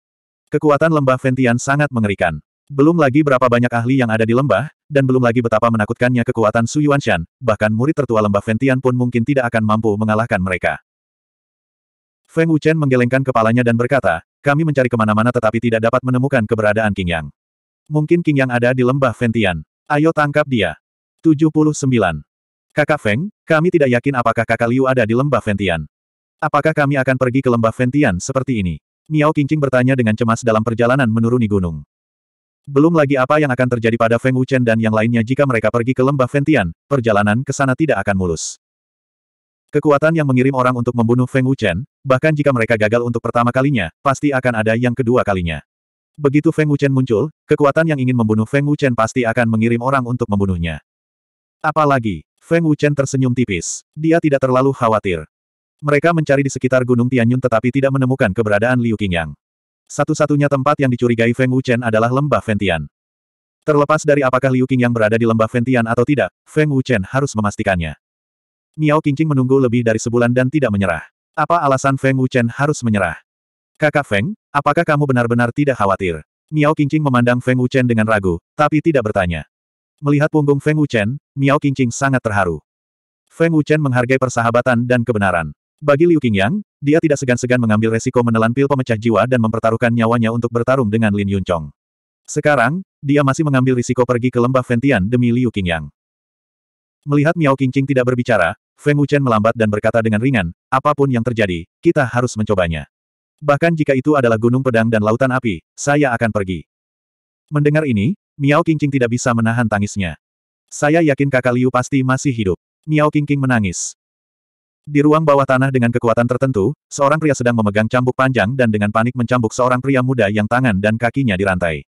Kekuatan lembah Ventian sangat mengerikan. Belum lagi berapa banyak ahli yang ada di lembah, dan belum lagi betapa menakutkannya kekuatan Su Yuanshan, bahkan murid tertua lembah Ventian pun mungkin tidak akan mampu mengalahkan mereka. Feng Wuchen menggelengkan kepalanya dan berkata, kami mencari kemana-mana tetapi tidak dapat menemukan keberadaan King Yang. Mungkin King Yang ada di lembah Ventian. Ayo tangkap dia. 79. Kakak Feng, kami tidak yakin apakah kakak Liu ada di lembah Ventian. Apakah kami akan pergi ke lembah Ventian seperti ini? Miao Qingqing bertanya dengan cemas dalam perjalanan menuruni gunung. Belum lagi apa yang akan terjadi pada Feng Wuchen dan yang lainnya jika mereka pergi ke lembah Ventian, perjalanan ke sana tidak akan mulus. Kekuatan yang mengirim orang untuk membunuh Feng Wuchen, bahkan jika mereka gagal untuk pertama kalinya, pasti akan ada yang kedua kalinya. Begitu Feng Wuchen muncul, kekuatan yang ingin membunuh Feng Wuchen pasti akan mengirim orang untuk membunuhnya. Apalagi, Feng Wuchen tersenyum tipis. Dia tidak terlalu khawatir. Mereka mencari di sekitar Gunung Tianyun tetapi tidak menemukan keberadaan Liu Qingyang. Satu-satunya tempat yang dicurigai Feng Wuchen adalah lembah Ventian. Terlepas dari apakah Liu Qingyang berada di lembah Ventian atau tidak, Feng Wuchen harus memastikannya. Miao Qingqing menunggu lebih dari sebulan dan tidak menyerah. Apa alasan Feng Wuchen harus menyerah? Kakak Feng, apakah kamu benar-benar tidak khawatir? Miao Qingqing memandang Feng Wuchen dengan ragu, tapi tidak bertanya. Melihat punggung Feng Wuchen, Miao Qingqing sangat terharu. Feng Wuchen menghargai persahabatan dan kebenaran. Bagi Liu Qingyang, dia tidak segan-segan mengambil resiko menelan pil pemecah jiwa dan mempertaruhkan nyawanya untuk bertarung dengan Lin Yunchong. Sekarang, dia masih mengambil risiko pergi ke lembah Ventian demi Liu Qingyang. Melihat Miao Qingqing tidak berbicara, Feng Wuchen melambat dan berkata dengan ringan, apapun yang terjadi, kita harus mencobanya. Bahkan jika itu adalah gunung pedang dan lautan api, saya akan pergi. Mendengar ini, Miao Qingqing tidak bisa menahan tangisnya. Saya yakin kakak Liu pasti masih hidup. Miao Qingqing menangis. Di ruang bawah tanah dengan kekuatan tertentu, seorang pria sedang memegang cambuk panjang dan dengan panik mencambuk seorang pria muda yang tangan dan kakinya dirantai.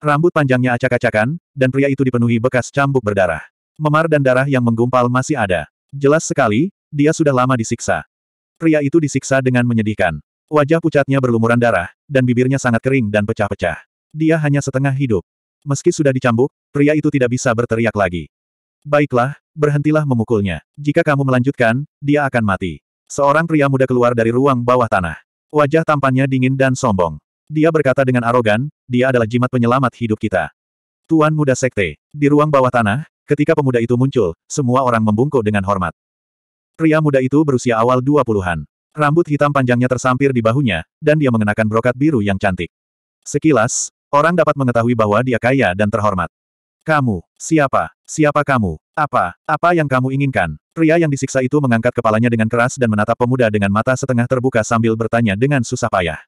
Rambut panjangnya acak-acakan, dan pria itu dipenuhi bekas cambuk berdarah. Memar dan darah yang menggumpal masih ada. Jelas sekali, dia sudah lama disiksa. Pria itu disiksa dengan menyedihkan. Wajah pucatnya berlumuran darah, dan bibirnya sangat kering dan pecah-pecah. Dia hanya setengah hidup. Meski sudah dicambuk, pria itu tidak bisa berteriak lagi. Baiklah, berhentilah memukulnya. Jika kamu melanjutkan, dia akan mati. Seorang pria muda keluar dari ruang bawah tanah. Wajah tampannya dingin dan sombong. Dia berkata dengan arogan, dia adalah jimat penyelamat hidup kita. Tuan muda sekte. Di ruang bawah tanah, ketika pemuda itu muncul, semua orang membungkuk dengan hormat. Pria muda itu berusia awal 20-an. Rambut hitam panjangnya tersampir di bahunya, dan dia mengenakan brokat biru yang cantik. Sekilas, Orang dapat mengetahui bahwa dia kaya dan terhormat. Kamu, siapa? Siapa kamu? Apa? Apa yang kamu inginkan? Pria yang disiksa itu mengangkat kepalanya dengan keras dan menatap pemuda dengan mata setengah terbuka sambil bertanya dengan susah payah.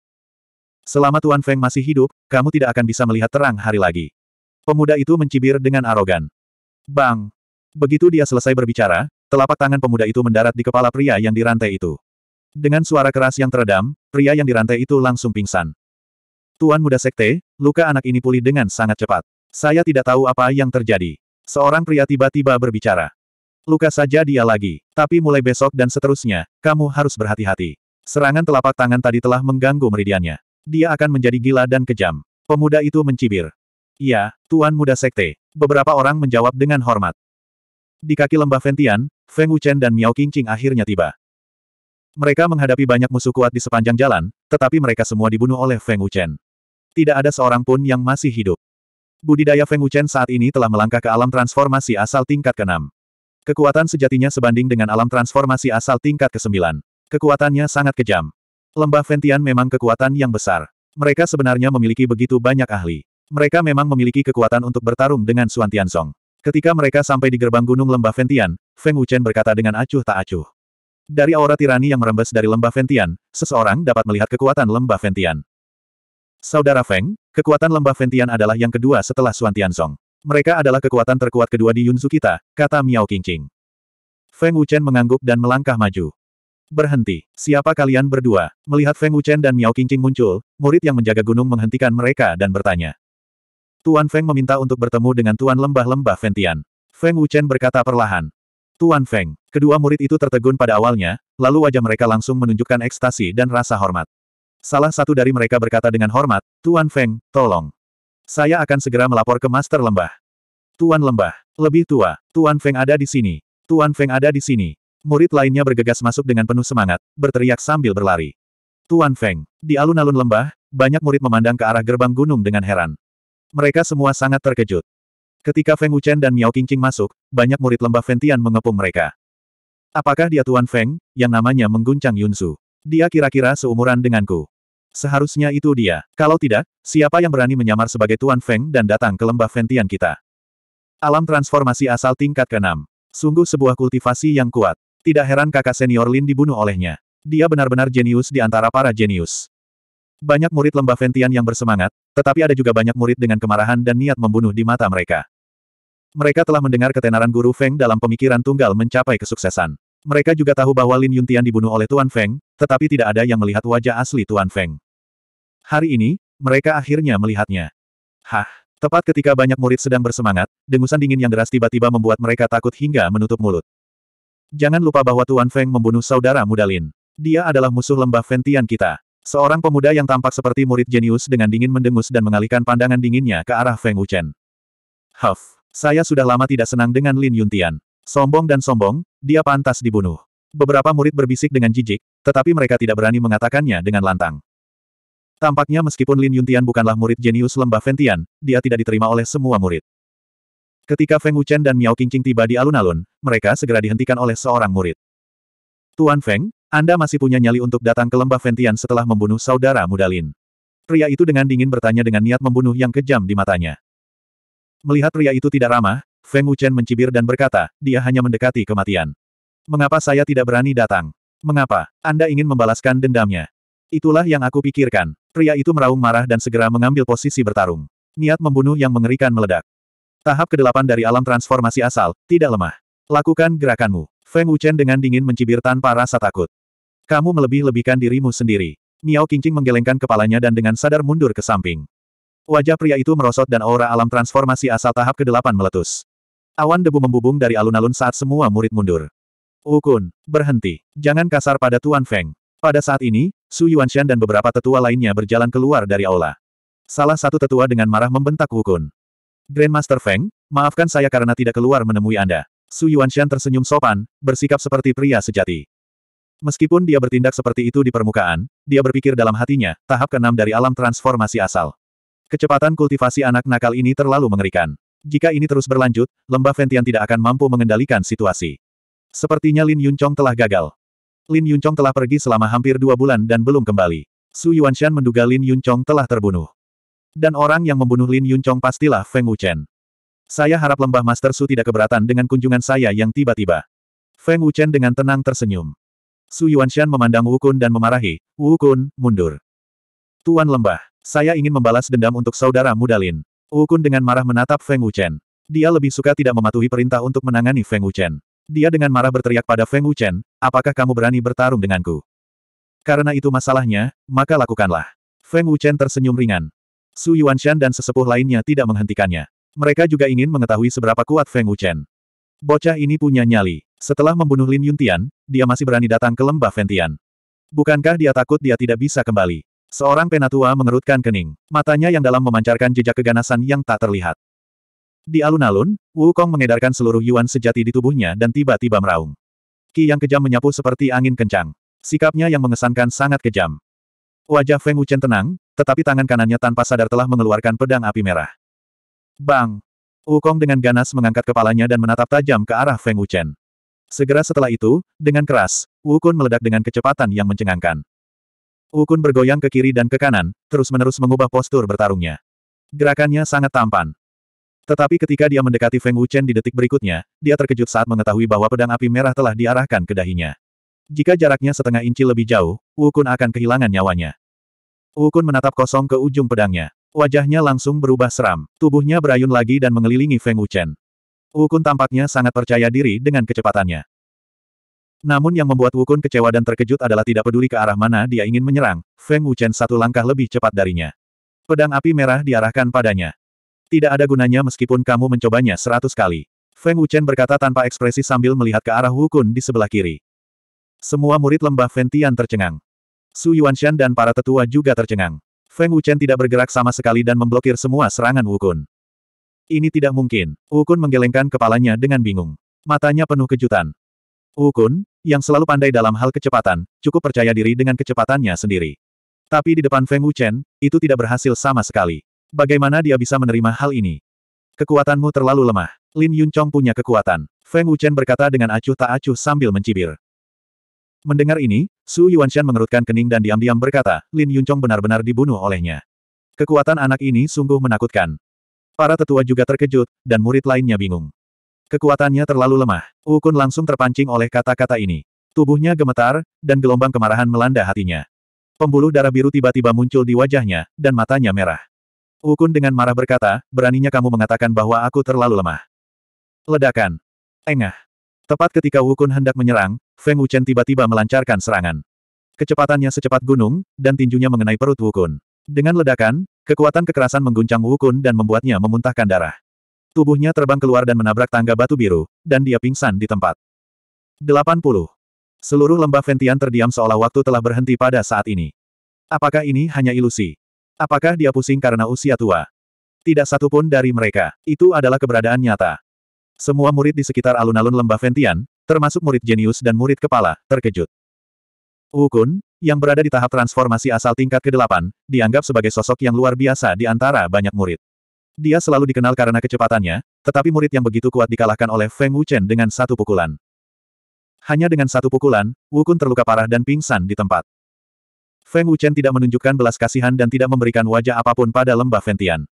Selama Tuan Feng masih hidup, kamu tidak akan bisa melihat terang hari lagi. Pemuda itu mencibir dengan arogan. Bang! Begitu dia selesai berbicara, telapak tangan pemuda itu mendarat di kepala pria yang dirantai itu. Dengan suara keras yang teredam, pria yang dirantai itu langsung pingsan. Tuan muda sekte, Luka anak ini pulih dengan sangat cepat. Saya tidak tahu apa yang terjadi. Seorang pria tiba-tiba berbicara. Luka saja dia lagi, tapi mulai besok dan seterusnya, kamu harus berhati-hati. Serangan telapak tangan tadi telah mengganggu meridiannya. Dia akan menjadi gila dan kejam. Pemuda itu mencibir. Iya, Tuan Muda Sekte. Beberapa orang menjawab dengan hormat. Di kaki lembah Ventian, Feng Wuchen dan Miao Qingqing akhirnya tiba. Mereka menghadapi banyak musuh kuat di sepanjang jalan, tetapi mereka semua dibunuh oleh Feng Wuchen. Tidak ada seorang pun yang masih hidup. Budidaya Feng Wuchen saat ini telah melangkah ke alam transformasi asal tingkat ke-6. Kekuatan sejatinya sebanding dengan alam transformasi asal tingkat ke-9. Kekuatannya sangat kejam. Lembah Ventian memang kekuatan yang besar. Mereka sebenarnya memiliki begitu banyak ahli. Mereka memang memiliki kekuatan untuk bertarung dengan Suan Tianzong. Ketika mereka sampai di gerbang gunung Lembah Ventian, Feng Wuchen berkata dengan acuh tak acuh. Dari aura tirani yang merembes dari Lembah Ventian, seseorang dapat melihat kekuatan Lembah Ventian. Saudara Feng, kekuatan lembah Ventian adalah yang kedua setelah Suan Tianzong. Mereka adalah kekuatan terkuat kedua di Yunzu kita, kata Miao Qingqing. Feng Wuchen mengangguk dan melangkah maju. Berhenti. Siapa kalian berdua? Melihat Feng Wuchen dan Miao Qingqing muncul, murid yang menjaga gunung menghentikan mereka dan bertanya. Tuan Feng meminta untuk bertemu dengan Tuan Lembah-Lembah Ventian. Feng Wuchen berkata perlahan. Tuan Feng, kedua murid itu tertegun pada awalnya, lalu wajah mereka langsung menunjukkan ekstasi dan rasa hormat. Salah satu dari mereka berkata dengan hormat, Tuan Feng, tolong. Saya akan segera melapor ke Master Lembah. Tuan Lembah, lebih tua, Tuan Feng ada di sini. Tuan Feng ada di sini. Murid lainnya bergegas masuk dengan penuh semangat, berteriak sambil berlari. Tuan Feng, di alun-alun lembah, banyak murid memandang ke arah gerbang gunung dengan heran. Mereka semua sangat terkejut. Ketika Feng Wuchen dan Miao Qingqing masuk, banyak murid lembah Fentian mengepung mereka. Apakah dia Tuan Feng, yang namanya mengguncang Yunsu? Dia kira-kira seumuran denganku. Seharusnya itu dia. Kalau tidak, siapa yang berani menyamar sebagai Tuan Feng dan datang ke lembah Ventian kita? Alam transformasi asal tingkat ke-6. Sungguh sebuah kultivasi yang kuat. Tidak heran kakak senior Lin dibunuh olehnya. Dia benar-benar jenius di antara para jenius. Banyak murid lembah Ventian yang bersemangat, tetapi ada juga banyak murid dengan kemarahan dan niat membunuh di mata mereka. Mereka telah mendengar ketenaran guru Feng dalam pemikiran tunggal mencapai kesuksesan. Mereka juga tahu bahwa Lin Yuntian dibunuh oleh Tuan Feng, tetapi tidak ada yang melihat wajah asli Tuan Feng. Hari ini, mereka akhirnya melihatnya. Hah, tepat ketika banyak murid sedang bersemangat, dengusan dingin yang deras tiba-tiba membuat mereka takut hingga menutup mulut. Jangan lupa bahwa Tuan Feng membunuh saudara muda Lin. Dia adalah musuh lembah Ventian kita. Seorang pemuda yang tampak seperti murid jenius dengan dingin mendengus dan mengalihkan pandangan dinginnya ke arah Feng Wuchen. Huff, saya sudah lama tidak senang dengan Lin Yuntian. Sombong dan sombong, dia pantas dibunuh. Beberapa murid berbisik dengan jijik, tetapi mereka tidak berani mengatakannya dengan lantang. Tampaknya meskipun Lin Yuntian bukanlah murid jenius lembah Ventian, dia tidak diterima oleh semua murid. Ketika Feng Wuchen dan Miao Qingqing tiba di alun-alun, mereka segera dihentikan oleh seorang murid. Tuan Feng, Anda masih punya nyali untuk datang ke lembah Ventian setelah membunuh saudara muda Lin. Pria itu dengan dingin bertanya dengan niat membunuh yang kejam di matanya. Melihat pria itu tidak ramah, Feng Wuchen mencibir dan berkata, dia hanya mendekati kematian. Mengapa saya tidak berani datang? Mengapa? Anda ingin membalaskan dendamnya. Itulah yang aku pikirkan. Pria itu meraung marah dan segera mengambil posisi bertarung. Niat membunuh yang mengerikan meledak. Tahap ke-8 dari alam transformasi asal, tidak lemah. Lakukan gerakanmu. Feng Wuchen dengan dingin mencibir tanpa rasa takut. Kamu melebih-lebihkan dirimu sendiri. Miao Qingqing menggelengkan kepalanya dan dengan sadar mundur ke samping. Wajah pria itu merosot dan aura alam transformasi asal tahap ke-8 meletus. Awan debu membubung dari alun-alun saat semua murid mundur. Wukun, berhenti. Jangan kasar pada Tuan Feng. Pada saat ini, Su Yuanshan dan beberapa tetua lainnya berjalan keluar dari aula. Salah satu tetua dengan marah membentak Wukun. Grandmaster Feng, maafkan saya karena tidak keluar menemui Anda. Su Yuanshan tersenyum sopan, bersikap seperti pria sejati. Meskipun dia bertindak seperti itu di permukaan, dia berpikir dalam hatinya, tahap keenam dari alam transformasi asal. Kecepatan kultivasi anak nakal ini terlalu mengerikan. Jika ini terus berlanjut, lembah Ventian tidak akan mampu mengendalikan situasi. Sepertinya Lin Yuncong telah gagal. Lin Yuncong telah pergi selama hampir dua bulan dan belum kembali. Su Yuanshan menduga Lin Yuncong telah terbunuh. Dan orang yang membunuh Lin Yuncong pastilah Feng Wuchen. Saya harap lembah Master Su tidak keberatan dengan kunjungan saya yang tiba-tiba. Feng Wuchen dengan tenang tersenyum. Su Yuanshan memandang Wukun dan memarahi, Wukun, mundur. Tuan lembah, saya ingin membalas dendam untuk saudara muda Lin. Wukun dengan marah menatap Feng Wuchen. Dia lebih suka tidak mematuhi perintah untuk menangani Feng Wuchen. Dia dengan marah berteriak pada Feng Wuchen, apakah kamu berani bertarung denganku? Karena itu masalahnya, maka lakukanlah. Feng Wuchen tersenyum ringan. Su Yuanshan dan sesepuh lainnya tidak menghentikannya. Mereka juga ingin mengetahui seberapa kuat Feng Wuchen. Bocah ini punya nyali. Setelah membunuh Lin Yuntian, dia masih berani datang ke lembah Ventian. Bukankah dia takut dia tidak bisa kembali? Seorang penatua mengerutkan kening. Matanya yang dalam memancarkan jejak keganasan yang tak terlihat. Di alun-alun, Wukong mengedarkan seluruh Yuan sejati di tubuhnya dan tiba-tiba meraung. Ki yang kejam menyapu seperti angin kencang. Sikapnya yang mengesankan sangat kejam. Wajah Feng Wuchen tenang, tetapi tangan kanannya tanpa sadar telah mengeluarkan pedang api merah. Bang! Wukong dengan ganas mengangkat kepalanya dan menatap tajam ke arah Feng Wuchen. Segera setelah itu, dengan keras, Wukun meledak dengan kecepatan yang mencengangkan. Wukun bergoyang ke kiri dan ke kanan, terus-menerus mengubah postur bertarungnya. Gerakannya sangat tampan. Tetapi ketika dia mendekati Feng Wuchen di detik berikutnya, dia terkejut saat mengetahui bahwa pedang api merah telah diarahkan ke dahinya. Jika jaraknya setengah inci lebih jauh, Wukun akan kehilangan nyawanya. Wukun menatap kosong ke ujung pedangnya. Wajahnya langsung berubah seram, tubuhnya berayun lagi dan mengelilingi Feng Wuchen. Wukun tampaknya sangat percaya diri dengan kecepatannya. Namun yang membuat Wukun kecewa dan terkejut adalah tidak peduli ke arah mana dia ingin menyerang, Feng Wuchen satu langkah lebih cepat darinya. Pedang api merah diarahkan padanya. Tidak ada gunanya meskipun kamu mencobanya seratus kali. Feng Wuchen berkata tanpa ekspresi sambil melihat ke arah Wukun di sebelah kiri. Semua murid lembah Ventian tercengang. Su Yuanshan dan para tetua juga tercengang. Feng Wuchen tidak bergerak sama sekali dan memblokir semua serangan Wukun. Ini tidak mungkin. Wukun menggelengkan kepalanya dengan bingung. Matanya penuh kejutan. Wukun, yang selalu pandai dalam hal kecepatan, cukup percaya diri dengan kecepatannya sendiri. Tapi di depan Feng Wuchen, itu tidak berhasil sama sekali. Bagaimana dia bisa menerima hal ini? Kekuatanmu terlalu lemah. Lin Yun punya kekuatan. Feng Wuchen berkata dengan acuh tak acuh sambil mencibir. Mendengar ini, Su Yuanshan mengerutkan kening dan diam-diam berkata, Lin Yun benar-benar dibunuh olehnya. Kekuatan anak ini sungguh menakutkan. Para tetua juga terkejut, dan murid lainnya bingung. Kekuatannya terlalu lemah. Ukun langsung terpancing oleh kata-kata ini. Tubuhnya gemetar, dan gelombang kemarahan melanda hatinya. Pembuluh darah biru tiba-tiba muncul di wajahnya, dan matanya merah. Wukun dengan marah berkata, beraninya kamu mengatakan bahwa aku terlalu lemah. Ledakan. Engah. Tepat ketika Wukun hendak menyerang, Feng Wuchen tiba-tiba melancarkan serangan. Kecepatannya secepat gunung, dan tinjunya mengenai perut Wukun. Dengan ledakan, kekuatan kekerasan mengguncang Wukun dan membuatnya memuntahkan darah. Tubuhnya terbang keluar dan menabrak tangga batu biru, dan dia pingsan di tempat. 80. Seluruh lembah Ventian terdiam seolah waktu telah berhenti pada saat ini. Apakah ini hanya ilusi? Apakah dia pusing karena usia tua? Tidak satupun dari mereka. Itu adalah keberadaan nyata. Semua murid di sekitar alun-alun lembah Ventian, termasuk murid jenius dan murid kepala, terkejut. Wukun, yang berada di tahap transformasi asal tingkat ke-8, dianggap sebagai sosok yang luar biasa di antara banyak murid. Dia selalu dikenal karena kecepatannya, tetapi murid yang begitu kuat dikalahkan oleh Feng Wuchen dengan satu pukulan. Hanya dengan satu pukulan, Wukun terluka parah dan pingsan di tempat. Feng Wuchen tidak menunjukkan belas kasihan dan tidak memberikan wajah apapun pada lembah Ventian.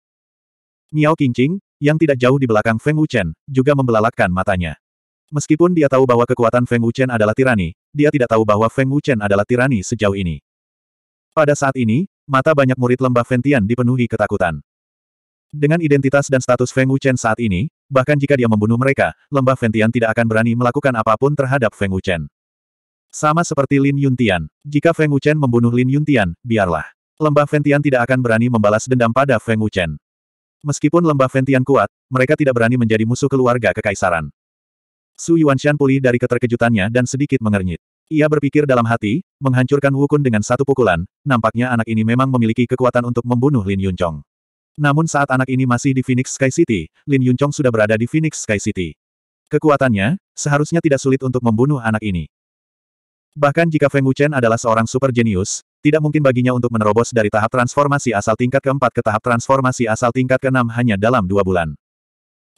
Miao Qingqing, yang tidak jauh di belakang Feng Wuchen, juga membelalakkan matanya. Meskipun dia tahu bahwa kekuatan Feng Wuchen adalah tirani, dia tidak tahu bahwa Feng Wuchen adalah tirani sejauh ini. Pada saat ini, mata banyak murid lembah Ventian dipenuhi ketakutan. Dengan identitas dan status Feng Wuchen saat ini, bahkan jika dia membunuh mereka, lembah Ventian tidak akan berani melakukan apapun terhadap Feng Wuchen. Sama seperti Lin Yuntian, jika Feng Wuchen membunuh Lin Yuntian, biarlah. Lembah Ventian tidak akan berani membalas dendam pada Feng Wuchen. Meskipun lembah Ventian kuat, mereka tidak berani menjadi musuh keluarga kekaisaran. Su Yuanshan pulih dari keterkejutannya dan sedikit mengernyit. Ia berpikir dalam hati, menghancurkan Wukun dengan satu pukulan, nampaknya anak ini memang memiliki kekuatan untuk membunuh Lin Yunchong. Namun saat anak ini masih di Phoenix Sky City, Lin Yunchong sudah berada di Phoenix Sky City. Kekuatannya, seharusnya tidak sulit untuk membunuh anak ini. Bahkan jika Feng Wuchen adalah seorang super jenius, tidak mungkin baginya untuk menerobos dari tahap transformasi asal tingkat keempat ke tahap transformasi asal tingkat keenam hanya dalam dua bulan.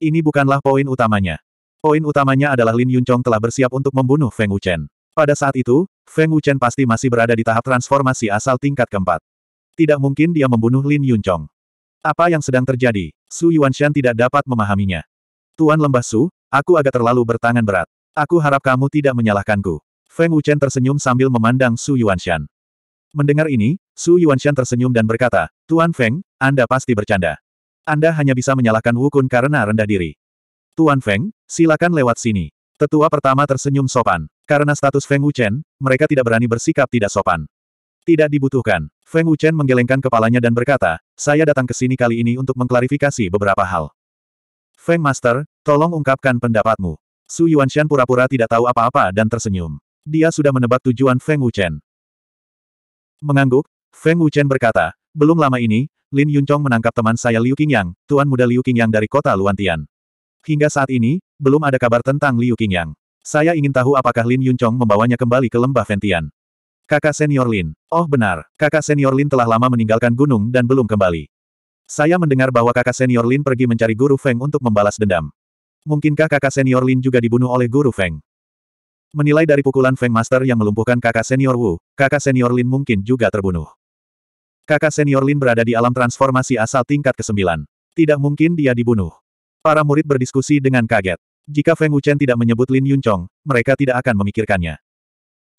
Ini bukanlah poin utamanya. Poin utamanya adalah Lin Yunchong telah bersiap untuk membunuh Feng Wuchen. Pada saat itu, Feng Wuchen pasti masih berada di tahap transformasi asal tingkat keempat. Tidak mungkin dia membunuh Lin Yunchong. Apa yang sedang terjadi? Su Yuanshan tidak dapat memahaminya. Tuan Lembah Su, aku agak terlalu bertangan berat. Aku harap kamu tidak menyalahkanku. Feng Wuchen tersenyum sambil memandang Su Yuanshan. Mendengar ini, Su Yuanshan tersenyum dan berkata, Tuan Feng, Anda pasti bercanda. Anda hanya bisa menyalahkan Wukun karena rendah diri. Tuan Feng, silakan lewat sini. Tetua pertama tersenyum sopan. Karena status Feng Wuchen, mereka tidak berani bersikap tidak sopan. Tidak dibutuhkan. Feng Wuchen menggelengkan kepalanya dan berkata, saya datang ke sini kali ini untuk mengklarifikasi beberapa hal. Feng Master, tolong ungkapkan pendapatmu. Su Yuanshan pura-pura tidak tahu apa-apa dan tersenyum. Dia sudah menebak tujuan Feng Wuchen. Mengangguk, Feng Wuchen berkata, belum lama ini, Lin Yuncong menangkap teman saya Liu Qingyang, tuan muda Liu Qingyang dari kota Luantian. Hingga saat ini, belum ada kabar tentang Liu Qingyang. Saya ingin tahu apakah Lin Yuncong membawanya kembali ke lembah Ventian. Kakak senior Lin. Oh benar, kakak senior Lin telah lama meninggalkan gunung dan belum kembali. Saya mendengar bahwa kakak senior Lin pergi mencari guru Feng untuk membalas dendam. Mungkinkah kakak senior Lin juga dibunuh oleh guru Feng? Menilai dari pukulan Feng Master yang melumpuhkan kakak senior Wu, kakak senior Lin mungkin juga terbunuh. Kakak senior Lin berada di alam transformasi asal tingkat ke-9. Tidak mungkin dia dibunuh. Para murid berdiskusi dengan kaget. Jika Feng Wuchen tidak menyebut Lin Yuncong, mereka tidak akan memikirkannya.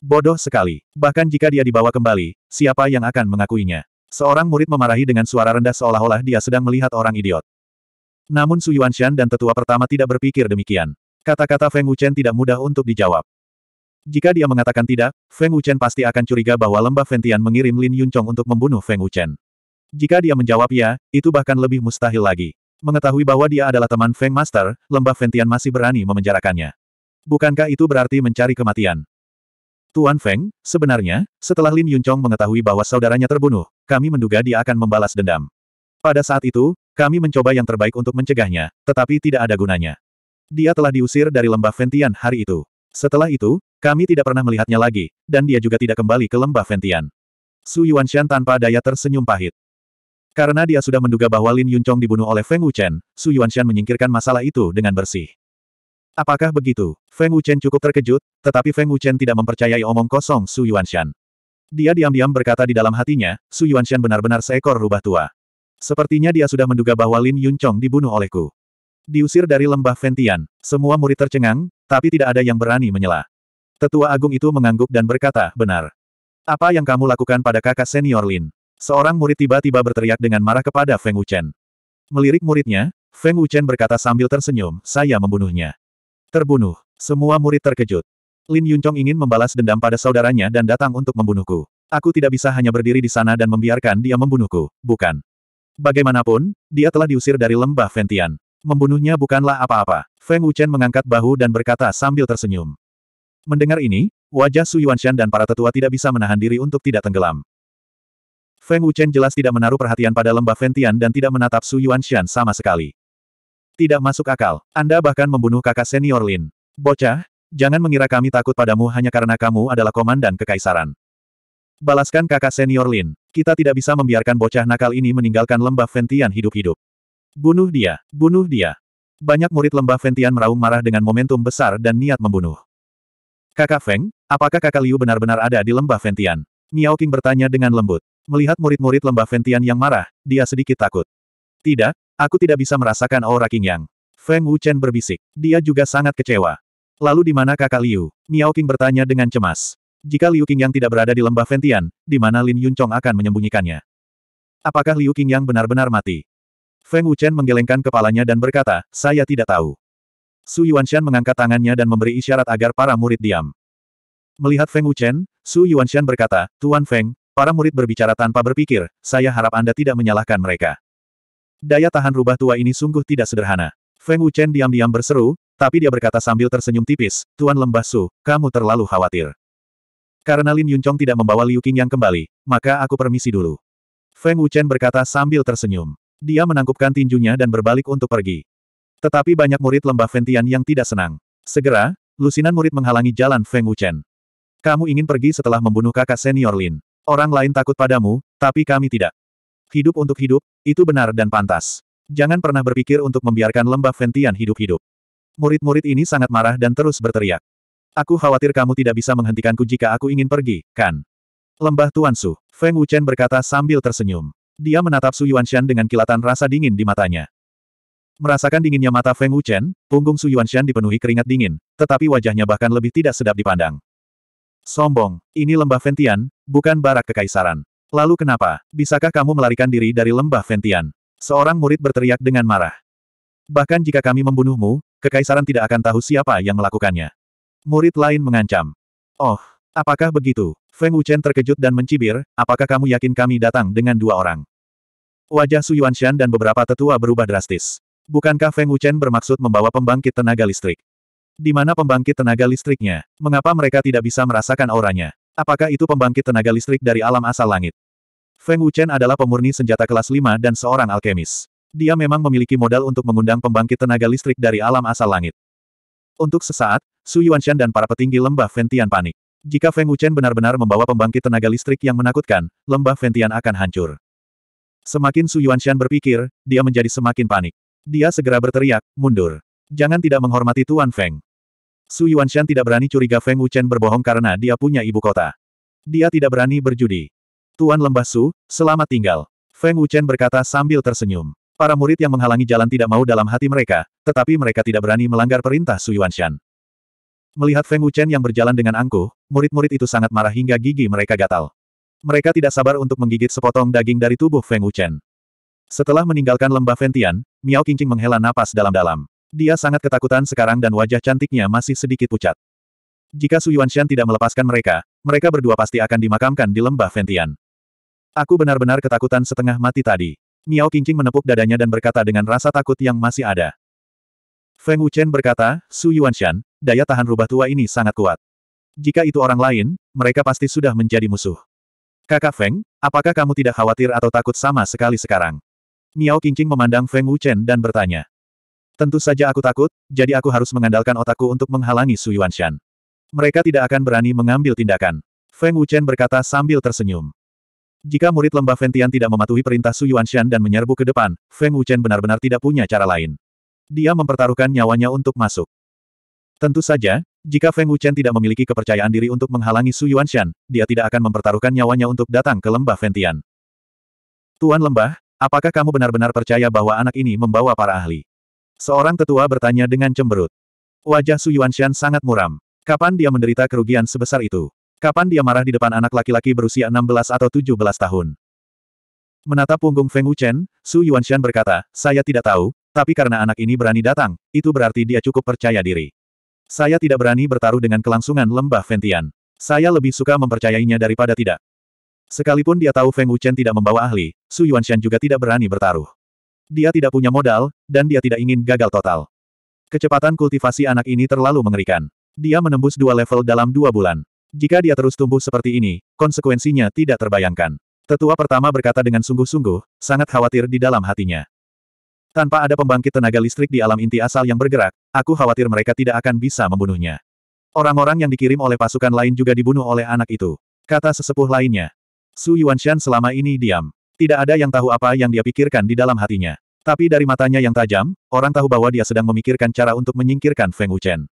Bodoh sekali. Bahkan jika dia dibawa kembali, siapa yang akan mengakuinya? Seorang murid memarahi dengan suara rendah seolah-olah dia sedang melihat orang idiot. Namun Su Yuanshan dan tetua pertama tidak berpikir demikian. Kata-kata Feng Wuchen tidak mudah untuk dijawab. Jika dia mengatakan tidak, Feng Wuchen pasti akan curiga bahwa lembah Ventian mengirim Lin Yunchong untuk membunuh Feng Wuchen. Jika dia menjawab ya, itu bahkan lebih mustahil lagi. Mengetahui bahwa dia adalah teman Feng Master, lembah Ventian masih berani memenjarakannya. Bukankah itu berarti mencari kematian? Tuan Feng, sebenarnya, setelah Lin Yunchong mengetahui bahwa saudaranya terbunuh, kami menduga dia akan membalas dendam. Pada saat itu, kami mencoba yang terbaik untuk mencegahnya, tetapi tidak ada gunanya. Dia telah diusir dari lembah Ventian hari itu. Setelah itu, kami tidak pernah melihatnya lagi, dan dia juga tidak kembali ke lembah Ventian. Su Yuanshan tanpa daya tersenyum pahit. Karena dia sudah menduga bahwa Lin Yunchong dibunuh oleh Feng Wuchen, Su Yuanshan menyingkirkan masalah itu dengan bersih. Apakah begitu? Feng Wuchen cukup terkejut, tetapi Feng Wuchen tidak mempercayai omong kosong Su Yuanshan. Dia diam-diam berkata di dalam hatinya, Su Yuanshan benar-benar seekor rubah tua. Sepertinya dia sudah menduga bahwa Lin Yunchong dibunuh olehku. Diusir dari lembah Ventian, semua murid tercengang, tapi tidak ada yang berani menyela. Tetua agung itu mengangguk dan berkata, benar. Apa yang kamu lakukan pada kakak senior Lin? Seorang murid tiba-tiba berteriak dengan marah kepada Feng Wuchen. Melirik muridnya, Feng Wuchen berkata sambil tersenyum, saya membunuhnya. Terbunuh. Semua murid terkejut. Lin Yuncong ingin membalas dendam pada saudaranya dan datang untuk membunuhku. Aku tidak bisa hanya berdiri di sana dan membiarkan dia membunuhku, bukan. Bagaimanapun, dia telah diusir dari lembah Ventian. Membunuhnya bukanlah apa-apa. Feng Wuchen mengangkat bahu dan berkata sambil tersenyum. Mendengar ini, wajah Su Yuanshan dan para tetua tidak bisa menahan diri untuk tidak tenggelam. Feng Wuchen jelas tidak menaruh perhatian pada lembah Ventian dan tidak menatap Su Yuanshan sama sekali. Tidak masuk akal, Anda bahkan membunuh kakak senior Lin. Bocah, jangan mengira kami takut padamu hanya karena kamu adalah komandan kekaisaran. Balaskan kakak senior Lin, kita tidak bisa membiarkan bocah nakal ini meninggalkan lembah Ventian hidup-hidup. Bunuh dia, bunuh dia. Banyak murid lembah Ventian meraung marah dengan momentum besar dan niat membunuh. Kakak Feng, apakah kakak Liu benar-benar ada di lembah Ventian? Miao King bertanya dengan lembut. Melihat murid-murid lembah Ventian yang marah, dia sedikit takut. Tidak, aku tidak bisa merasakan aura King Yang. Feng Wuchen berbisik. Dia juga sangat kecewa. Lalu di mana kakak Liu? Miao King bertanya dengan cemas. Jika Liu King Yang tidak berada di lembah Ventian, di mana Lin Yuncong akan menyembunyikannya? Apakah Liu King Yang benar-benar mati? Feng Wuchen menggelengkan kepalanya dan berkata, saya tidak tahu. Su Yuanshan mengangkat tangannya dan memberi isyarat agar para murid diam. Melihat Feng Wuchen, Su Yuanshan berkata, Tuan Feng, para murid berbicara tanpa berpikir, saya harap Anda tidak menyalahkan mereka. Daya tahan rubah tua ini sungguh tidak sederhana. Feng Wuchen diam-diam berseru, tapi dia berkata sambil tersenyum tipis, Tuan Lembah Su, kamu terlalu khawatir. Karena Lin Yuncong tidak membawa Liu Qing yang kembali, maka aku permisi dulu. Feng Wuchen berkata sambil tersenyum. Dia menangkupkan tinjunya dan berbalik untuk pergi. Tetapi banyak murid lembah Ventian yang tidak senang. Segera, lusinan murid menghalangi jalan Feng Wuchen. Kamu ingin pergi setelah membunuh kakak senior Lin. Orang lain takut padamu, tapi kami tidak. Hidup untuk hidup, itu benar dan pantas. Jangan pernah berpikir untuk membiarkan lembah Ventian hidup-hidup. Murid-murid ini sangat marah dan terus berteriak. Aku khawatir kamu tidak bisa menghentikanku jika aku ingin pergi, kan? Lembah Tuan Su, Feng Wuchen berkata sambil tersenyum. Dia menatap Su Yuanshan dengan kilatan rasa dingin di matanya. Merasakan dinginnya mata Feng Wuchen, punggung Su Yuanshan dipenuhi keringat dingin, tetapi wajahnya bahkan lebih tidak sedap dipandang. Sombong, ini lembah Ventian, bukan barak kekaisaran. Lalu kenapa, bisakah kamu melarikan diri dari lembah Ventian? Seorang murid berteriak dengan marah. Bahkan jika kami membunuhmu, kekaisaran tidak akan tahu siapa yang melakukannya. Murid lain mengancam. Oh, Apakah begitu? Feng Wuchen terkejut dan mencibir, apakah kamu yakin kami datang dengan dua orang? Wajah Su Yuanshan dan beberapa tetua berubah drastis. Bukankah Feng Wuchen bermaksud membawa pembangkit tenaga listrik? Di mana pembangkit tenaga listriknya? Mengapa mereka tidak bisa merasakan auranya? Apakah itu pembangkit tenaga listrik dari alam asal langit? Feng Wuchen adalah pemurni senjata kelas 5 dan seorang alkemis. Dia memang memiliki modal untuk mengundang pembangkit tenaga listrik dari alam asal langit. Untuk sesaat, Su Yuanshan dan para petinggi lembah Ventian panik. Jika Feng Wuchen benar-benar membawa pembangkit tenaga listrik yang menakutkan, lembah Ventian akan hancur. Semakin Su Yuanshan berpikir, dia menjadi semakin panik. Dia segera berteriak, mundur. Jangan tidak menghormati Tuan Feng. Su Yuanshan tidak berani curiga Feng Wuchen berbohong karena dia punya ibu kota. Dia tidak berani berjudi. Tuan Lembah Su, selamat tinggal. Feng Wuchen berkata sambil tersenyum. Para murid yang menghalangi jalan tidak mau dalam hati mereka, tetapi mereka tidak berani melanggar perintah Su Yuanshan. Melihat Feng Wuchen yang berjalan dengan angkuh, murid-murid itu sangat marah hingga gigi mereka gatal. Mereka tidak sabar untuk menggigit sepotong daging dari tubuh Feng Wuchen. Setelah meninggalkan lembah Ventian, Miao Qingqing menghela napas dalam-dalam. Dia sangat ketakutan sekarang dan wajah cantiknya masih sedikit pucat. Jika Su Yuanshan tidak melepaskan mereka, mereka berdua pasti akan dimakamkan di lembah Ventian. Aku benar-benar ketakutan setengah mati tadi. Miao Qingqing menepuk dadanya dan berkata dengan rasa takut yang masih ada. Feng Wuchen berkata, Su Yuanshan, daya tahan rubah tua ini sangat kuat. Jika itu orang lain, mereka pasti sudah menjadi musuh. Kakak Feng, apakah kamu tidak khawatir atau takut sama sekali sekarang? Miao Qingqing memandang Feng Wuchen dan bertanya. Tentu saja aku takut, jadi aku harus mengandalkan otakku untuk menghalangi Su Yuanshan. Mereka tidak akan berani mengambil tindakan. Feng Wuchen berkata sambil tersenyum. Jika murid lembah Ventian tidak mematuhi perintah Su Yuanshan dan menyerbu ke depan, Feng Wuchen benar-benar tidak punya cara lain. Dia mempertaruhkan nyawanya untuk masuk. Tentu saja, jika Feng Wuchen tidak memiliki kepercayaan diri untuk menghalangi Su Yuanshan, dia tidak akan mempertaruhkan nyawanya untuk datang ke lembah Ventian. Tuan lembah, apakah kamu benar-benar percaya bahwa anak ini membawa para ahli? Seorang tetua bertanya dengan cemberut. Wajah Su Yuanshan sangat muram. Kapan dia menderita kerugian sebesar itu? Kapan dia marah di depan anak laki-laki berusia 16 atau 17 tahun? Menatap punggung Feng Wuchen, Su Yuanshan berkata, saya tidak tahu, tapi karena anak ini berani datang, itu berarti dia cukup percaya diri. Saya tidak berani bertaruh dengan kelangsungan lembah Ventian. Saya lebih suka mempercayainya daripada tidak. Sekalipun dia tahu Feng Wuchen tidak membawa ahli, Su Yuanshan juga tidak berani bertaruh. Dia tidak punya modal, dan dia tidak ingin gagal total. Kecepatan kultivasi anak ini terlalu mengerikan. Dia menembus dua level dalam dua bulan. Jika dia terus tumbuh seperti ini, konsekuensinya tidak terbayangkan. Tetua pertama berkata dengan sungguh-sungguh, sangat khawatir di dalam hatinya. Tanpa ada pembangkit tenaga listrik di alam inti asal yang bergerak, Aku khawatir mereka tidak akan bisa membunuhnya. Orang-orang yang dikirim oleh pasukan lain juga dibunuh oleh anak itu. Kata sesepuh lainnya. Su Yuanshan selama ini diam. Tidak ada yang tahu apa yang dia pikirkan di dalam hatinya. Tapi dari matanya yang tajam, orang tahu bahwa dia sedang memikirkan cara untuk menyingkirkan Feng Wuchen.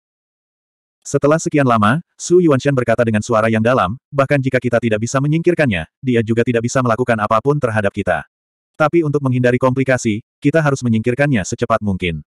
Setelah sekian lama, Su Yuanshan berkata dengan suara yang dalam, bahkan jika kita tidak bisa menyingkirkannya, dia juga tidak bisa melakukan apapun terhadap kita. Tapi untuk menghindari komplikasi, kita harus menyingkirkannya secepat mungkin.